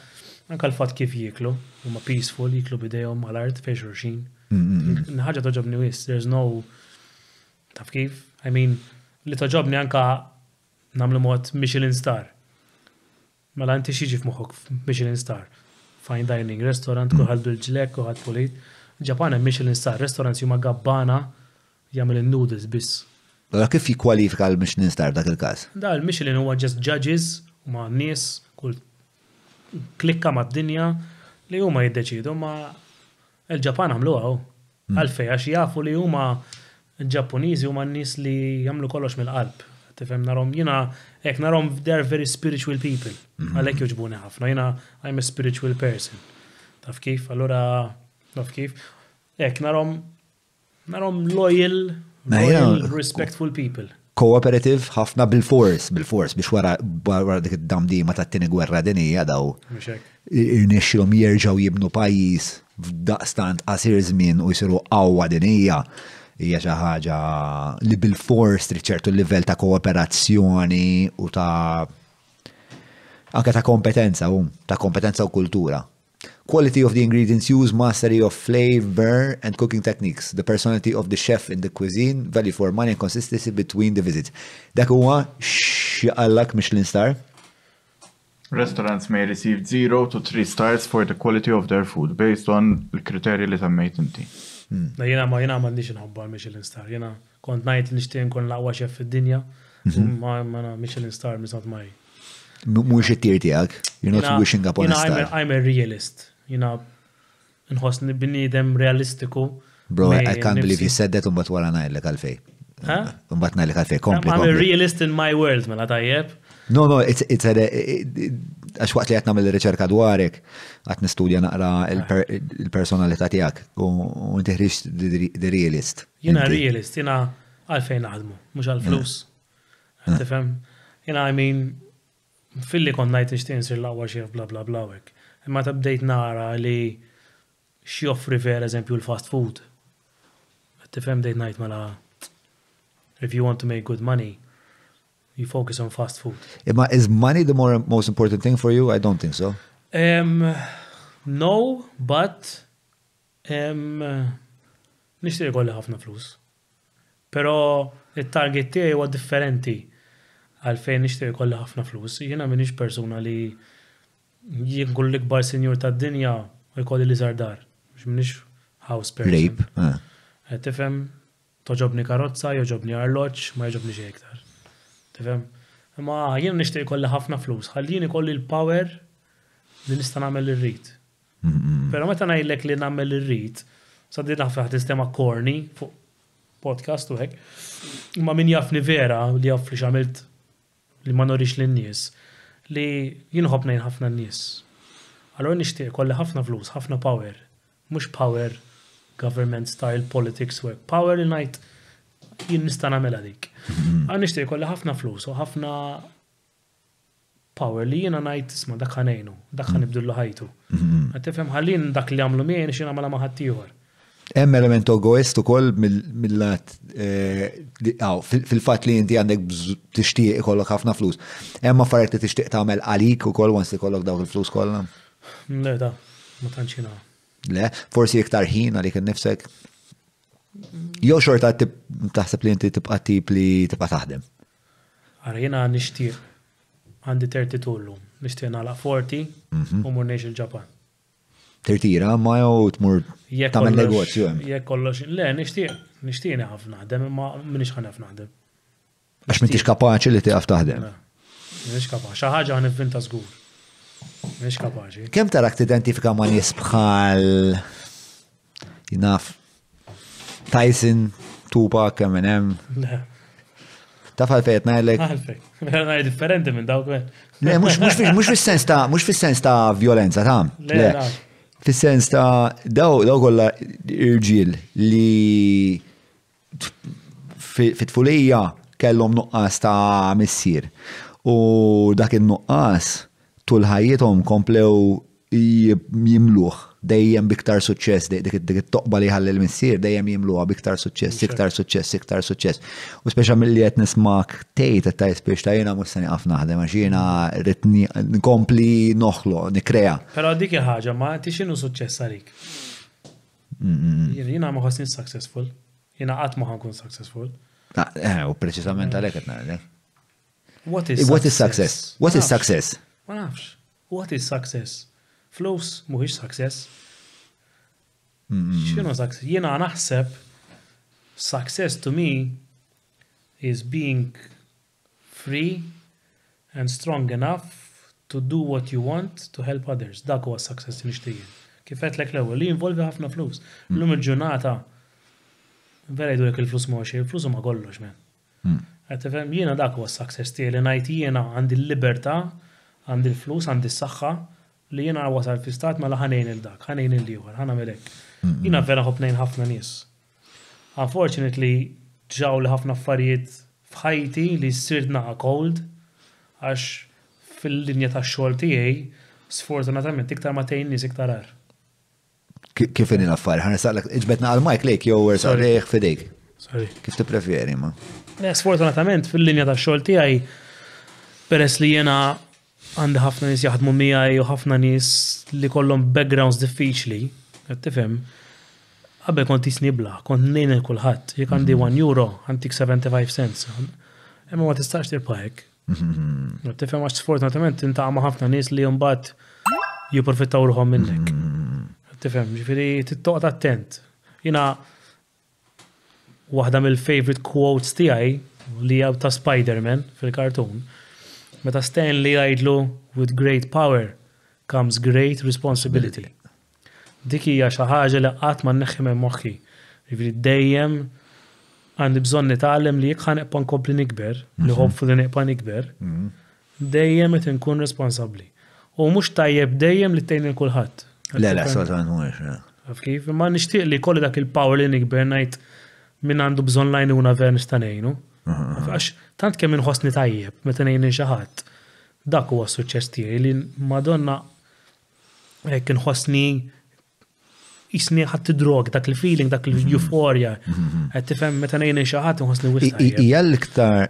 anka l-fatt kif jiklu huma peaceful, jiklu bidejhom għal-art fej xurxin. Mm, mm, mm. Ħaġa toġobni wis, there's no taf kif, I mean, li toġobni anka namlu mod Michelin star. Mela inti xiġi f'moħħok Michelin star. Fine dining restaurant, kuħad bil-ġlek, kuħad polit. Ġapan hemm Michelin star restaurants huma gabbana jagħmel in-noodles biss. Allora mela kif jikkwalifika l-Michelin star dak il-każ? Da l-Michelin huwa just judges, huma nies, kull klikka mad-dinja, li huma jiddeċidu ma il-Ġapan għamlu għaw. Oh. Hmm. Għalfej, għax jafu li huma ġappuniżi huma n-nies li jagħmlu kollox mill-qalb. Tifem narom, jina, ek narom, they're very spiritual people. Hmm. Għalhekk juġbuni ħafna, jina, I'm a spiritual person. Taf kif? Allura taf kif? ek narom narom loyal, loyal respectful people cooperative ħafna bil-fors, bil-fors biex wara wara dik id-damdima tat-tieni gwerra dinija daw. Irnexxilhom jerġgħu jibnu pajjiż f'daqstant qasir żmien u jsiru qawwa dinija hija xi ħaġa li bil-fors trid ċertu livell ta' kooperazzjoni u ta' anke ta' kompetenza u ta' kompetenza u kultura quality of the ingredients used, mastery of flavor and cooking techniques, the personality of the chef in the cuisine, value for money and consistency between the visits. Dak huwa x'għallak Michelin star. Restaurants may receive 0 to 3 stars for the quality of their food based on l-kriterji li tammejt inti. Jena hmm. ma jena ma nix nħobba Michelin star, jena kont najt nishtin kon laqwa xef fid-dinja, mhm. ma Michelin star misat maj. Mux it-tir tijak, you're not wishing upon a star. I'm a realist jina nħossni b'nidem realistiku. Bro, I can't nipsi. believe you said that un bat wara najlek għalfej. Un bat najlek għalfej, kompli. I'm a realist in my world, mela tajjeb. No, no, it's, it's a, għax waqt li għatna mill-reċerka dwarek, għat nistudja naqra il-personalità tijak, u n-tihriċ the realist. Jina realist, jina għalfejn għadmu, mux għal-flus. Tifem? Jina, għajmin, fil-li kon najt nishtin sir laqwa xef bla bla bla għek. Imma ta' bdejt nara li xjoffri fer eżempju l-fast food. Tifem dejt najt mela if you want to make good money, you focus on fast food. Ima, is money the more most important thing for you? I don't think so. Um, no, but um, nishtiq kolli ħafna flus. Pero il-target tiegħi huwa differenti għalfejn nixtieq kolli ħafna flus. Jena minix persona li jien kull l-ikbar senjur ta' dinja u jkolli li zardar, biex minix house person. Rape. Eh, Tifem, toġobni karozza, joġobni arloċ, ma joġobni xie iktar. Tifem, ma jien nishtiq kolli ħafna flus, ħallini kolli l-power li nista' nagħmel l rit Però meta ngħidlek li nagħmel l rit ħafna naħfeħ sistema korni fuq podcast u hekk, ma min jafni vera li jaf li xamilt li ma norix lin-nies li jinħob nejn ħafna n-nies. Għallu nishtiq kolli ħafna flus, ħafna power, mux power government style politics web, power li najt jinn nista' nagħmel dik. Għallu mhm. nixtieq kolli ħafna flus u ħafna power li jiena najt isma' dak ħanejnu, ħajtu. Mhm. Għattifem tifhem ħallin dak li għamlu mien xina mela ma' ħaddieħor. Hemm element egoist ukoll mill-lat eh, fil-fatt li inti għandek tixtieq ikollok ħafna flus. Hemm affarijiet li tixtieq tagħmel għalik ukoll once ikollok dawk il-flus kollha. Le da, ma tantx Le, forsi iktar ħin għalik innifsek. Jew xorta taħseb li inti tibqa' tip li tibqa' taħdem. Ara jiena nixtieq għandi 30 tullu, nixtieq nagħlaq 40 mhm. u mur il-Ġapan tirtira ma jew tmur tagħmel negozju hemm. Jekk kollox, le nixtieq, nixtieq naħaf naħdem imma m'inhiex ħanaf naħdem. Għax m'intix kapaċi li tiqaf taħdem. M'iniex kapaċi, xi ħaġa ħaninvinta żgur. M'iniex kapaċi. Kemm tarak tidentifika ma' nies bħal jinaf Tyson, Tupac, Eminem. Taf għalfejt najlek. Għalfejt. Għalfejt differenti minn dawk Le, mux fil-sens ta' mux fil-sens ta' violenza ta' le, Fis-sens ta' daw daw kollha irġiel li fit kellhom nuqqas ta' missier. U dak in-nuqqas tul ħajjithom komplew jimluħ dejjem biktar suċċess, dik it-toqba li ħalli l-missir dejjem jimluha biktar suċċess, iktar suċċess, iktar suċċess. U speċa mill-li għet nismak tejt, qed tajt biex ta' jena mus sani għafna naħdem għax jiena rid nkompli noħlo, nikreja. Pero dik il ma ti xinu suċċess għalik. Jena ma ħossni successful, jiena qatt ma ħankun successful. Eh, u preċisament għalek għetna eh. What is success? What is success? What is success? What is success? Flows muħiċ success. X'inhu success? Jena naħseb success to me is being free and strong enough to do what you want to help others. Dak huwa success nixtieq. Kifet lek l li involvi ħafna flus. Mm. Lum il-ġurnata vera jdu il-flus ma il-flus ma kollox men. Qed mm. tifhem dak huwa success tiegħi li najt jena għandi l-libertà, għandi l-flus, għandi s saxħa li jena wasal fi stat mela ħanejn il-dak, ħanejn il-liħor, ħana melek. Jena vera ħobnejn ħafna nis. Unfortunately, ġaw li ħafna affarijiet fħajti li s-sirt naqa cold, għax fil-linja ta' xol tijaj, sfortunatament iktar ma tejn nis iktar ar. Kif inni l-affari, s-sallak, iġbetna għal majk lejk, jow għer sarriħ fidejk. Kif ti preferi ma? Eh, sfortunatament fil-linja ta' xol tijaj, peress li jena għandi ħafna nis jaħdmu miegħi u ħafna nis li kollhom backgrounds diffiċli, qed tifhem. Qabel kont jisnibla, kont nejn il kulħadd, jekk għandi 1 mhm. euro, għandik 75 cents. Imma ma tistax tirpajek. Mhm. Qed tifhem għax sfortunatament inta għama ħafna nies li mbagħad jipprofittaw ruħhom minnek. Qed mhm. tifhem, ġifieri tittoqgħod attent. Jiena waħda mill-favorite quotes tiegħi li hija ta' Spider-Man fil-kartun Meta Stanley jgħidlu with great power comes great responsibility. Dik hija xi ħaġa li qatt ma nneħħi minn moħħi. Jiġri dejjem għandi bżonn nitgħallem li jekk ħaneqpa nkompli nikber, li mhm. hopefully neqpa nikber, mhm. dejjem qed inkun responsabbli. U mhux tajjeb dejjem li tgħin kulħadd. Le, le, sotan mhuwiex. Kif, ma nixtieq li kollha dak il-power li nikber ngħid min għandu bżonn lajnuna una ver nista' ngħinu. Għax, tant kemm inħossni tajjeb, meta ngħin xaħat, dak huwa suċċess tiegħi li Madonna hekk inħossni jisni ħadd drog dak il-feeling, dak il-euforja, Għed tifem, meta ngħin xaħat nħosni wisq. Hija iktar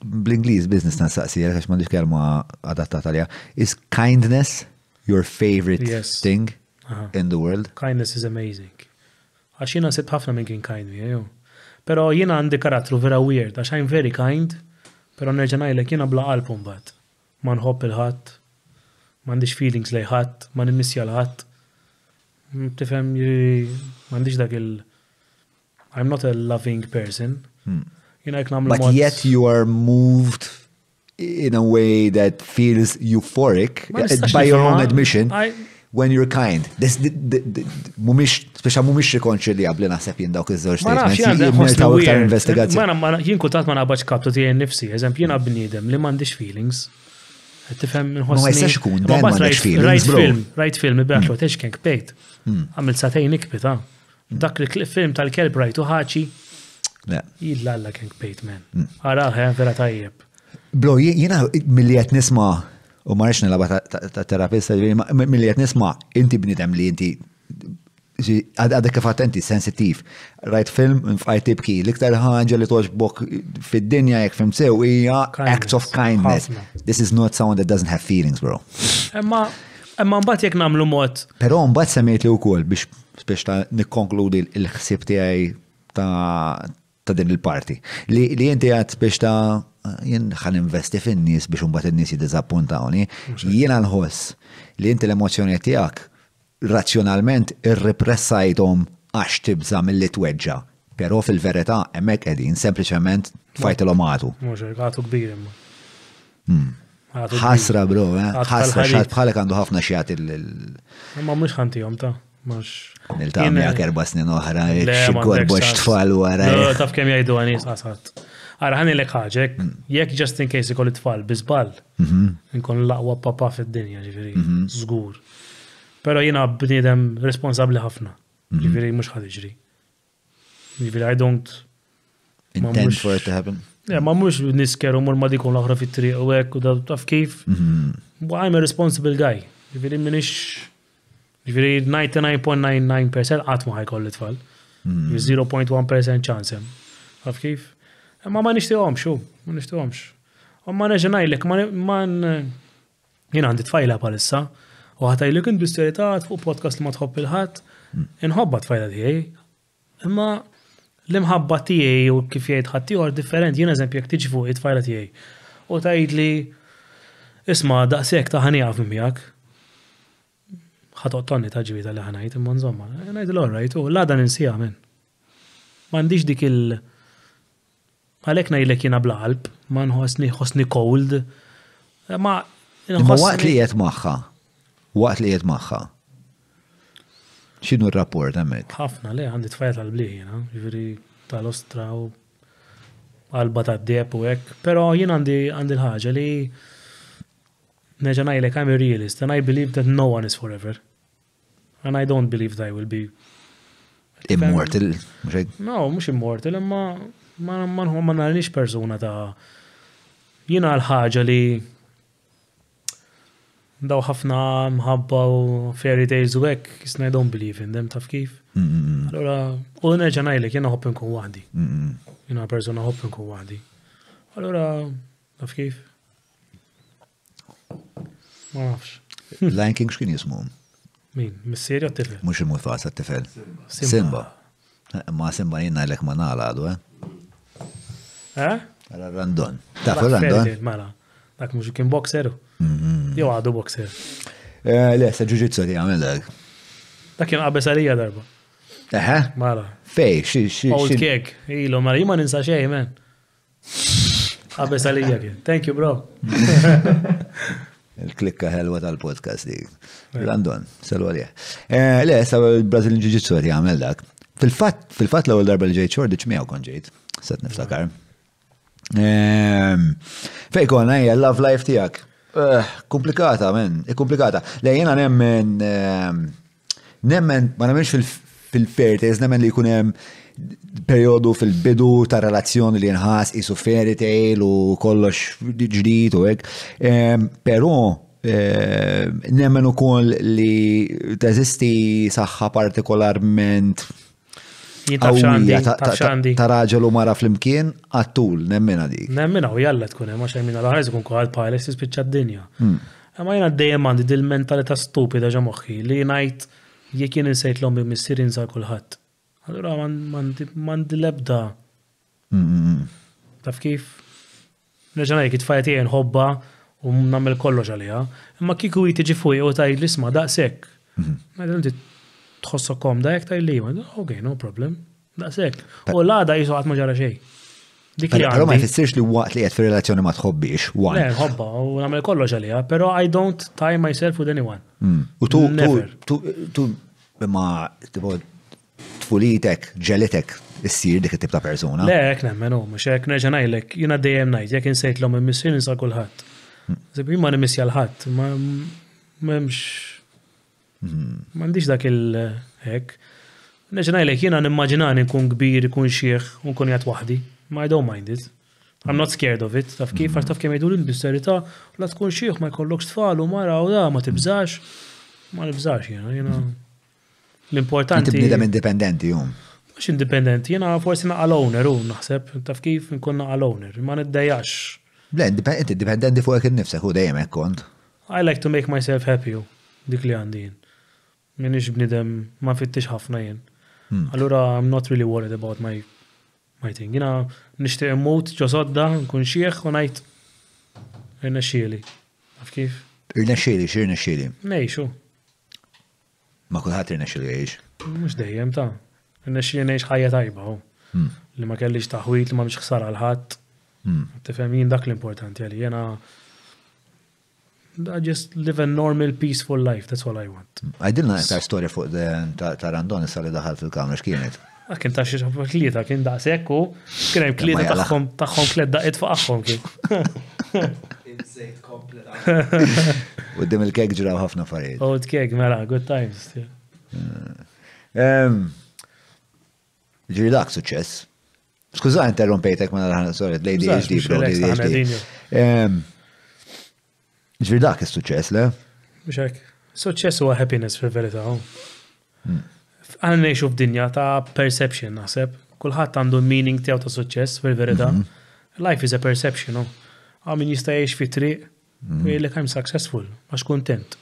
bl biznis business nansaqsija għax mandiġ kelma adattat għalija, is kindness your favorite thing in the world? Kindness is amazing. Għax jiena sib ħafna minn kien kind, Pero jina għandi karattru vera weird, għax I'm very kind, pero nerġa' ngħidlek jina bla għalpum bat. Ma nħobb il-ħadd, m'għandix feelings lej ħat, ma nimmissja l-ħadd. Mm, tifhem m'għandix dak il I'm not a loving person. Hmm. You know, But yet you are moved in a way that feels euphoric by your own admission. I, when you're kind. This mumiex speċa mumiex rikonċiljabli naħseb jien dawk iż-żewġ statements. Ma jien kultant ma nabax kaptu tiegħi nnifsi, eżempju jiena bniedem li m'għandix feelings. Tifhem inħossni. Ma jistax ikun dan m'għandix feelings. Right film, right film ibeħ mm. xogħol tex kien kbejt. Għamil satejn ikbita. Mm. Dak li film tal-kelb rajtu ħaċi. Jilla alla kien kbejt men. Mm. Araħ vera tajjeb. Bro, jiena mill-li qed nisma' u marx laba ta' terapista, mill-li għet nisma, inti bnidem li inti għadek kif attenti, sensitiv. Rajt film, fajt tibki, l-iktar ħagġa li bok fid-dinja jek film sew hija acts of kindness. This is not someone that doesn't have feelings, bro. Emma, emma mbat jekk nagħmlu mod. Però mbat semmejt li kol biex biex ta' nikkonkludi l-ħsieb tiegħi ta' ta' din il-parti. Li jinti għad biex ta' jien ħan investi fin-nies biex imbagħad in-nies jiddiżappuntawni. Jiena nħoss li inti l emozjoni tiegħek razzjonalment irrepressajthom għax tibża mill-li tweġġa. Però fil-verità hemmhekk qegħdin sempliċement tfajtilhom għatu. Mhux għatu hmm. kbir Ħasra bro, eh? ħasra xaħat bħalek għandu ħafna xijat il- Ma mux ħantijom ta' mux. Nil-ta' għamija kerba snin oħra, xikor boċ tfal wara. Taf kem jajdu għanis għasat. Għarħani l ħaġek, mm. jekk just in case ikoll it tfal bizbal, mhm. nkun l-aqwa papa fid-dinja, ġifiri, mhm. zgur. Pero jina b'nidem responsabli ħafna, mhm. ġifiri, mux ħadġri. Ġifiri, I don't. Intend for it to happen. Ja, ma mux nisker u mur ma dikun l-ħra fit tri u għek u taf kif. I'm a responsible guy. Ġifiri, minix. Ġifiri, 99.99% għatmu it tfal. 0.1% ċansem. Għaf kif? Ma ma nishtiqom xu, ma nishtiqom xu. U ma neġenajlek, ma jina għandi tfajla palissa, u ħatajlek industrialitat fuq podcast li ma tħobb il-ħat, mm. inħobba tfajla tijaj. Imma l-imħabba tijaj u kif jgħid ħattijor differenti jina eżempju jek tiġi fuq it-tfajla tijaj. U tajd li, isma daqsek taħani għaf miħak, ħatqot tonni taġbita li ħanajt, imma nżomma, najt l-orrajt, u l-għada ninsija minn. Mandiġ dik il- għalek najlek jina bl-qalb, ma nħosni ħosni cold, ma Ma waqt li jiet maħħa, waqt li jiet maħħa. ċinu r-rapport għamek? ħafna, le, għandi tfajat għal-bliħina, ġviri tal-ostra u għalba ta' d-diep u għek, pero jien għandi għandi l-ħagġa li neġa najlek, I'm realist, and I believe that no one is forever. And I don't believe that I will be. Immortal? No, mux immortal, imma ma nħu ma narnix persuna ta' jina l-ħagġa li daw ħafna mħabba u fairy tales u għek, jisna I don't believe in them, taf kif. Mm, mm, mm. Allora, u neġa najlek, jena hoppin kun wahdi. Jena persona hoppin kun wahdi. Allora, taf kif. Ma nafx. Lion King xkien jismu? Min, missiri għat-tifel? Mux il-mufasa għat-tifel. Simba. Ma Simba jena l ma nala għadu, eh? Għala eh? mela Randon. Ta' Randon. Mela, dak mux kien boxer. Mm-hmm. Jo għadu boxer. Eh, le, sa' ġuġitsu li għamil dak. Dak kien għabbes għalija darba. Eħe? Mela. Fej, xie, xie. Old keg, ilu, mela, jima ninsa xej, men. Għabbes għalija kien. Thank you, bro. il-klikka ħelwa tal-podcast dik. Landon, eh. salu għalija. Le, sa' il-Brazil ġiġitsu għamil dak. Fil-fat, fil-fat l-għol darba li ġejt xordiċ miegħu kon ġejt, set niftakar. Mm -hmm. Ehm, Fejkon, għajja, love life tijak. Eh, komplikata, men, eh, komplikata. Le jena nemmen, ehm, nemmen, ma nemmenx fil-fertis, nemmen li kunem periodu fil-bidu ta' relazzjoni li nħas isu fairy u kollox ġdijt u ek. Ehm, Pero, nemmen u koll li teżisti saħħa partikolarment ta' raġel u mara fl-imkien għattul, nemmina dik. Nemmina u jalla tkun hemm eh, għax minna l-ħarż kun kuħad pajles jispiċċa d-dinja. Hmm. Ma jena dejjem għandi dil-mentalità stupida ġamuħi moħħi li ngħid jekk jien insejt l-ombi missier insa kulħadd. Allura m'għandi l-ebda. Hmm, hmm, taf kif? Nġanaj, ngħid fajt tfajja hobba u nagħmel kollox għalija. imma kieku jtiġi fuq u tgħid l-isma' daqshekk tħossa komda jek tajli, ok, no problem, daqsek. U l-għada jisu għat maġara xej. Pero ma jfessirx li waqt li jgħet fi relazzjoni ma tħobbix, one. Le, hobba, u namel kollox għalija, pero I don't tie myself with anyone. Hmm. U tu, tu, tu, ma, tfulitek, ġelitek, issir dik it-tip ta' persona. Le, jek nemmen, u, mux jek neġanajlek, jina d-dajem najt, jek insejt l-om, missin nisa kullħat. Zibbi hmm. ma nimissja l-ħat, ma, memx, Mandiġ mhm. dak il-hek. Neġnajlek, jena nimmaġinani kun kbir, kun xieħ, un kun jgħat wahdi. Ma I don't mind it. I'm not scared of it. Taf kif, għax mhm. taf kem jgħidu l-bisserita, la tkun xieħ, ma jkollokx tfal u mara u da, ma tibżax. Ma nibżax jena, jena. Mhm. L-importanti. dam indipendenti jom. Mux indipendenti, jena forsi na' għal owner u naħseb, taf kif nkunna għal owner ma niddejax. Le, indipendenti fuq il nifsek u dejjem kont. I like to make myself happy dik li għandin minix bnidem ma fittix ħafna jen. Hmm. Allura, I'm not really worried about my my thing. Jina, nishti immut ġosodda, nkun xieħ, u najt irna xieli. Għaf kif? Irna xieli, xirna xieli. xo. Ma kullħat irna xieli għiex. Mux dejjem ta' irna xieli għiex ħajja tajba, hmm. Li ma kellix taħwit, li ma mx ħsar għal hmm. Tifem jien dak l-importanti għali. Jena, I just live a normal, peaceful life. That's all I want. I didn't like that story fuq ta' Randon sali daħal fil-kamra x'kienet. Kien ta' xiex klieta, kien da' sekku, kien hemm klieta tagħhom tagħhom kliet daqiet faqaħħom kien. Insejt komplet. dim il-kek ġraw ħafna affarijiet. Old kek, mela, good times. Ġiri uh, um, dak suċċess. Skuża interrompejtek ma' mela, sorry, lady HD, bro, lady HD. Ġvir dak is-suċċess, le? Bixek. hekk. Suċċess huwa happiness fil-verità. Hmm. Għan neħxu f'dinja ta' perception naħseb. Kulħadd għandu meaning tiegħu ta' suċċess fil-verità. Hmm. Life is a perception, u. Għaw min jista' jgħix fi triq hmm. jgħidlek I'm successful, għax kontent.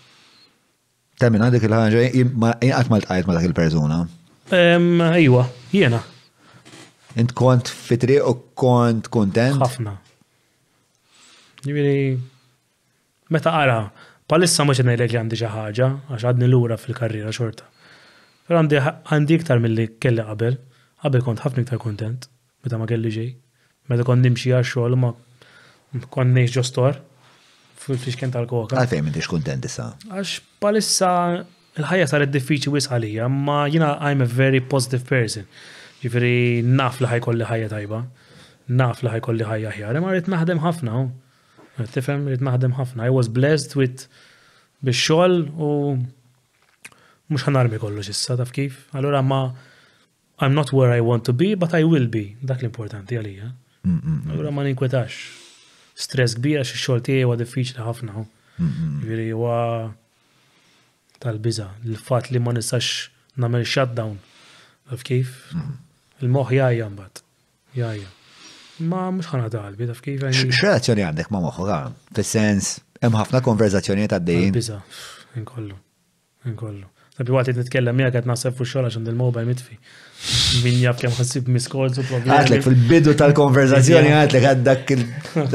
Temmin għandek il-ħanġa, jinqat mal tqajt ma' dak il-persuna. Ejwa, jena. Int kont fitri u kont kontent? Ħafna. Ġifieri Meta qara, palissa ma ngħidlek li għandi xi ħaġa għax għadni lura fil-karriera xorta. Però għandi għandi iktar milli kelli qabel, qabel kont ħafna iktar kontent meta ma kelli ġej. Meta kont nimxie għax xogħol ma kont neħx ġostor, stor fil-fixken tal-koka. Għalfejn minn kontent issa? Għax palissa il-ħajja saret diffiċi wis għalija, ma jina I'm a very positive person. Ġifiri naf li ħajkolli ħajja tajba, naf li ħajkolli ħajja ħjar, ma rrit naħdem ħafna. Tifhem rrit maħdem ħafna. I was blessed with bixxol xogħol u mhux ħanarmi kollu xissa, taf kif. Allura ma I'm not where I want to be, but I will be. Dak l-importanti għalija. Mm, mm, mm. Allura ma ninkwetax. Stress kbira xi xogħol tiegħi wa diffiċli ħafna. Jiġifieri wa tal-biża. Il-fatt li ma nistax nagħmel shutdown. Taf kif? Il-moħħ jajja mbagħad. Jajja. Ma mux ħana dalbi, taf kif għajni. X'relazzjoni għandek ma' għan? Ah, fis-sens, hemm ħafna konverzazzjoni konverzazzjonijiet għaddejjin. Biza, inkollu, inkollu. Sabi għati nitkellem miegħek qed naħseb fuq xogħol għax il-mobile mitfi. Min jaf kem għasib miskolz u problemi. Għatlek fil-bidu tal-konverzazzjoni għatlek għad dak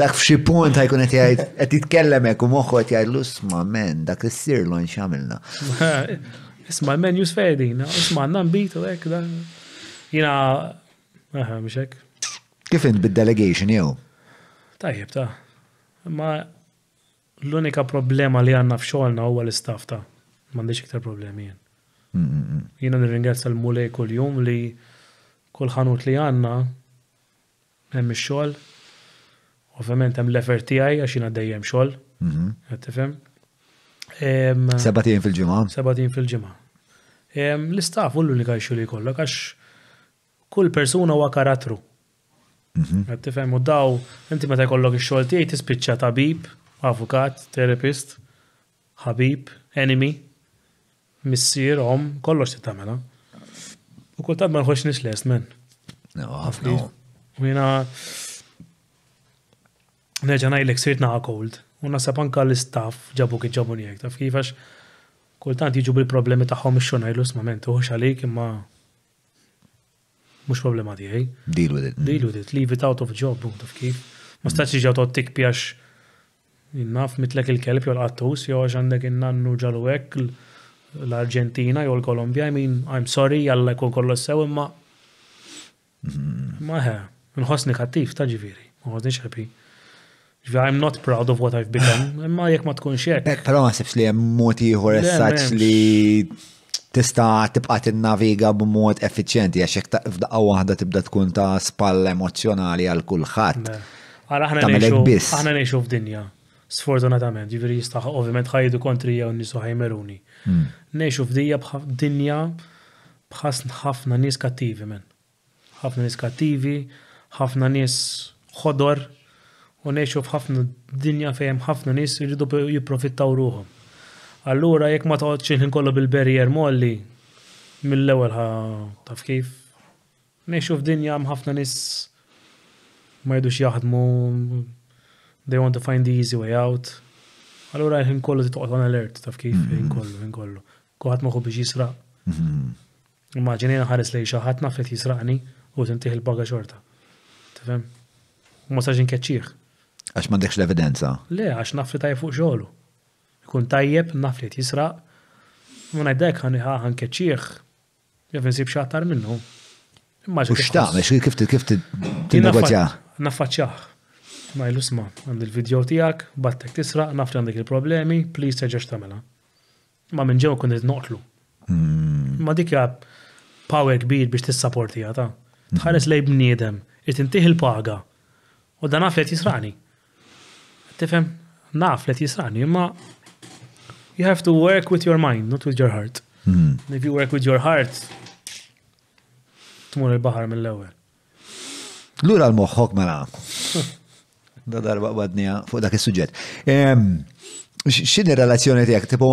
dak f'xi punt ħajkun qed jgħid qed jitkellem hekk u moħħu jgħajt jgħidlu isma' men dak is-sirlon x'għamilna. Isma' men jusfedi, isma' għandna bitu għek, Jina, eħe, mhux Kif int bid-delegation jew? Tajjeb ta'. Ma l-unika problema li għanna f'xogħolna huwa l-istaff ta' m'għandix iktar problemi jien. Jiena nirringrazzja l-mulej kuljum li kull ħanut li għanna hemm ix-xogħol. Ovvjament hemm l-effort tiegħi għax jiena dejjem xogħol. Mm-hmm. Qed tifhem? Sebatin fil-ġimgħa. Sebatin fil-ġimgħa. L-istaff u l-unika xogħol li jkollok għax kull persuna huwa karattru. Mhm. Għed tifhem u daw, inti meta jkollok ix-xogħol tiegħi tispiċċa tabib, avukat, terapist, ħabib, enemy, missier, om, kollox tittamela. U kultant ma nħoċ nix l-est, men. ħafna. U jina neġa najlek sirt naqa cold. U nasab anka l-istaff ġabu ki ġabu njek. Taf kifax kultant jiġu bil-problemi taħħom ix-xonajlu sma men tuħux għalik imma mux problema tiegħi. Deal with it. Deal with it, leave it out of job, of kif. Ma stax iġi tot tikpi pjax naf mitlek il-kelb jol għattus, qattus għax għandek innannu ġalu ekk l argentina jew l-Kolombja, I mean, I'm sorry, jalla jkun s sew imma. Mm-hmm. Ma ħe, kattif ta' ġifieri, ma xerpi. I'm not proud of what I've become, imma jek ma tkunx hekk. Eh, Pero ma sibx li hemm mod ieħor as li tista' tibqa' tinnaviga b'mod effiċjenti għax hekk f'daqqa waħda tibda tkun ta' spall emozjonali għal kulħadd. Ara aħna ngħixu aħna ngħixu f'dinja. Sfortunatament, jiġifieri jista' ovvjament ħajdu kontri jew nisu ħajmeruni. Hmm. Ngħixu f'dinja b'dinja bħasn ħafna nies kattivi men. ħafna nies kattivi, ħafna nies ħodor u ngħixu f'ħafna dinja fejn ħafna nies jridu jipprofittaw ruhom Allura jekk ma toħodx il-ħin kollu bil-barrier molli mill-ewwel ħa taf kif. Nejxu f'dinja ħafna nis ma jidux jaħdmu, they want to find the easy way out. Allura ħin kollu titqgħod on alert taf kif mm-hmm. ħin kollu ħin kollu. Kuħadd moħħu biex jisraq. Mm-hmm. Immaġinina ħares lejn xi ħadd naf jisraqni u tintih il-baga xorta. Tifhem? Ma saġin keċċieħ. Għax m'għandekx l-evidenza. Le, għax naf li tajja fuq xogħlu. Kun tajjeb, naf li jisraq. Ma najdek għan għan keċieħ, jaf nsib xaħtar minnu. U xtaq, kif kif t negoċja Naffaċċaħ. Ma il-usma, għand il-video tijak, battek tisraq, naf li għandek il-problemi, please teġġax tamela. Ma minn ġew id-noqlu. Hmm. Ma dik power kbir biex t sapporti għata. Tħares lejb bniedem, it-intiħ il-paga. U dan naf li jisraqni. Tifem, naf li jisraqni, imma you have to work with your mind, not with your heart. Mm. -hmm. if you work with your heart, tmur il-bahar mill-ewel. Lura l-moħħok mela. Da darba għadnija fuq dak il-sujġet. Xin il-relazzjoni tijak? Tipo,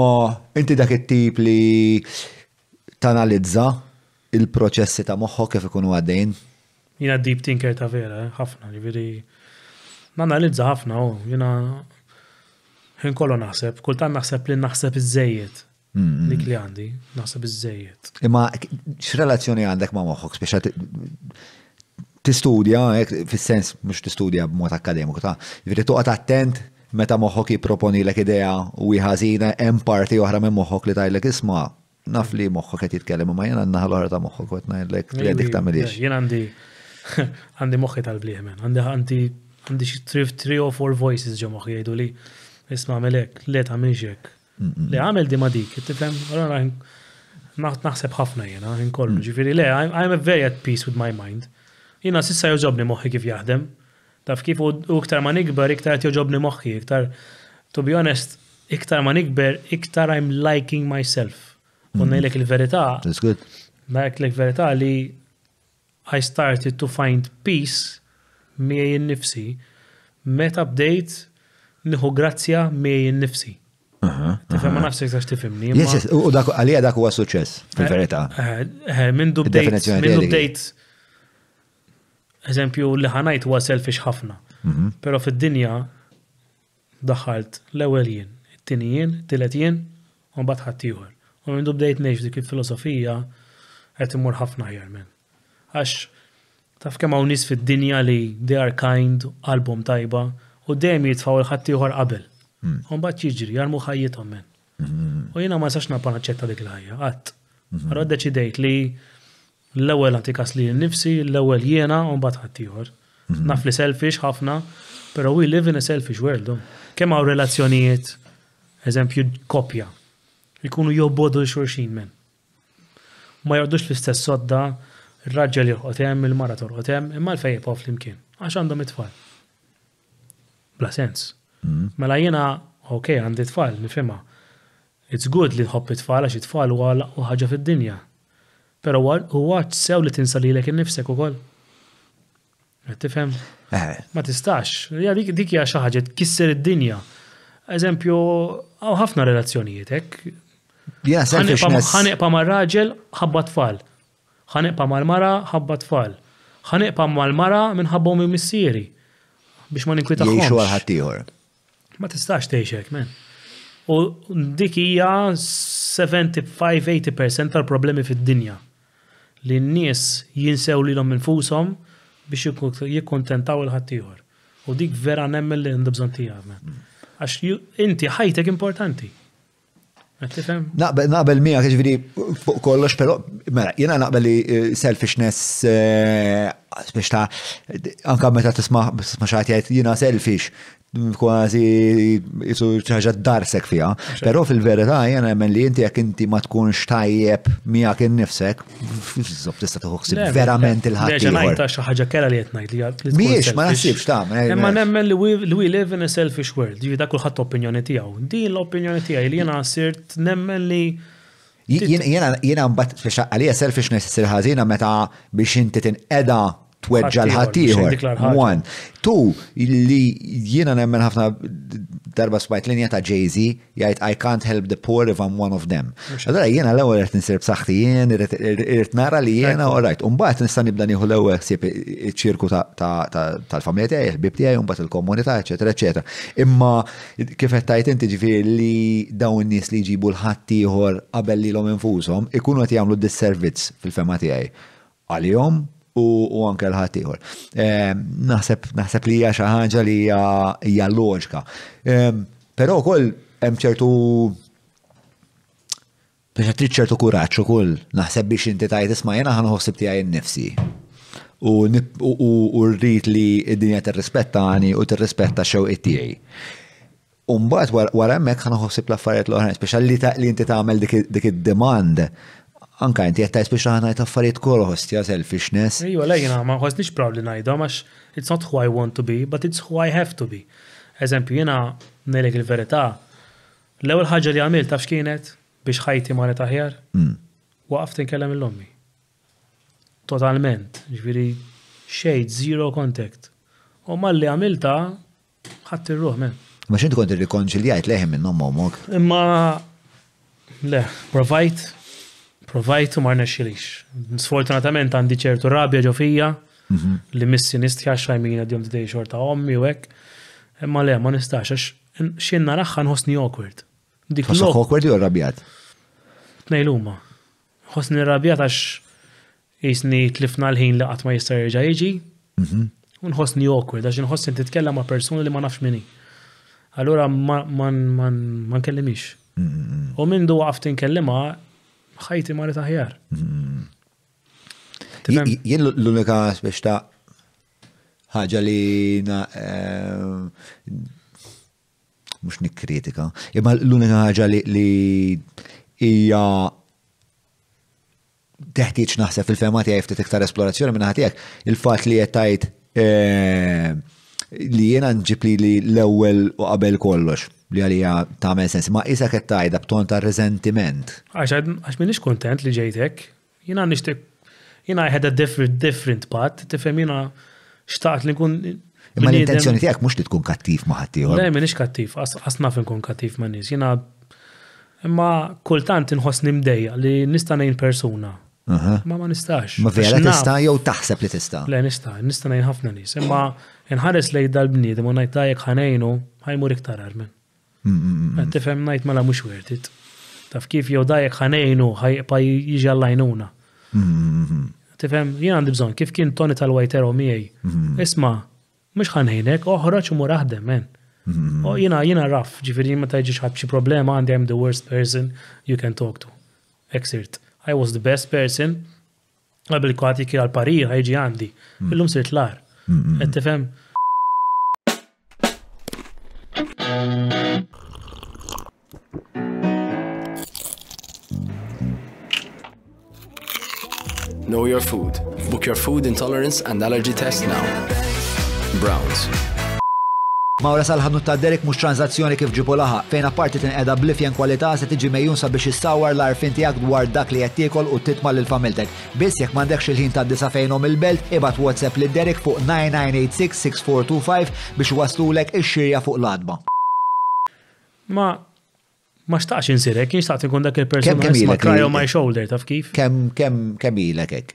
inti dak il-tip li tanalizza il-proċessi ta' moħħok kif ikunu għaddejn? Jina deep thinker ta' vera, eh, ħafna, ġiviri. Nanalizza ħafna, u oh, jina Ħin kollu naħseb, kultan naħseb li naħseb iż-żejjed. Mm, mm. Dik li għandi, naħseb iż-żejjed. Imma x'relazzjoni għandek ma' moħħok, speċa t-istudja, fis-sens mhux tistudja b'mod akademiku ta' jifri toqgħod attent meta moħħok jipproponi l idea u jħazina hemm parti oħra minn moħħok li tajlek isma' naf li moħħok qed jitkellem ma jiena naħa l ħarra ta' moħħok għet najlek li għedik tagħmilix. Jien għandi għandi moħħi tal-bliħmen, għandi għandi għandi xi or voices ġo moħħi jgħidu li isma' melek, le ta' minxek. Li għamil di ma dik, tifhem, naħseb ħafna jena, kollu, mm. ġifiri, le, I'm very at peace with my mind. Jina sissa joġobni moħħi kif jaħdem, taf kif u iktar ma nikber, iktar joġobni moħħi, iktar, to be honest, iktar ma nikber, iktar I'm liking myself. Unnejlek il verita That's good. Najlek il-verità li I started to find peace miej nifsi meta update niħu grazzja miej nifsi. Tifem ma nafsek sax tifimni. U dak għalija dak huwa suċess, eh, fil-verità. Mindu eh, bdejt, eh, minn dubdejt, eżempju li ħanajt huwa selfish ħafna. Mhm. Pero fid-dinja daħalt l-ewwel jien, it tini jien, t-tilet jien, u mbagħad ħadd ieħor. U mindu bdejt neġ dik il-filosofija qed imur ħafna jgħar minn. Għax taf kemm hawn nies fid-dinja li they are kind, album tajba, u dejjem jitfaw il-ħadd ieħor qabel. Hmm. U mbagħad jiġri jarmu ħajjithom minn. Hmm. U jiena ma sax napa naċċetta dik l-ħajja, qatt. Allora hmm. deċidejt li l-ewwel għandi kas li nnifsi, l-ewwel jiena u mbagħad ħadd ieħor. Naf li selfish ħafna, però we live in a selfish world. Kemm hawn relazzjonijiet, eżempju kopja, jkunu jobbodu xurxin minn. Ma jordux l-istess sodda, il-raġġel jorqot il-mara torqot imma l-fejjeq flimkien għax għandhom it-tfal bla sens. Mm. Mela jena, ok, għandi tfal, nifima. It's good li nħobb it-tfal għax it-tfal u ħaġa fid-dinja. Pero huwa sew li tinsa lilek innifsek ukoll. Tifhem? Eh. Ma tistax. Dik hija xi ħaġa tkisser id-dinja. Eżempju, għaw ħafna relazzjonijiet hekk. Ħaneqpa mar-raġel ħabba tfal. Ħaneqpa mal-mara ħabba tfal. Ħaneqpa mal-mara minħabbhom missieri biex ma ninkwitaħħom. Jiexu għal-ħattijħor. Ma tistax teħxek, men. U dik hija 75-80% tal-problemi fid-dinja. Li n-nies jinsew li l-om infusom biex jikkontentaw il-ħattijħor. U dik vera nemmel li ndibżon tijaw, men. Għax inti ħajtek importanti. Naqbel naqbel miegħek jiġifieri fuq kollox, pero, mela jena naqbel li eh, selfishness eh, biex ta' anka meta tisma' tisma' xi jgħid jiena selfish, kważi jisu ċaġa darsek fija. Pero fil-verità jena nemmen li inti jek inti ma tkunx tajjeb miegħek innifsek, zob tista' toħoħsib verament il-ħadd. Deġa ngħid ta' kera li jtnajt li li Miex, ma nasibx ta' Ma nemmen li we live in a selfish world, ġivi da' kullħat opinjoni tiegħu. Din l-opinjoni tiegħi li jena sirt nemmen li Jena mbatt, għalija selfishness sirħazina meta biex inti tinqeda tweġġa l ħatiħor One. Tu, li jiena nemmen ħafna darba smajt linja ta' Jay-Z, jgħid I can't help the poor if I'm one of them. Għadra jiena l-ewel rrit nisir b'saħħti jien, rrit nara li jiena, all right. Umbat nista' nibda nieħu l-ewel ħsieb iċ-ċirku tal-familja tiegħi, il-bib tiegħi, umbat il-komunità, eċetera, eċetera. Imma kif qed tajt inti ġifir li dawn nies li jġibu l għabelli qabel lilhom infushom ikunu qed jagħmlu disservizz fil-fema tiegħi. Għalihom u anke l-ħatiħor. Ehm, naħseb li hija xi ħaġa li hija loġika. Ehm, però kol hemm ċertu biex trid ċertu kuraġġ ukoll naħseb biex inti tajt isma' jiena ħanħossib tiegħi nnifsi. U rrid li d-dinja tirrispettani u tirrispetta it tiegħi. Umbat wara hemmhekk ħanħossib l-affarijiet l-oħrajn, speċjalli li inti tagħmel dik id-demand Anka inti qed biex aħna affarijiet kol hostja selfishness. Iwa lejna ma ħosniex proud najda, ma għax it's not who I want to be, but it's who I have to be. Eżempju, jiena nelek il-verità, l-ewwel ħaġa li għamil taf x'kienet biex ħajti marret aħjar. Mm. Waqaft inkellem il-ommi. Totalment, ġviri, shade, zero contact. U li għamilta ħadd il ruħ men. Ma x'int li irrikonċiljajt leħem minn ommok? Imma le, provajt Provajtu ma rnexxilix. Sfortunatament għandi ċertu rabja ġofija mhm. li missi nistħi għax għajmina d-jom d-dej xorta għommi u għek. Imma le, ma nistax għax xienna raħħan hosni awkward. Dik awkward jew rabjat? Tnejluma. Hosni rabjat għax jisni tlifna l-ħin li għatma jista' jirġa' jiġi. Mhm. Unħosni awkward għax nħossi titkellem ma' persuni li ma nafx minni. Allura ma nkellimix. U minn du għaftin kellima ħajti marret aħjar. Mm. Jien l-unika biex ta' ħaġa li eh, mux nikkritika, imma l-unika ħaġa li hija teħtieġ naħseb fil-fema tiegħi ftit iktar esplorazzjoni minn ħatijek, il-fatt li qed tgħid eh, li jiena nġibli li l-ewwel u qabel kollox li għalija ta' sens. Ma' isa kett tajda b'ton ta' resentiment. Għax minnix kontent li ġejtek, jina nishtek, jina I a different, different path, tifem jina xtaqt li kun. Imma l-intenzjoni tijak mux li tkun kattif maħati. ħattijħor. Le, minnix kattif, asnaf nkun kattif ma' nis. Jina, imma kultant nħos nimdeja li nista' nejn persona. Ma ma nistax. Ma vera tista' jew taħseb li tista'. Le, nista' nista' nejn ħafna nis. Imma nħares lej dal bnidem u najtajek ħanejnu ħajmur iktar armen. Għad tifhem ngħid mela mux worth Taf kif jow dajek ħanejnu pa jiġi għallajnuna. Tifhem, jien għandi bżonn kif kien toni tal-Wajtero miej. Isma, mux ħanejnek, uħroċ u mur men. U jina, jina raf, ġifieri meta jiġi xi problema għandi I'm the worst person you can talk to. Exirt. I was the best person. għabil Qabel kwa għal pari ħajġi għandi. Mm. Illum sirt lar. Tifhem, Know your food. Book your food intolerance and allergy test now. Browns. Mawra sal-ħanut ta' Derek mux tranzazzjoni kif ġibu laħa, fejn apparti tinqeda blifjen kwalità se tiġi mejjun sabiex issawar l-arfin tiegħek dwar dak li qed tiekol u titmal lil familtek. Biss jekk m'għandekx il-ħin ta' disa fejnhom il-belt, ibad WhatsApp li Derek fuq 9986-6425 biex waslulek ix-xirja fuq l-adba. Ma' ma xtaqx insirek, jistaqt ikun dak il-persona ma cry on my shoulder, taf kif? Kem, kem, kem ilek ek?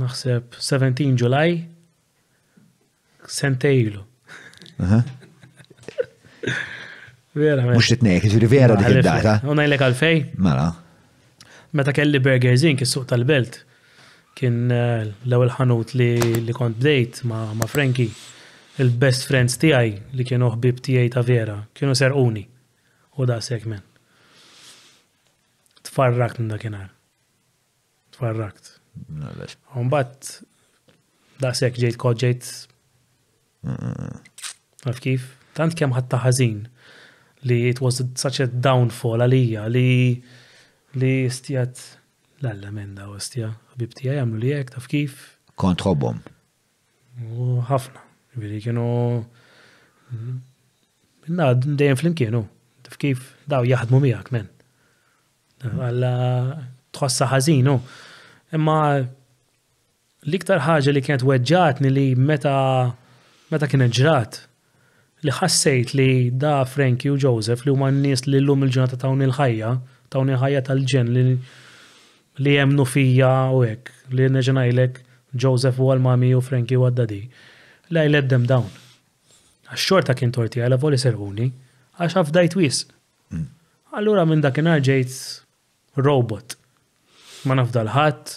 Naħseb 17 July, sentejlu. Vera, Mux titnejk, ġiri vera dik id-data. Unna għal fej? Mela. Meta kelli Burger Zink, il-suq tal-belt, kien eh, l-ewel ħanut li kont bdejt ma' Frankie il-best friends tiegħi li kienu ħbib tiegħi ta' vera, kienu serquni. U da' segment. Tfarrakt minn dakinhar. Tfarrakt. bat da' sek ġejt kod ġejt. kif? Tant kemm ħatta ħażin li it was such a downfall għalija li li stjat l-alla menda u stja ħbib għamlu li jek, taf kif? Kontrobom. U ħafna. Veri kienu. Mm-hmm. Na, dejjem flimkienu. Tif kif daw jaħdmu miegħek men. Għalla tħossa ħażinu. Imma l-iktar ħaġa li kienet weġġatni li meta meta kien ġrat li ħassejt li da Frankie u Joseph li huma n-nies li l-lum il-ġurnata tawni l-ħajja, tawni l-ħajja tal-ġen li li jemnu fija u hekk li neġenajlek Joseph u għal-mami u Frankie u għad dadi la let them down. Għax-xorta kien torti għala voli servuni, għax għafdajt wis. Mm. Allura minn dakinhar ġejt robot. Ma nafdal ħadd,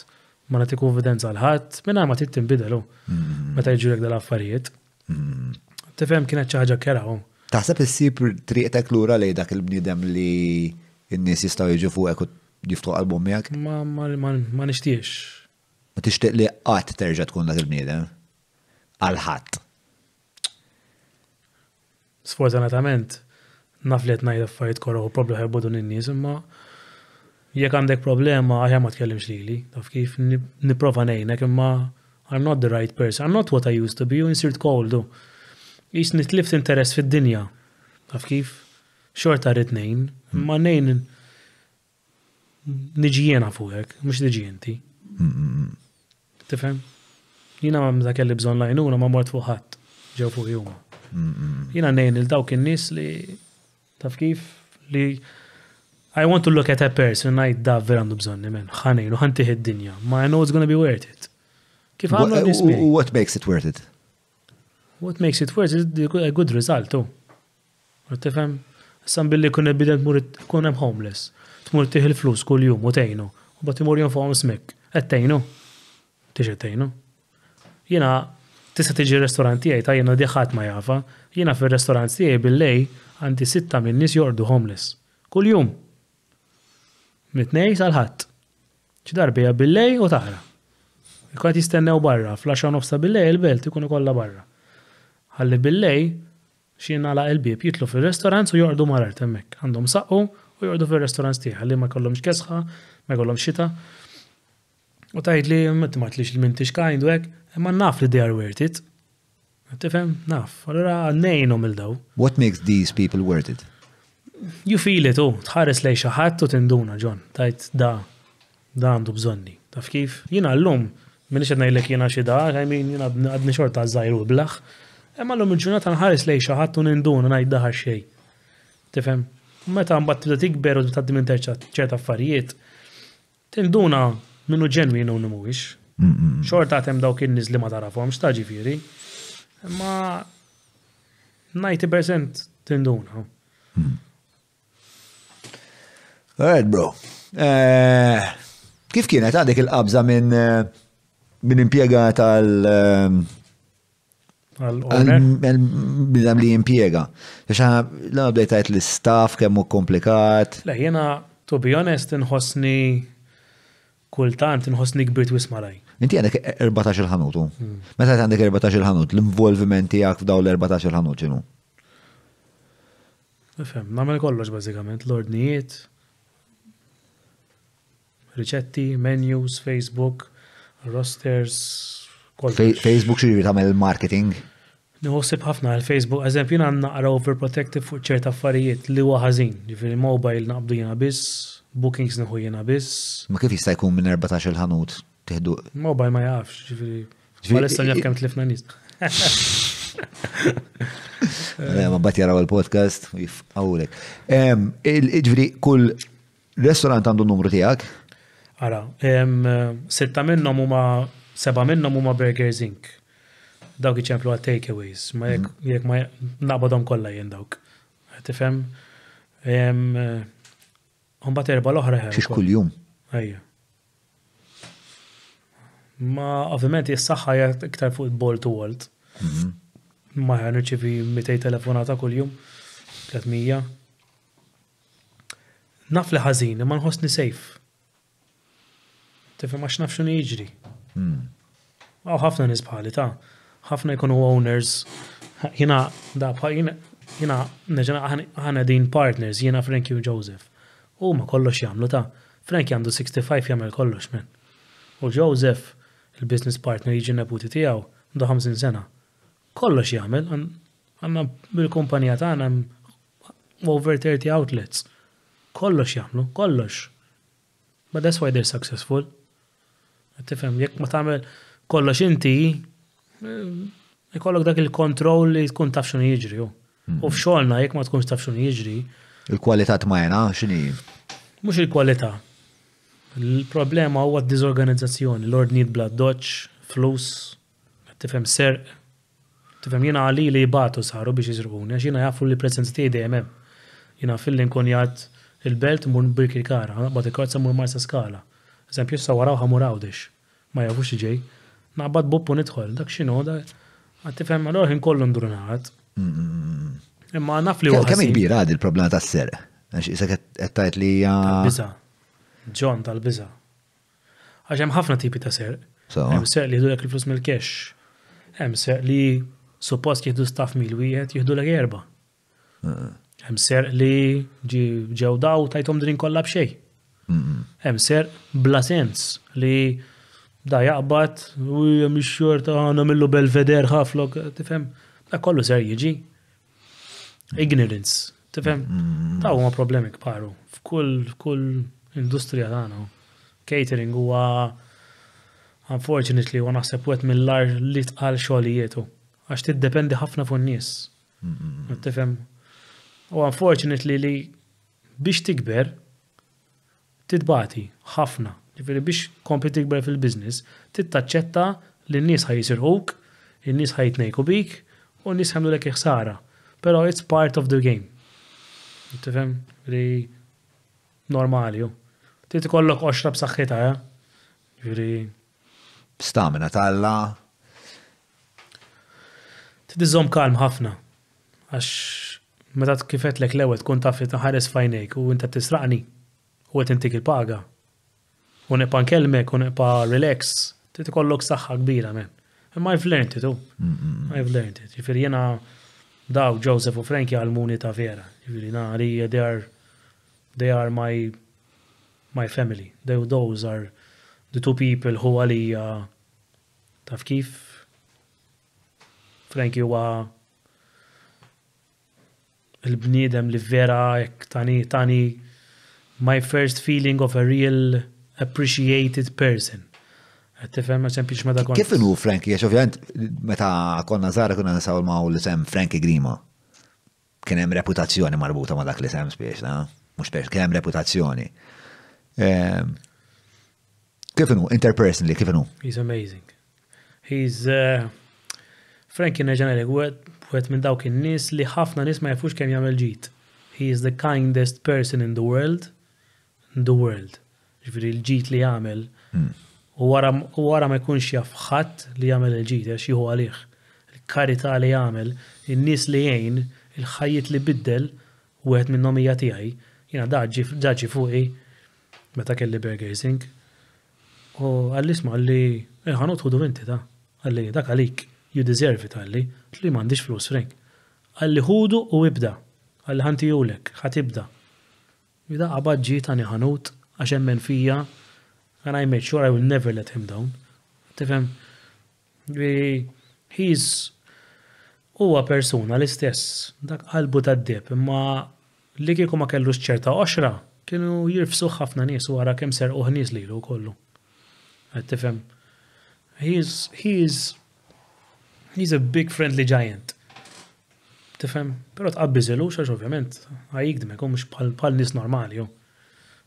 ma nagħti konfidenza l ħadd, minn ma tittim bidelu. Mm. Meta jġurek dal-affarijiet. Mm. Tifhem kienet xi ħaġa kera Taħseb issib triqtek lura lej dak il-bniedem li n-nies jistgħu jiġu fuqek u jiftu qalbhom miegħek? Ma nixtiex. Ma tixtieq li qatt terġa' tkun dak il-bniedem? għal ħadd. Sfortunatament, naf li qed ngħid affarijiet korroħu probabli ħajbodu n-nies imma jekk għandek problema għahja ma tkellimx lili, taf kif nipprova ngħinek imma I'm not the right person, I'm not what I used to be, u insirt koldu. Jis nitlift interess fid-dinja, taf kif xorta rrit nejn, imma nejn niġijena fuqek, mux niġijenti. Tifem? Jina ma mżak jalli bżon lajnuna ma mort fuq ħadd ġew fuq juma. Jina nejn il-dawk in-nies li taf kif li I want to look at a person najt da vera għandu bżon nimen, ħanejn u id-dinja, ma I know it's gonna be worth it. Kif għamlu nisbi? What makes it worth it? What makes it worth it is a good result, oh. tu. Tifem, sam billi kun bident mur kun hemm homeless, tmur tieħ il-flus kull jum u tejnu, u bat imur jonfom smek, qed t tiġi jina tista tiġi ristoranti għaj, ta' jina diħat ma jafa, jiena fir għaj tiegħi billej għandi sitta minn nies jordu homeless. Kuljum. Mitnej sal-ħadd. Xi bil billej u taħra. Ikkat jistennew barra, flasha nofsa billej il-belt ikunu kolla barra. Ħalli billej xina la il-bib jitlu fil ristorant u jordu marar temmek. Għandhom saqqu u jordu fil ristorant tiegħi ħalli ma kollom kesħa, ma kollom xita. U tajt li, ma t-mat li xil-mintix kind u għek, ma naf li they are worth it. Tifem, naf. Allora, nejnom il-daw. What makes these people worth it? You feel it, u, oh, tħares lej xaħat u tinduna, John. Tajt, da, da għandu bżonni. Taf kif? Jina l-lum, minni xedna jilek jina xida, I jina għadni xorta għazzajru blaħ. Emma l-lum il ġunata nħares lej xaħat u ninduna, najt daħa xej. Tifem? Meta għambat tibda tikber u tibda t-dimin ċerta affarijiet, tinduna minnu ġenwin u mhuwiex. Xorta għatem dawk in-nies li ma tarafhom x'ta ġifieri. Ma 90% tinduna. Mm. Għed bro. Eh, kif kienet għadek il-qabza minn eh, minn impiega tal għal eh, li impiega. Xa l-għabdejtajt l-staff kemmu komplikat. Le, jena, to be honest, nħossni kultant nħossni kbir twis malaj. Inti għandek 14 il ħanutu. Hmm. Meta għandek 14 il ħanut, l-involviment tiegħek f'daw l-14 ħanut ġinu. Fem, nagħmel kollox bażikament, l-ordnijiet, riċetti, menus, Facebook, rosters, kollox. Facebook xi tagħmel marketing? Nħossib ħafna għal-Facebook, jina għanna għara overprotective fuq ċerta affarijiet li huwa ħażin, ġifieri mobile naqbdu jiena biss, bookings nħu jena biss. Ma kif jista' jkun minn 14 ħanut teħdu? Mobaj ma jafx, ġifiri. Għalissa njaf kem tlifna nis. Eh, ma bat jaraw il-podcast, jifqawlek. Ġifiri, kull restorant għandu numru tijak? Ara, setta minnom huma seba minnom huma Burgers Inc. Dawk iċemplu għal takeaways, ma jek mhm. ma naqbadhom kollha jien dawk. Tifhem? bat erba l-oħra ħew. Xiex kull-jum. Ejja. Ma ovvjament jgħat iktar fuq il-ball to world. Mhm. Ma ħan irċivi 200 telefonata kull-jum, 300. Naf li ħażin, ma nħossni sejf. Tifhem ma x'naf x'un jiġri. Għaw mhm. ħafna nisbħali, ta' ħafna jkunu owners. Jina da bħal jina jina neġa ħana din partners, jina Frankie u Joseph U ma kollox jagħmlu ta' Frank għandu 65 jagħmel kollox men. U Joseph, il-business partner jiġi neputi tiegħu, għandu 50 sena. Kollox jagħmel, għanna bil-kumpanija tagħna over 30 outlets. Kollox jagħmlu, kollox. But that's why they're successful. Tifhem, jekk ma tagħmel kollox inti, eh, ikollok dak il-kontroll li tkun tafxun jiġri. Hmm. U f'xogħolna jekk ma tkunx tafxun jiġri, Il-kwalità t-majna, xini? Mux il-kwalità. Il-problema huwa d-dizorganizzazzjoni, lord need bla doċ, flus, tifhem serq, tifhem jina għali li jibatu saru biex jizrguni, għax jina jafu li presenz ti dejjem hemm. Jina fillin kun jgħat il-belt mun birki kara, bat il-karza mur marsa skala. Eżempju, s-sawaraw ħamur għawdix, ma jafux ġej, naqbad bobbu nidħol, dak xinu, dak għattifem għalor jinkollu kollu Imma naf li huwa. Kemm kbira għad il-problema tas-ser? Għax isa qed li hija. Biża. John tal-biża. Għax hemm ħafna tipi ta' ser. Hemm ser li jieħdu il-flus mill-kex. Hemm ser li suppost jieħdu staff mill-wieħed jieħdu l erba. Hemm ser li ġew daw tajthom din kollha b'xejn. Hemm ser bla sens li da jaqbad u mix xorta għana millu belveder ħaflok, tifhem, da kollu ser jiġi ignorance. Tifhem? Taw mm. huma problemi kparu F'kull kull industrija tagħna. Catering huwa unfortunately huwa naħseb wet mill-lar li tqal xogħlijietu. Għax tiddependi ħafna fuq nies. Tifem. U unfortunately li biex tikber titbati ħafna. Ġifieri biex kompli tikber fil-business, tittaċċetta li n-nies ħajsirħuk, in-nies ħajtnejku bik u n-nies ħamlu lek ħsara. Pero it's part of the game. Tifem li normali. Titi kollok oċra b'saxħita, ja? Ġiri. Stamina talla. Titi zom kalm ħafna. Għax meta kifet lek l-ewel tkun taf li fajnejk u inta tisraqni u għet intik il-paga. U nepa nkelmek, u nepa relax. Titi kollok saħħa kbira, men. Ma I've learned it, u. Oh. I've learned it. Ġifir jena daw Joseph u Frankie għalmuni ta' vera. Ġviri, nari, they are, they are my, my family. They, those are the two people who uh, taf kif Frankie huwa il bnidem li vera jek tani tani my first feeling of a real appreciated person. Għattifem, ma ma dakon. Kif nu Frankie, għax ovvijament, meta konna Zara kuna nisaw ma' l sem Frankie Grima. Kien hemm reputazzjoni marbuta ma' dak li sem spiex, na? Mux spiex, kien hemm reputazzjoni. Ehm, kif nu, interpersonally, kif nu? He's amazing. He's uh, Frankie Neġanelli, wet minn dawk in nis li ħafna nis ma jafux kemm jagħmel ġit. He is the kindest person in the world, in the world. Ġifieri l ġit li jagħmel hmm u wara ma jkunx jaf ħadd li jagħmel il-ġid għax jieħu għalih. Il-karità li jagħmel, in-nies li jgħin, il-ħajjiet li biddel u għed minnom hija tiegħi. Jiena daġġi fuqi meta kelli Burger Inc. U għall-isma għalli, eh, ħanot ħudu vinti ta' għalli, dak għalik, you deserve it għalli, li mandiġ flus frank. Għalli ħudu u ibda, għalli ħanti ħat ħatibda. Jida għabadġi ta' niħanut ħanut għaxemmen fija and I made sure I will never let him down. Tifhem? He's huwa persuna l-istess, dak qalbu ta' deb, imma li kieku ma kellu x'ċerta oxra, kienu jirfsu ħafna nies u għara kem ser uħnis li lu kollu. Tifem, He's, he's, he's a big friendly giant. Tifem, Pero tqabbiżilu xax ovvjament, għajgdmek, u mux bħal nis normali, jo.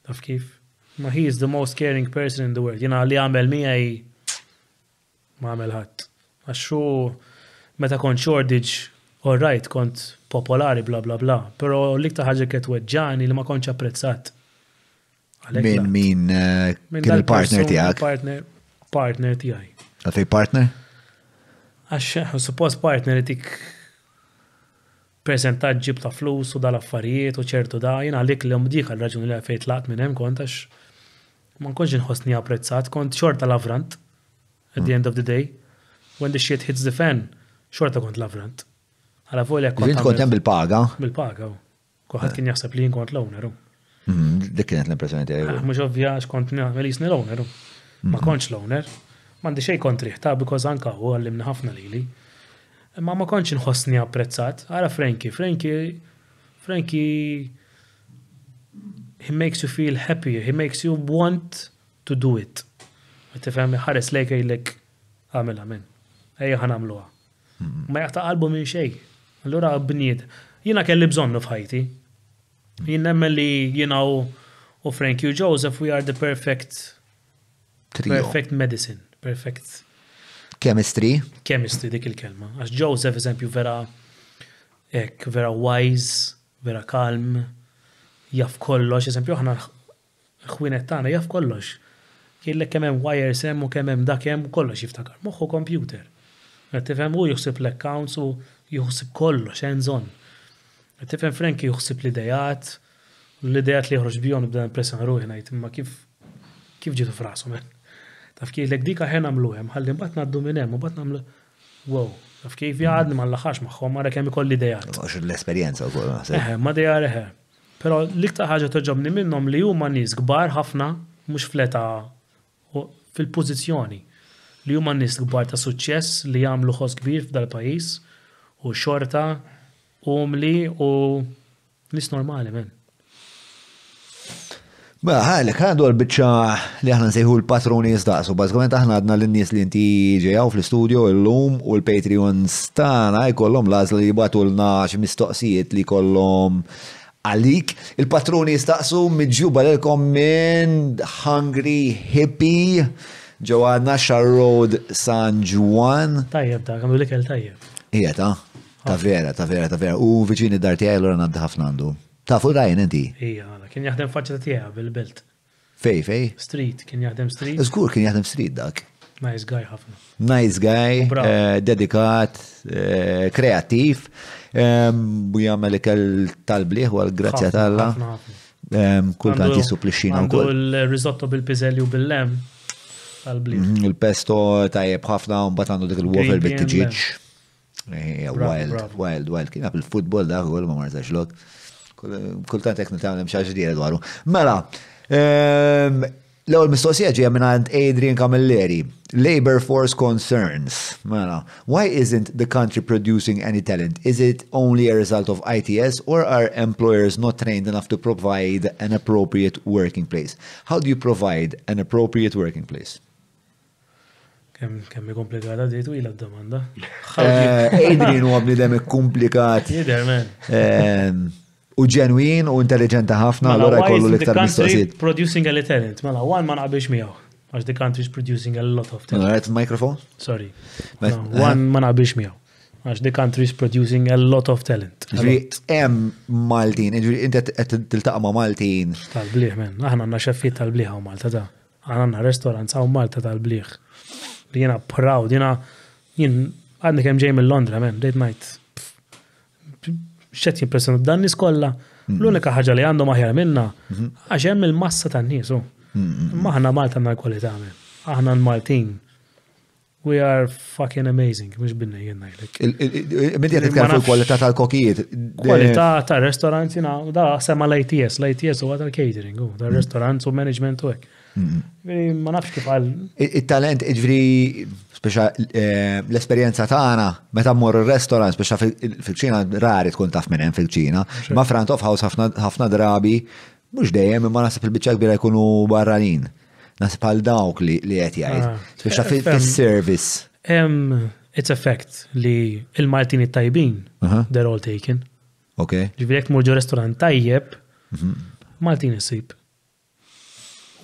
Taf kif? Ma he is the most caring person in the world. Jina li għamel miħaj ma għamel ħadd. Għaxxu meta kont shortage, all right, kont popolari, bla bla bla. Pero l-iktar ħagġa kiet weġġani li ma kontx apprezzat. Min uh, min kien il-partner tiegħek? Partner, partner tiegħi. Għalfej partner? Għax, eh, suppost partner tik percentaġġi ta' flus u dal-affarijiet u ċertu da' jina għalik li għomdik għal-raġuni li għafejt laqt minn hemm kontax ma nkunx inħossni apprezzat, kont xorta lavrant at the mm. end of the day. When the shit hits the fan, xorta kont lavrant. Għala volja jiġifieri kont. Jint kont bil-paga? Bil-paga, Kuħat eh. kien jaħseb li kont l-owneru. Mm-hmm. Dik kienet l-impressjoni tiegħi. Ah, mhux ovvja x'kont melisni l-owneru. Ma mm-hmm. kontx l-owner. M'għandi xejn kont riħta because anka hu għallimna ħafna lili. Ma ma kontx inħossni apprezzat. Ara franki, franki. Franki he makes you feel happier, he makes you want to do it. Tifhem ħares lejk għajlek, għamil għamil. Ejja ħan għamluha. Hmm. Ma jaqta qalbu minn xej. Allura bniet. Jina kelli bżonnu f'ħajti. Hmm. Jien nemmen li jiena u Frank U. Joseph we are the perfect perfect medicine, perfect chemistry. Chemistry dik il-kelma. Għax Joseph eżempju vera ek, vera wise, vera calm, jaf kollox, eżempju, ħana l-ħwinet tagħna jaf kollox. Kille kemm hemm wires hemm u kemm hemm dak hemm kollox jiftakar. Moħħu kompjuter. Qed tifhem hu juħsib l-accounts u juħsib kollox hemm bżonn. Qed tifhem Franki juħsib l-idejat, l-idejat li jħroġ u bdan impressa ruħi imma kif kif ġitu frashom. Eh? Taf kif l-ek dika ħen għamluhem, eh, ħalli mbagħad ngħaddu minn hemm u mbagħad nagħmlu wow, taf kif jgħadni ma maħħom, magħhom mara kemm ikoll idejat. Għax l-esperjenza wkoll. Eħe, ma eh, d-dijar eħe. Pero l-iktar ħaġa toġobni minnom li huma nies kbar ħafna mhux fleta fil-pożizzjoni. Li huma nies kbar ta' suċċess li jagħmlu ħoss kbir f'dal-pajjiż u xorta u mli u nis normali men. Ba, ħalek, għandu għal-bicċa li ħana nsejħu l-patroni jistaqsu, bazzgħament aħna għadna l-nies li inti ġejaw fl-studio l-lum u l-Patreon stana jkollom lażla li jibatu l mistoqsijiet li kollom għalik. Il-patruni jistaqsu midġuba l-kom minn Hungry Hippie ġewa Nashar Road San Juan. Tajjeb ta' għamlu l-ikel tajjeb. Ija ta' ta' vera, ta' vera, ta' vera. U viċini dar għaj l-għan għadda ħafna għandu. Ta' fuq rajn inti. Ija, kien jaħdem faċċa tiegħu bil-belt. Fej, fej. Street, kien jaħdem street. Zgur kien jaħdem street dak. Nice guy ħafna. Nice guy, eh, dedikat, eh, kreativ. U jgħamil ikel tal-bliħ u għal-grazzja tal-la. Kultant jissuplixxina u koll. il bil-pizelli bil-lem tal mhm, Il-pesto tajjeb ħafna bat għandu dik il-wafer bit-tġiġ. Eh, wild, wild, wild. Kina bil futbol da' għol ma marżax lok. Kultant jek nitamlem xaġdira dwaru. Mela, L-ewwel mistoqsija ġejja minn għand Adrian Camilleri, Labor Force Concerns. Mela, why isn't the country producing any talent? Is it only a result of ITS or are employers not trained enough to provide an appropriate working place? How do you provide an appropriate working place? Kemm kemm komplikata di twila d-domanda. Eh, Adrian huwa bniedem komplikat. Jidher, man u ġenwin u intelligenta ħafna l-għora mela, jkollu l-iktar mistoqsijiet. Producing a talent, mela, one ma naqbilx eh? miegħu. Għax the country is producing a lot of talent. Għaret il-mikrofon? Sorry. One ma naqbilx miegħu. Għax the country is producing a lot of talent. Ġri, em Maltin, ġri, inti għed tiltaqa ma Maltin. Tal-bliħ, men, aħna għanna xeffiet tal-bliħ għaw Malta ta' Aħna għanna restaurant għaw Malta tal-bliħ. jena proud, jena, jien għadni kem ġej mill-Londra, men, date night xet jimpressjonu dan nis mm-hmm. l-unika ħagġa li għandhom aħjar minna, mm-hmm. għax hemm il-massa tan nies oh. Maħna mm-hmm. Malta na kwalità għamil. Aħna l-Maltin. We are fucking amazing, mux binna jenna jlek. Medi għet fuq kwalità tal-kokijiet. Kwalità tal-restorant, jina, da sema l-ITS, l-ITS u għatal catering, u oh, tal-restorant u management u għek. Ma nafx kif għal. it talent ġviri, Speċa eh, l-esperienza tagħna meta mmorru r-restorant, speċa fil-ċina rari tkun taf minn hemm fil-ċina, ma front of house ħafna drabi mhux dejjem imma nasib il-biċċa kbira jkunu barranin. Nasib għal dawk li qed jgħid. Ah. Speċa fil-service. Hemm it's effect li il-Maltini tajbin uh-huh. they're all taken. Okay. Ġifieri jekk ġo restorant tajjeb, mhm. Maltin isib.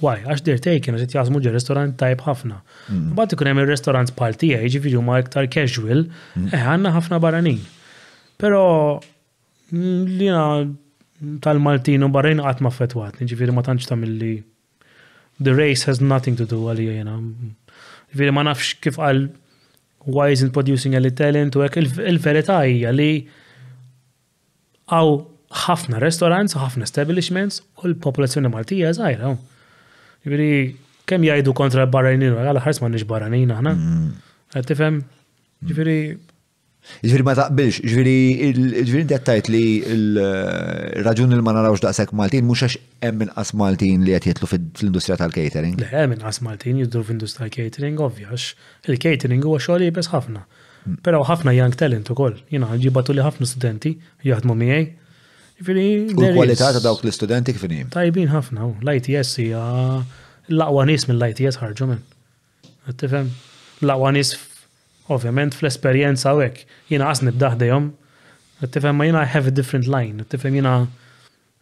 Why? Għax dirtej kienu xet jazmu ġe restorant tajb ħafna. Bat ikun hemm il-restorant paltija, ġifiri ma iktar casual, eh, għanna ħafna barranin. Pero mm, li tal-Maltinu barrejn qatt ma fetwat, ġifiri ma tanċ tantx li the race has nothing to do għalija jena. Ġifiri ma nafx kif għal why isn't producing għalli talent u għek il-verita hija li għaw ħafna restaurants, ħafna establishments u l-popolazzjoni Maltija zaħira. Ġifiri, kemm jgħidu kontra l-barranin, għala ħars ma nix barranin aħna. Mm. Għed tifhem? Ġifiri. Ġifiri ma taqbilx, ġifiri, ġifiri dettajt li l-raġun il ma narawx daqshekk Maltin mhux għax hemm inqas Maltin li qed jitlu fil industrija tal-catering. Le, hemm inqas Maltin jidru fl-industrija tal-catering, ovvjax. Il-catering huwa xogħol jibes ħafna. Mm. Però ħafna young talent ukoll. Jiena ġibatu li ħafna studenti jaħdmu miegħi il kualità ta' dawk l-istudenti kif inhi. Tajbin ħafna, l-ITS hija l-aqwa nies mill-ITS ħarġu minn. Tifhem? L-aqwa nies ovvjament fl-esperjenza u hekk. Jiena qas nibdaħ dejhom. Tifhem ma jiena I have a different line. Tifhem jiena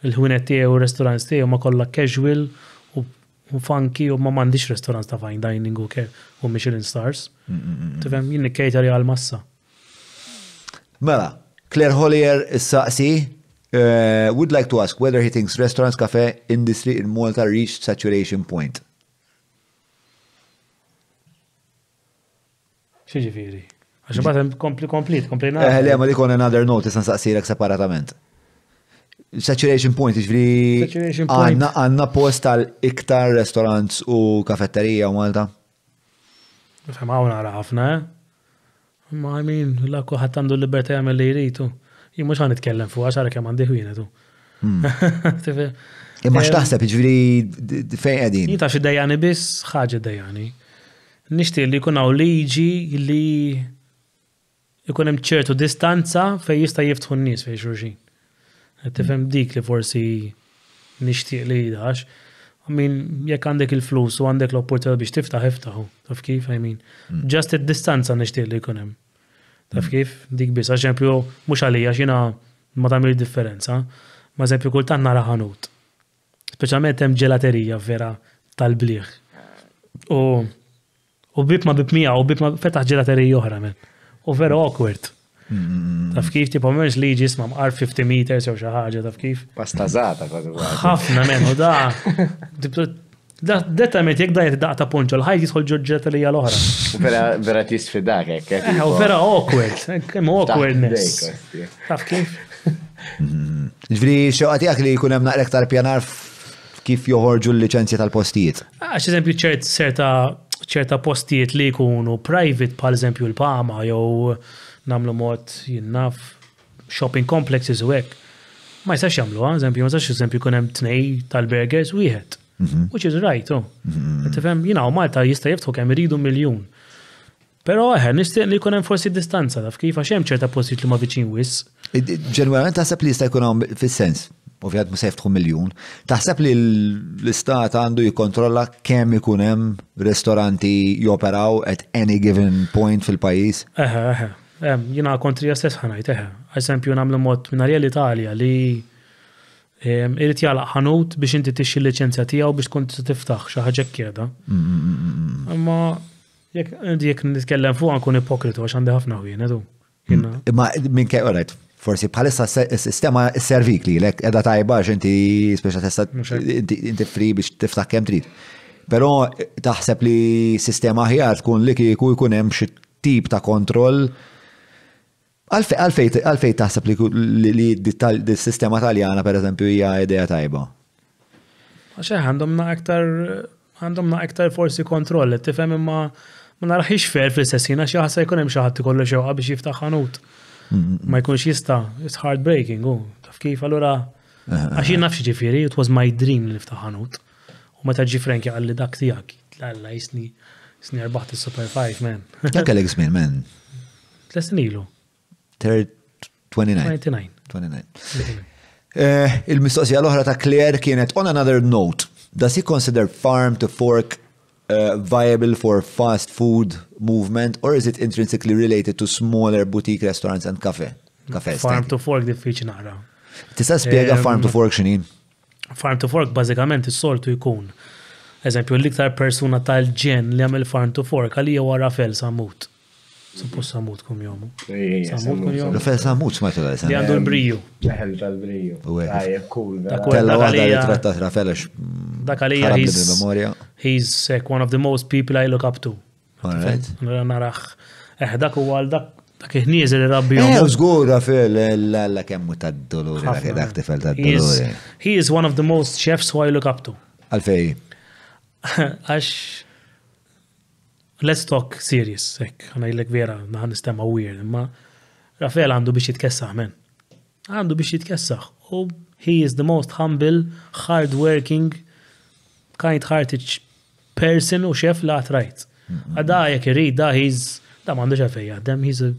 il-ħwienet tiegħu u restaurants tiegħu ma kollha casual u funky u ma m'għandix restaurants ta' fine dining u ke u Michelin stars. Mm, mm, mm, tifhem jien nikkejtar għal-massa. Mela, Claire Hollier is-saqsi Uh, would like to ask whether he thinks restaurants, cafe industry in Malta reached saturation point. Xieġifiri. Għaxu batem kompli komplit, kompli na. Eh, le, ma dikon another note, san saqsirek separatament. Saturation point, ġifri. Għanna, għanna post tal iktar restaurants u kafetterija u Malta. Fem għawna għara ħafna, eh? Ma għamin, l-akku ħattandu l-liberta jgħamil li jritu. Mux għan nitkellem fuq għaxar kemm għandi ħwienet hmm. tu. Imma eh, x'taħseb jiġri fejn qegħdin? Jita xi dejjani biss ħaġa dejani. Nixtieq li jkun hawn liġi li jkun hemm ċertu distanza fejn jista' jiftħu n-nies fejn xulxin. Eh, Tifhem dik li forsi nixtieq li jidax. Min jekk għandek il-flus u għandek l-opportunità biex tiftaħ iftaħu, taf kif, I mean. Hmm. Just id-distanza nixtieq li jkun hemm. Taf kif? Dik bis, għaxempju, mux għalija xina ma tamil differenza. Ma eżempju, kultant nara ħanut. Speċjalment hemm ġelaterija vera tal-bliħ. U u bib ma bib mija, u bib ma fetaħ ġelaterija oħra men. U vera awkward. Mm-hmm. Taf kif tipo mers li ġis ma mqar 50 meters jew xi ħaġa taf kif. Pasta żata Ħafna men u da Dettament jek dajet daqta punċo, l-ħajt jisħol ġoġġet li għal-ohra. Vera, vera tisfidak, dakek. Eh, eh, vera awkward, kem awkwardness. Taf kif? Mhm. Ġviri, xoqat jgħak li kunem naqrek tar-pjanar kif joħorġu l-licenzja tal-postijiet? Għax ah, eżempju ċert serta ċerta postijiet li jkunu private, pal eżempju l-Pama, jew namlu mod jinnaf shopping complexes u Ma jistax jamlu, eżempju, ma jistax eżempju kunem hemm tnej tal u wieħed. Mhm. Which is right, oh. Tifem, jina u Malta jista jiftħu kemm iridu miljun. Pero eħe, eh, nistiq li kunem forsi distanza, taf kif għaxem ċerta posit li ma viċin wis. Ġenwerament taħseb li jista jkun fil-sens, ovvijad ma seftħu miljun, taħseb li l-istat għandu jikontrolla kemm ikunem ristoranti joperaw at any given point fil-pajis? Eħe, eħe, jina kontri jastess ħanajt, eħe. Għesempju namlu mod minna l-Italja li irrit jala ħanut biex inti tixxi l-licenzja tiegħu biex tkun tiftaħ x'aħġek ħaġa kieda. Imma jekk nitkellem fuq għankun ipokritu għax għandi ħafna ħwien edu. Mm. Imma minn kej right, forsi bħalissa s-sistema s-servik li lek edha tajba għax inti speċa testa inti fri biex tiftaħ kemm trid. Però eh, taħseb li sistema ħjar tkun li kiku jkun hemm xi tip ta' kontroll Għalfej taħseb li d-sistema taljana per eżempju hija idea tajba? Għaxe għandhom na' għandhom aktar forsi kontrolli tifhem imma ma naraħix fer fil-sessina xi ħassa jkun hemm xi ħadd ikollu xi biex jiftaħ ħanut. Ma jkunx jista' it's heartbreaking u taf kif allura għax jien ġifiri, ġifieri it was my dream li niftaħ ħanut. U meta taġi Frank għalli dak tiegħek, talla jisni jisni erbaħt il super 5 man. Dak Alex man man. Tlesin ilu. 29. Eh, il-mistoqsija l-oħra ta' Claire kienet on another note, does he consider farm to fork uh, viable for fast food movement or is it intrinsically related to smaller boutique restaurants and cafe? cafe farm to fork diffiċi naqra. Tista' spjega farm to fork x'inhi? Farm to fork bażikament is-soltu jkun. Eżempju, l-iktar persuna tal-ġen li għamil farm to fork għalija wara fel samut. Suppost samut kum jomu. Samut kum jomu. Rafael samut smajt għal Li għandu l-briju. Leħel l briju Tella għadha li trattat Rafael għax. Dak mm, he's like one of the most people I look up to. Alright. Narax. Eh, dak u għal dak dak iħniez li rabbi eh, jomu. Eh, zgur Rafael l-alla kemmu tad-dolur. Dak tifel tad-dolur. He is one of the most chefs who I look up to. Għalfej. Għax let's talk serious, ek, għana jillek vera, naħan istema weird, imma Rafael għandu biex jitkessaħ men. Għandu biex jitkessaħ. U he is the most humble, hardworking, kind-hearted person u xef laħt rajt. Għada jek irrid, da he's, da mandu xafej, dem he's a,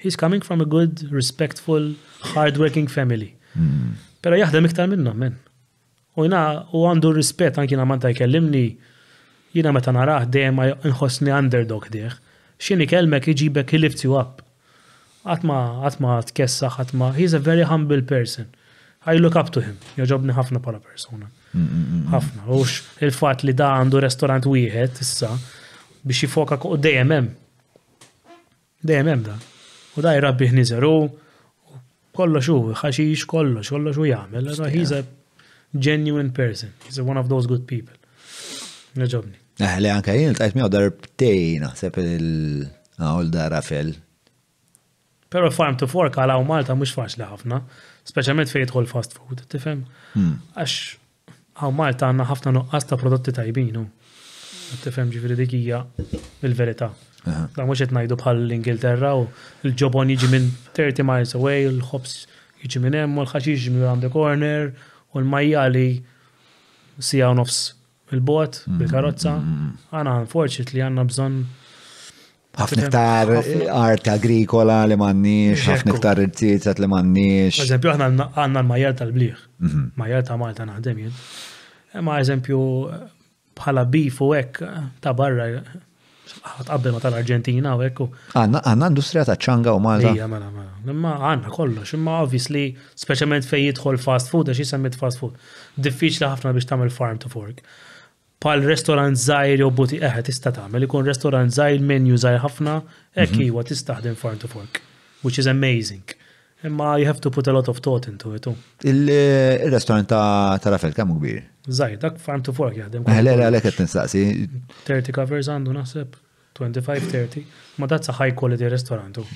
he's coming from a good, respectful, hardworking family. Hmm. Pero jaħdem iktar minna, men. U jina, u għandu rispet, anki na manta jkellimni, jina meta naraħ dejjem inħossni underdog dieħ. Xini kelmek iġibek he you up. Atma, atma tkessa, għatma, he's a very humble person. I look up to him, joġobni ħafna pala persona. ħafna. Ux il-fat li da għandu restorant wieħed issa biex jifoka u dejjem hemm. Dejjem hemm da. U da jrabbi ħniżeru, kollox u ħaxix kollox, kollox u jagħmel. He's a genuine person. He's one of those good people. Joġobni. Eh, li anka jien il-tajt miħu btejna sepp il-għol darafel. Pero farm to fork għala u Malta mux faċli ħafna, specialment fejt jidħol fast food, tifem? Mm. Għax għaw Malta għanna ħafna nuqqas ta' prodotti tajbinu. Tifem ġifri dikija il-verita. Ah. Da mux jtnajdu bħal l-Ingilterra u l-ġobon jiġi minn 30 miles away, l-ħobs jiġi minn hemm, u l-ħaxix jiġi minn around the corner, u l-majja li sija nofs bil-bot, mm, bil-karozza. Mm, mm, Għana, unfortunately, għanna bżon ħafna iktar art agrikola li mannix, ħafna iktar irtizat li mannix. Eżempju, aħna għanna l-majjar tal-bliħ, mhm. majjar ta' Malta naħdem jien. Ma eżempju, bħala bif u hekk ta' barra, qabel ma tal-Arġentina u hekk. Għanna industrija ta' ċanga u Malta. Ija, mela, mela. Imma għanna kollox, imma obviously, speċjalment fejn jidħol fast food, għax jisemmet fast food. Diffiċli ħafna biex tagħmel farm to fork pal restaurant zaħir jew buti eħe tista' tagħmel ikun restaurant zaħir menu zaħir ħafna hekk mhm. iwa tistaħdem farm to fork which is amazing. Imma you have to put a lot of thought into it. Oh. il restorant ta' Rafel kemm kbir? Zaħir, dak farm to fork jaħdem. Eh, le le le qed tinstaqsi. 30 covers għandu naħseb, 25-30, ma that's a high quality restaurant. Oh.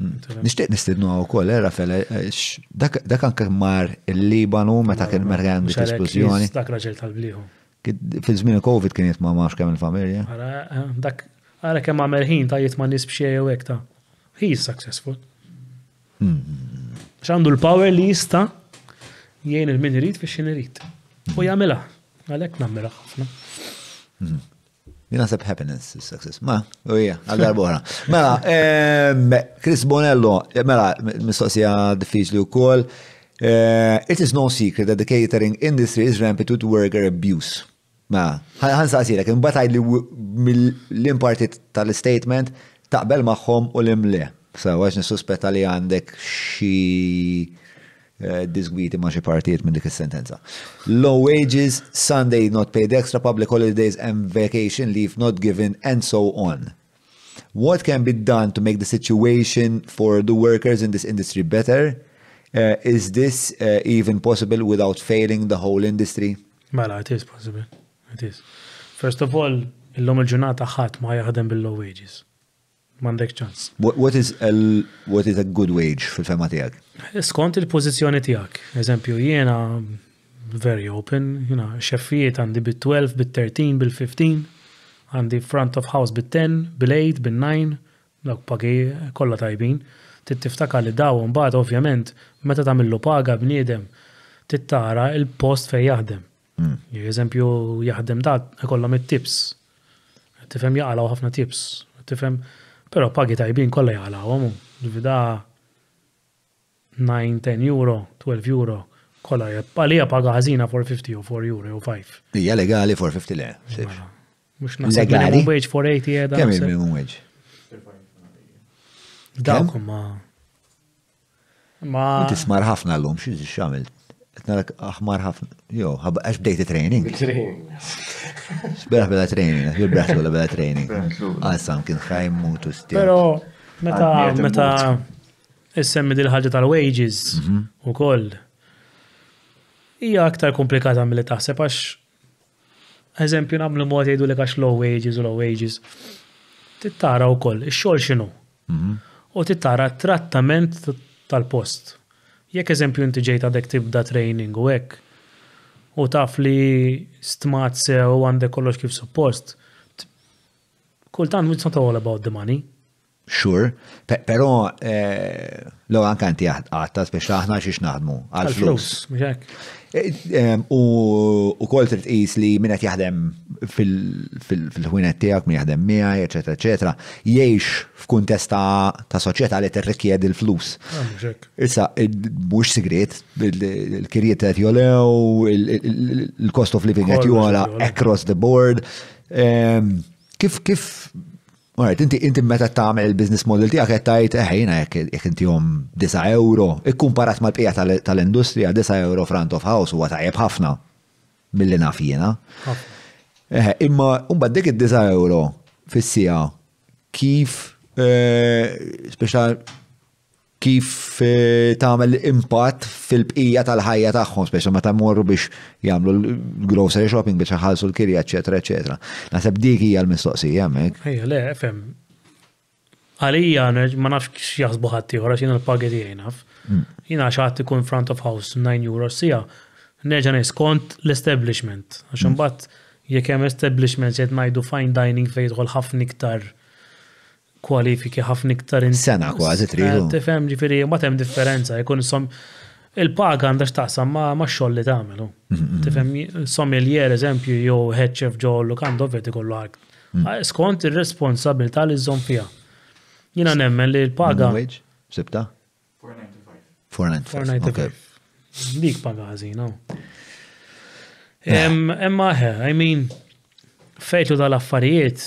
Hmm. Nishtiq nistidnu għaw kol, eh, Rafael, eh, eh, dak anke mar il-Libanu meta kien mergan dik esplosjoni. Dak raġel tal-bliħu. Fil-żmien COVID kien jitma' maħx kemm il-familja. Dak għara kemm għamel ħin ta' jitma' nies b'xejn jew ekta. he is successful. ċandu hmm. l-power li jista jien il-min rrit fi xin rrit. U hmm. jagħmilha, għalek namela ħafna. Hmm. Jina seb happiness is success. Ma, u hija, għal-darbora. Mela, Chris Bonello, mela, mistoqsija diffiċli wkoll. Eh, it is no secret that the catering industry is rampant with worker abuse. Ma, ħan saqsirek, imbataj li l impartit tal-statement taqbel maħħom u l-imle. So, għax nisuspetta li għandek xie eh, disgwiti ma partijiet minn dik sentenza Low wages, Sunday not paid extra, public holidays and vacation leave not given and so on. What can be done to make the situation for the workers in this industry better? Uh, is this uh, even possible without failing the whole industry? Mela, it is possible. It is. First of all, illum il ġunata ħadd ma jaħdem bil-low wages. M'għandek ċans. What is a, what is a good wage fil-fema tiegħek? Skont il-pożizzjoni tiegħek. Eżempju, jiena very open, you know, xeffijiet għandi bit-12, bit-13, bil-15, għandi front of house bit-10, bil-8, bil-9, dawk pagi kolla tajbin. Tittiftaka li daw mbagħad ovvjament meta tagħmillu paga bniedem tittara il-post fejn jaħdem Mm. Eżempju, jaħdem da, kollom it-tips. Tifem jaqalaw ħafna tips. Tifem, pero pagi tajbin kolla jaqalaw, għamu. 9, 10 euro, 12 euro, kolla għalija paga ħazina 450 u 4 euro u 5. Ija legali 450 le. Mux nasib minimum wage 480 edha. Eh, Kemm il-minimum wage? Dawk ma. Ma. Tismar ħafna l-lum, xie xamil Nalak aħmar ħafna. Jo, għax bdejt training. Training. Sberaħ bela training, jil-braħt bela bela training. Għasam kien ħajm mutu stil. Pero, meta, meta, issem dil-ħagġa tal-wages mhm. u koll. Ija aktar komplikata mill-li taħseb għax, eżempju, namlu mod jgħidu li għax low wages u low wages. Tittara u koll, il-xol xinu. Mhm. U tittara trattament tal-post jekk eżempju inti ġejt għadek tibda training u hekk u taf li stmat se u għandek kollox kif suppost, kultant it's not all about the money. Sure, pero eh, l-għan kanti għatta, speċa aħna xiex naħdmu, għal-flus. U kol trid qis li min qed jaħdem fil-ħwienet tiegħek, min jaħdem miegħi, eċetera, eċetera, jgħix f'kuntest ta' soċjetà li tirrikjed il-flus. Ah, Issa mhux sigret, il-kirjiet qed jolew, il-cost of living qed jola across the board. Kif kif Għarret, inti inti meta tagħmel il-business model tiegħek qed tgħid eh, jiena jekk intihom 9 euro, ikkumparat mal-bqija tal-industrija 9 euro front of house huwa tajjeb ħafna milli naf jiena. Eh, imma mbagħad dik id-9 euro fis-sija kif eh, speċjal kif e, tagħmel impatt fil-bqija tal-ħajja tagħhom, speċi meta morru biex jagħmlu l-grocery shopping biex ħalsu l-kirja, eċetera, eċetera. Naħseb dik hija l-mistoqsija hemmhekk. Ejja, le, fem. Għalija ma nafx jaħsbu ħadd ieħor għax jiena l-pageti jgħinaf. Mm. Jiena xaħat ikun front of house 9 euro sija, neġ'an skont l-establishment. Għax mm. imbagħad jekk hemm establishment se ngħidu fine dining fejn ħafna iktar kwalifiki ħafna iktar in sena kważi triħu. Eh, tifhem ġifieri ma tem differenza jkun som il-paga għandax taqsam ma ma xoll li tagħmel. Tifhem sommelier eżempju jew head chef ġew l ikollu mm. ah, Skont ir-responsabilità li żżomm fiha. Jiena nemmen li l-paga. Sibta? 495. 495. Dik paga ħażina. Mela. Emma, I mean, fejtu dal-affarijiet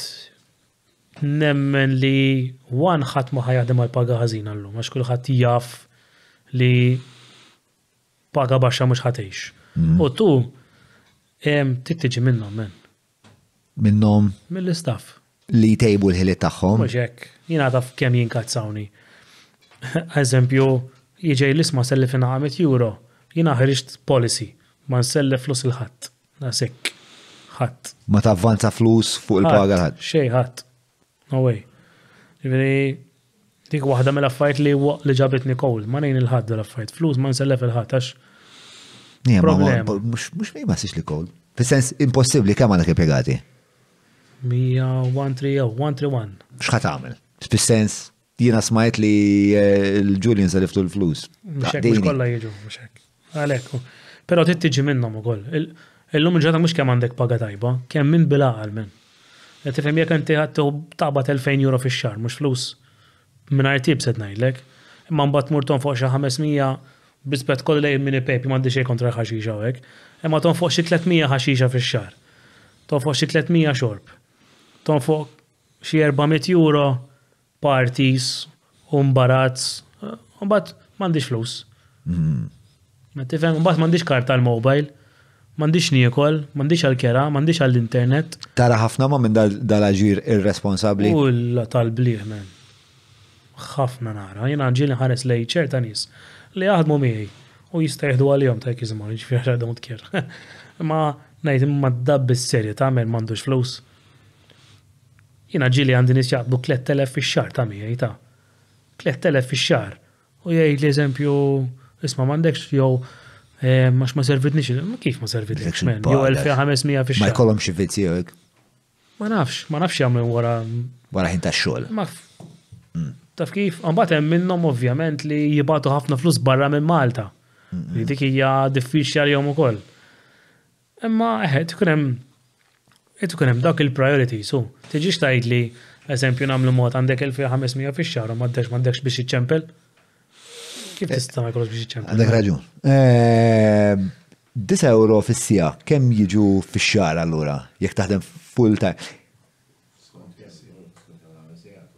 nemmen li wan ħadd ma ħajaħdem għal paga ħażin għallum, għax kulħadd jaf li paga baxxa mhux ħatejx. Mm. U tu tittiġi minnhom men. Minnom? mill istaf Li tejbu l-ħiliet tagħhom. Mhux jina taf kemm jinkazzawni. Eżempju, jiġej l-isma sellif għamit juro, jina ħriġt policy, ma sellif flus il-ħadd. Nasek, ħadd. Ma tavvanza flus fuq il-paga ħadd. Xej ħadd. No way. Ġifiri, dik waħda mill affajt li li ġabitni kowl, ma nejn il-ħadd l-affajt, flus ma nsellef il-ħadd għax. Problema. Mux mi ma li kowl. Fis-sens impossibli kemm għandek impjegati? 131. X'ħat għamel? Fis-sens jiena smajt li eh, l-Julian saliftu l-flus. Mux kollha jiġu, mux Għalek. Però tittiġi minnhom ukoll. Illum il-ġata mhux kemm għandek paga tajba, kemm min għal minn. Tifhem jekk inti ħadd taqbad 2000 euro fix xar mhux flus mingħajr tib sed ngħidlek. Imma mbagħad murton fuq xi 500 bispet kollu lejn mini pepi m'għandi xejn kontra ħaxixa hekk. Imma ton fuq xi 300 ħaxixa fix xar Ton fuq xi 300 xorb. Ton fuq xi 400 euro parties, umbarazz, u mbagħad m'għandix flus. Mm. Ma tifhem, mbagħad m'għandix karta l-mobile mandiċ niekol, mandiċ għal-kera, mandiċ għal-internet. Tara ħafna ma minn dal-ġir irresponsabli. U tal-bliħ, men. ħafna nara, jena ġili ħares lej ċerta nis li għadmu miħi u jistajħdu għal-jom ta' kizmor, ġifir t-kjer. Ma najt imma d dabbi s serja ta' men mandux flus. Jena ġili għandi nis jaqbu 3000 fi xar ta' miħi ta' 3000 fi xar. U jgħid li eżempju, isma mandekx jow Max eh, ma servitnix, kif ma servitnix? Jo 1500 fi Ma jkollhom xi vizzi jgħek. Ma nafx, ma nafx jagħmlu wara. Wara ħin tax-xogħol. Ma mm. taf kif, mbagħad hemm minnhom ovvjament li jibatu ħafna flus barra minn Malta. Li dik hija diffiċli jom ukoll. Imma eħed ikun hemm tkun hemm eh, dak il-priority, su. Tiġix tgħid li eżempju nagħmlu mod għandek 1500 fix-xahar u m'għandekx m'għandekx biex iċċempel. Kif tista' ma jkollok biex ċempion? Għandek raġun. 10 eh, euro fis-sija, kemm jiġu fix-xahar allura, jekk taħdem full time.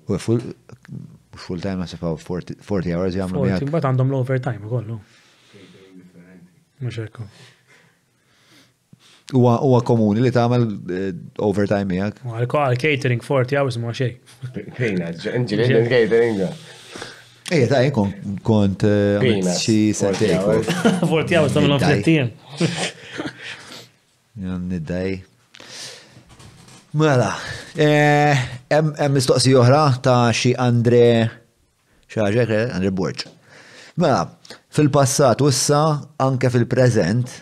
Full, time? full time għasifaw 40 hours jgħamlu. 40, bat għandhom l-overtime kollu. Maċerku. Uwa komuni li tagħmel eh, overtime jgħak? Għal catering 40 hours ma xej. Catering, Ej, ta' jkun kont eh, xi sentej. Forti għaw eh. sa' minnhom flettijiem. Jan niddaj. Mela, hemm eh, mistoqsi oħra ta' xi Andre xaġek, Andre Borġ. Mela, fil-passat u anke fil-preżent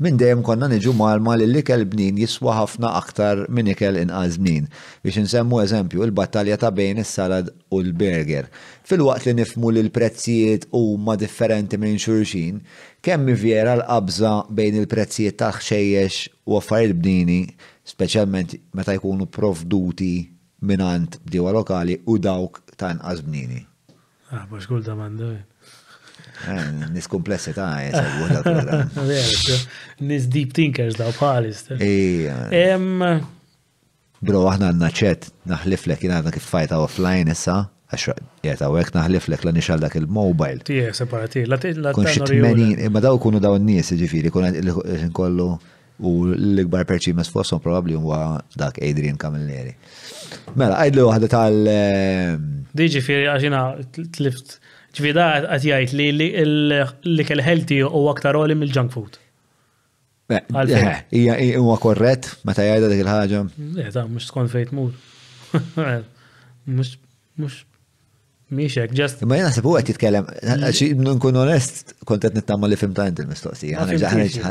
minn dejjem konna niġu malma li l-ikel bnin jiswa ħafna aktar minn ikel inqas bnin. Biex nsemmu eżempju il-battalja ta' bejn is-salad u l-burger. Fil-waqt li nifmu li l-prezzijiet huma differenti minn xurxin, kemm vjera l-qabża bejn il-prezzijiet ta' xejjex u affarijiet bnini, speċjalment meta jkunu provduti minant diwa lokali u dawk ta' inqas bnini. Ah, biex kull domanda. Eh, nis komplessi ta' eh, eh. Nis deep thinkers da' palist. Ehm, Bro, aħna għanna ċet, naħliflek, jina għanna kif fajta offline issa, għax jgħet għawek naħliflek la nixal dak il-mobile. Tije, separati, la t-tmeni. Ma daw kunu daw n-nies, ġifiri, kun kollu u l-ikbar perċi mes fossom probabli huwa dak Adrian Camilleri. Mela, għajdlu għadda tal- Diġi firri għaxina t-lift ġvida għat jgħajt li l-ikel healthy u aktar oli mill-junk food. Eh, Ija huwa korrett meta jgħidha dik il-ħaġa. Eh, ta' mhux tkun fejt mur. Mhux mhux miex hekk Ma jena sebu qed jitkellem, nkun onest, kont nittamma li fim tajn il-mistoqsija. Eh?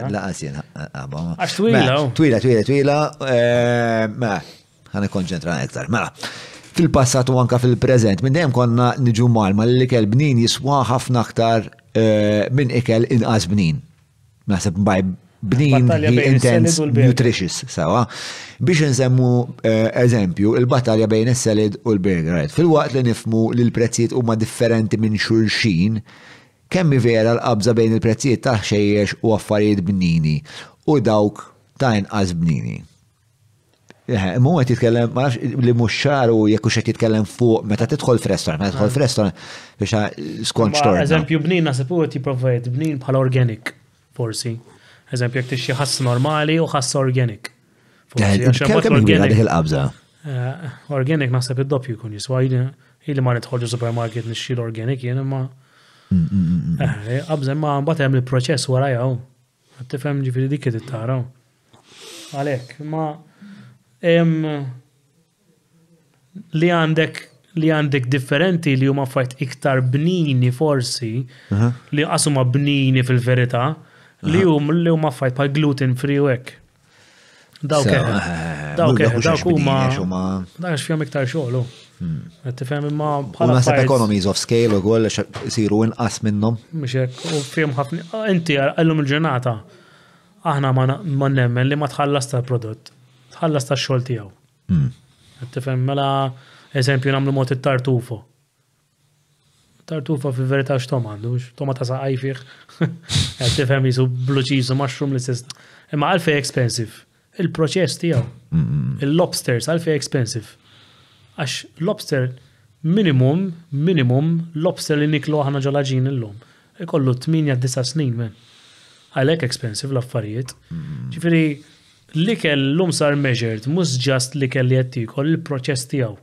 Laqas jien Għax mela, oh. twila. Twila, twila, twila. Mela, Ma, ħana konċentra aktar. Mela fil-passat u anka fil-prezent, minn dejjem konna niġu malma li ikel bnin jiswa ħafna aktar eh, minn ikel inqas bnin. Naħseb baj bnin intense nutritious, sawa. Biex nsemmu eh, eżempju, il-battalja bejn is selid u l-burger, Fil-waqt li nifmu li l-prezzijiet huma differenti minn xulxin, kemmi vera l-qabża bejn il-prezzijiet ta' xejjex u affarijiet bnini u dawk ta' inqas bnini. Eh, mu għet jitkellem, ma nafx li muxxar u jekku xe jitkellem fuq, meta titħol f meta titħol ah. f biex biex skonċ torna. Eżempju, bnin nasipu għet jiprovajt, bnin bħal organic, forsi. Eżempju, jek tixi ħass normali u ħass organic. Eh, organic eh, nasib id-doppju kun jiswa, il ma nitħolġu supermarket nixxi l-organic, jena ma. Mm, mm, mm, Għabżem ma għambatem li proċess warajaw. Għattifem ġifiri dikket it-taraw. Għalek, ma' li għandek li għandek differenti li huma fajt iktar bnini forsi li qasuma bnini fil-verità li hum li huma fajt bħal gluten free u hekk. Dawk e- eh, dawk dawk e- huma dawk fihom iktar xogħol. Oh. Hmm. Tifhem imma bħala. Ma set economies of scale u għol siru inqas minnhom. Mhux u fihom ħafna inti għallum il-ġurnata aħna ma nemmen li ma tħallas tal-prodott ħallas ta' xogħol tiegħu. Hmm. Tifhem mela eżempju nagħmlu mod it-tartufo. Tartufa fi verità x'tom għandux, toma ta' sa' fih, Għattifem, jisu bluċizu, u mushroom li sista. Imma għalfi expensive. Il-proċess tiegħu. Hmm. Il-lobsters għalfej expensive. Għax lobster minimum, minimum, lobster li niklu ħana ġolaġin illum. Ikollu 8-9 snin men. Għalek expensive l-affarijiet. Hmm. Ġifiri, mm -hmm li kellum sar measured, mhux ġast li kelli qed il-proċess tiegħu,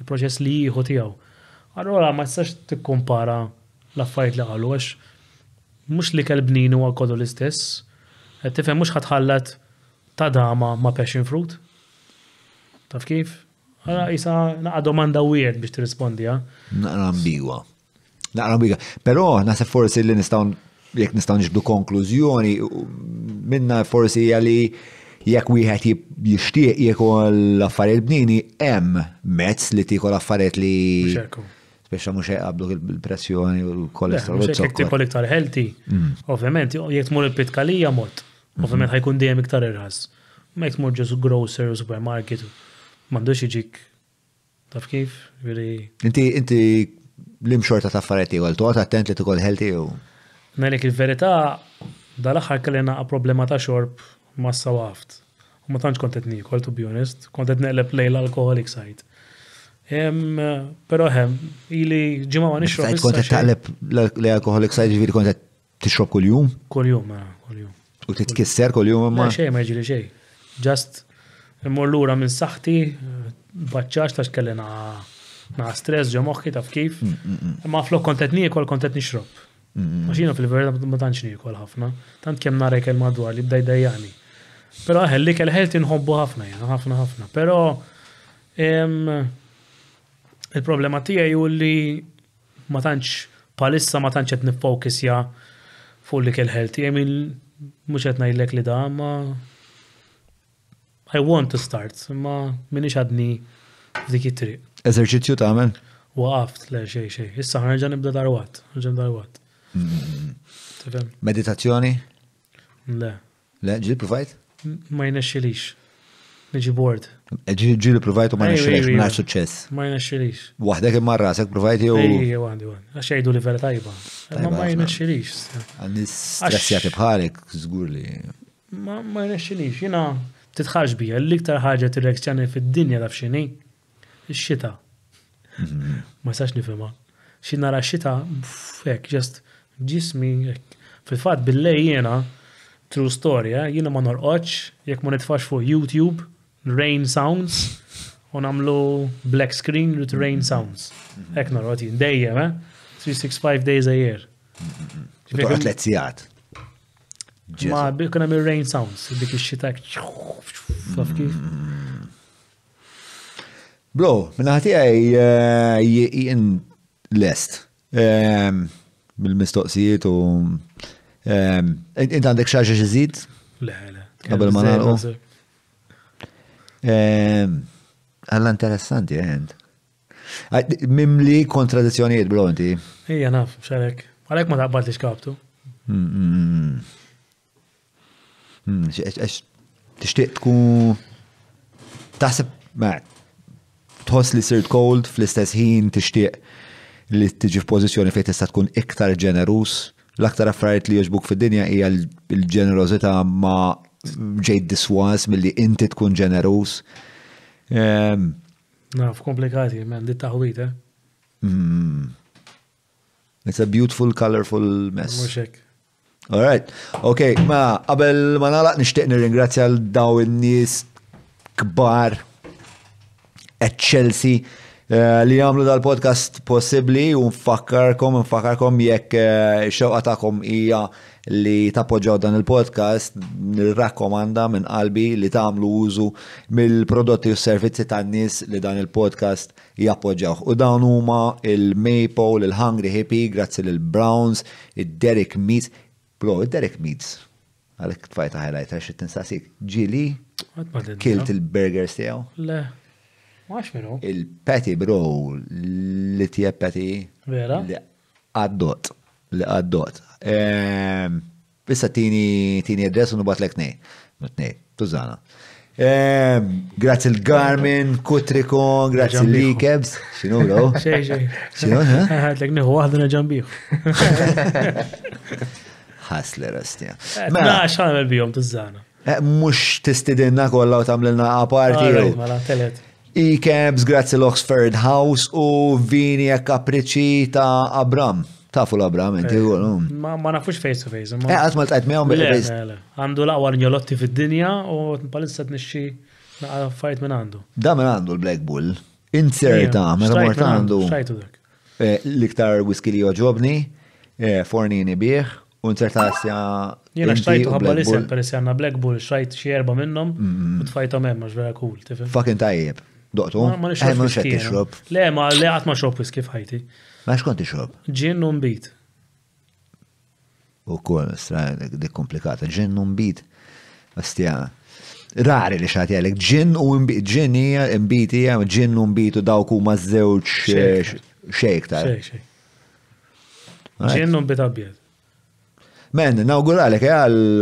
il-proċess li jieħu tiegħu. Allora ma sax tikkumpara l laffajt li qalu għax mhux li kell bnin huwa kollu l-istess, qed tifhem mhux ħatħallat ta' dama ma' passion fruit. Taf kif? Għara jisa naqa domanda weird biex tirrispondi, ja? Naqra ambigwa. Naqra ambigwa. Però nasa forsi li nistgħu jekk nistgħu nġibdu konklużjoni minna forsi għali jekk wieħed jixtieq jekol affarijiet bnini, hemm mezz li tikol affarijiet li. Speċa mhux qablu il-pressjoni u l-kolesterol. Jekk tipol iktar healthy, mm. ovvjament, jekk tmur il-pitkalija mod, ovvjament ħajkun dejjem iktar irħas. Ma jekk tmur ġew grocer u supermarket, m'għandux jiġik. Taf kif? Inti inti l-imxorta ta' affarijiet ieħor toqgħod attent li tkun healthy u. Nelek il-verità dal-aħħar kellna problema ta' xorb s waft. U ma tantx kontet nikol, to be honest, kontet neqleb lejl alkoholik sajt. Pero hemm, ili ġimma ma nixrob. Sajt kontet taqleb l alkoholik sajt ġviri kontet tixrob kol jum kol jum ma, kol jum U titkisser kol jum ma? Ma' Xej, ma ġili xej. Just immur lura minn saħti, bacċax ta' xkellina na' stress ġo moħħi taf kif. Mm, mm, mm. Ma flok kontet nikol, kontet nixrob. Maċina fil-verda ma tantx nikol ħafna, tant kemm narek il-madwar li bdaj dajjani. Pero għel li kell ħelt inħobbu ħafna, jena ħafna ħafna. Pero il-problema tijaj u li ma tantx palissa ma tantx qed niffokisja fuq li kell ħelti Jemil mhux qed ngħidlek li da, ma I want to start, ma minix għadni f'dik it-triq. ta' tagħmel? Waqaft, le xej xej. Issa ħarġa nibda darwat, ħarġa darwat. Mm. Meditazzjoni? Le. Le, ġil provajt? ma jnexxilix. Niġi bord. Ġili provajt u ma jnexxilix, ma suċess. Ma jnexxilix. Wahda kem marra, sek provajt u. Ejja, għandi għandi. Għax jgħidu li vera tajba. Ma jnexxilix. Għannis stressjati bħalek, zgur li. Ma jnexxilix, jina titħarġ bija. L-iktar ħagġa t reakzjoni fil dinja taf xini, xita. Mhm. Ma sax nifema. Xina ra xita, fek, ġist ġismi, fil-fat bil-lej jena, True story, eh? jina ma norqoċ, jek ma netfax fuq YouTube, Rain Sounds, u namlu black screen with Rain Sounds. Ek norqoċ jien dejjem, eh? 365 days a year. Toqgħod lezzijat. Ma kuna mir Rain Sounds, dik ix-xitak. kif? Bro, minna ħati għaj eh, jien lest. Eh, bil-mistoqsijiet u Inti għandek xaġa xizid? Le, le. Qabel ma nagħlqu. Alla interessanti, għend. Eh, Mimli kontradizzjonijiet, bro, inti. Ija, naf, xalek. Għalek ma taqbad li xkaptu. Mm, mm, mm. Tixtieq tkun taħseb ma tħoss li sirt cold fl-istess ħin tixtieq li tiġi f'pożizzjoni fejn tista' tkun iktar ġenerus l-aktar affarijiet li joġbuk fid-dinja hija l-ġenerozità ma ġejt diswas milli inti tkun ġenerus. Naf, komplikati, man, dit taħwit, eh? Mm. It's a beautiful, colorful mess. Muxek. Alright, ok, ma qabel ma nalaq nishtiq nirringrazzja l daw in-nies kbar at Chelsea Eh, li għamlu dal-podcast possibli u nfakkarkom, nfakkarkom jekk eh, xewqa taqom hija li tappoġġaw dan il-podcast, nirrakkomanda minn qalbi li tagħmlu użu mill-prodotti u servizzi tan-nies li dan il-podcast jappoġġaw. U dawn huma il-Maple, il-Hungry Hippie, grazzi lil Browns, il-Derek Meats, bro, il-Derek Meats, għalek tfajta highlighter xittin sasik, ġili, kilt il-burgers tiegħu. Le. Max minu. Il-Petty Bro li tie Petty. Vera? Li għaddot. Li għaddot. Bissa ehm, tini tini adress u nubat l nej. Mutnej, tużana. Ehm, grazzi l-Garmin, Kutrikon, grazzi l ikebs Xinu bro? Xej, xej. Xinu, ha? Għadlek neħu għadna ġambiħu. Hasler, astja. Eh, Na, xħan għal bijom, tużana. Eh, mux tistidinna kolla u tamlilna għaparti. Ah, għal, ma la, telet. Ikebs, grazzi l-Oxford House u vini e Capricci ta' Abram. Tafu l-Abram, inti eh, l-um. Ma nafux face to face. Eh, għazma l-tajt mi għom Għandu laqwa njolotti fid-dinja u palissa t-nixxi fajt minn għandu. Da minn għandu l-Black Bull. Inserta, minn għamort għandu. Eh, l-iktar whisky li joġobni, eh, fornini bieħ, u inserta għasja. Jena xtajtu ħabba l-isem, per għanna Black Bull, xtajt xie erba minnom, mm-hmm. u tfajta memma ġvera cool. Fucking tajjeb. Doqtu? Ma nix t-xrob. Le, ma le għat ma xrob whisky fħajti. Ma xkont t-xrob? Gin non bit. U kol, dik komplikata. Gin non bit. Astja. Rari li xati għalek. Gin u mbit. Gin hija, mbit hija, gin non mbit u dawk u mażewċ xejk tal. Gin non mbit għabjed. Men, għalek eh,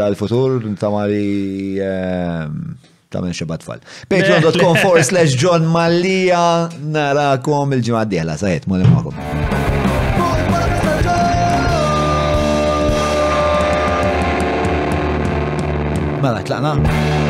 għal-futur tamari. Uh, ehm, tamen xe batfall. Patreon.com forward slash John Mallia, narakom il ġimad diħla, dieħla sajet, mulim maħkom. Mela, tlaqna.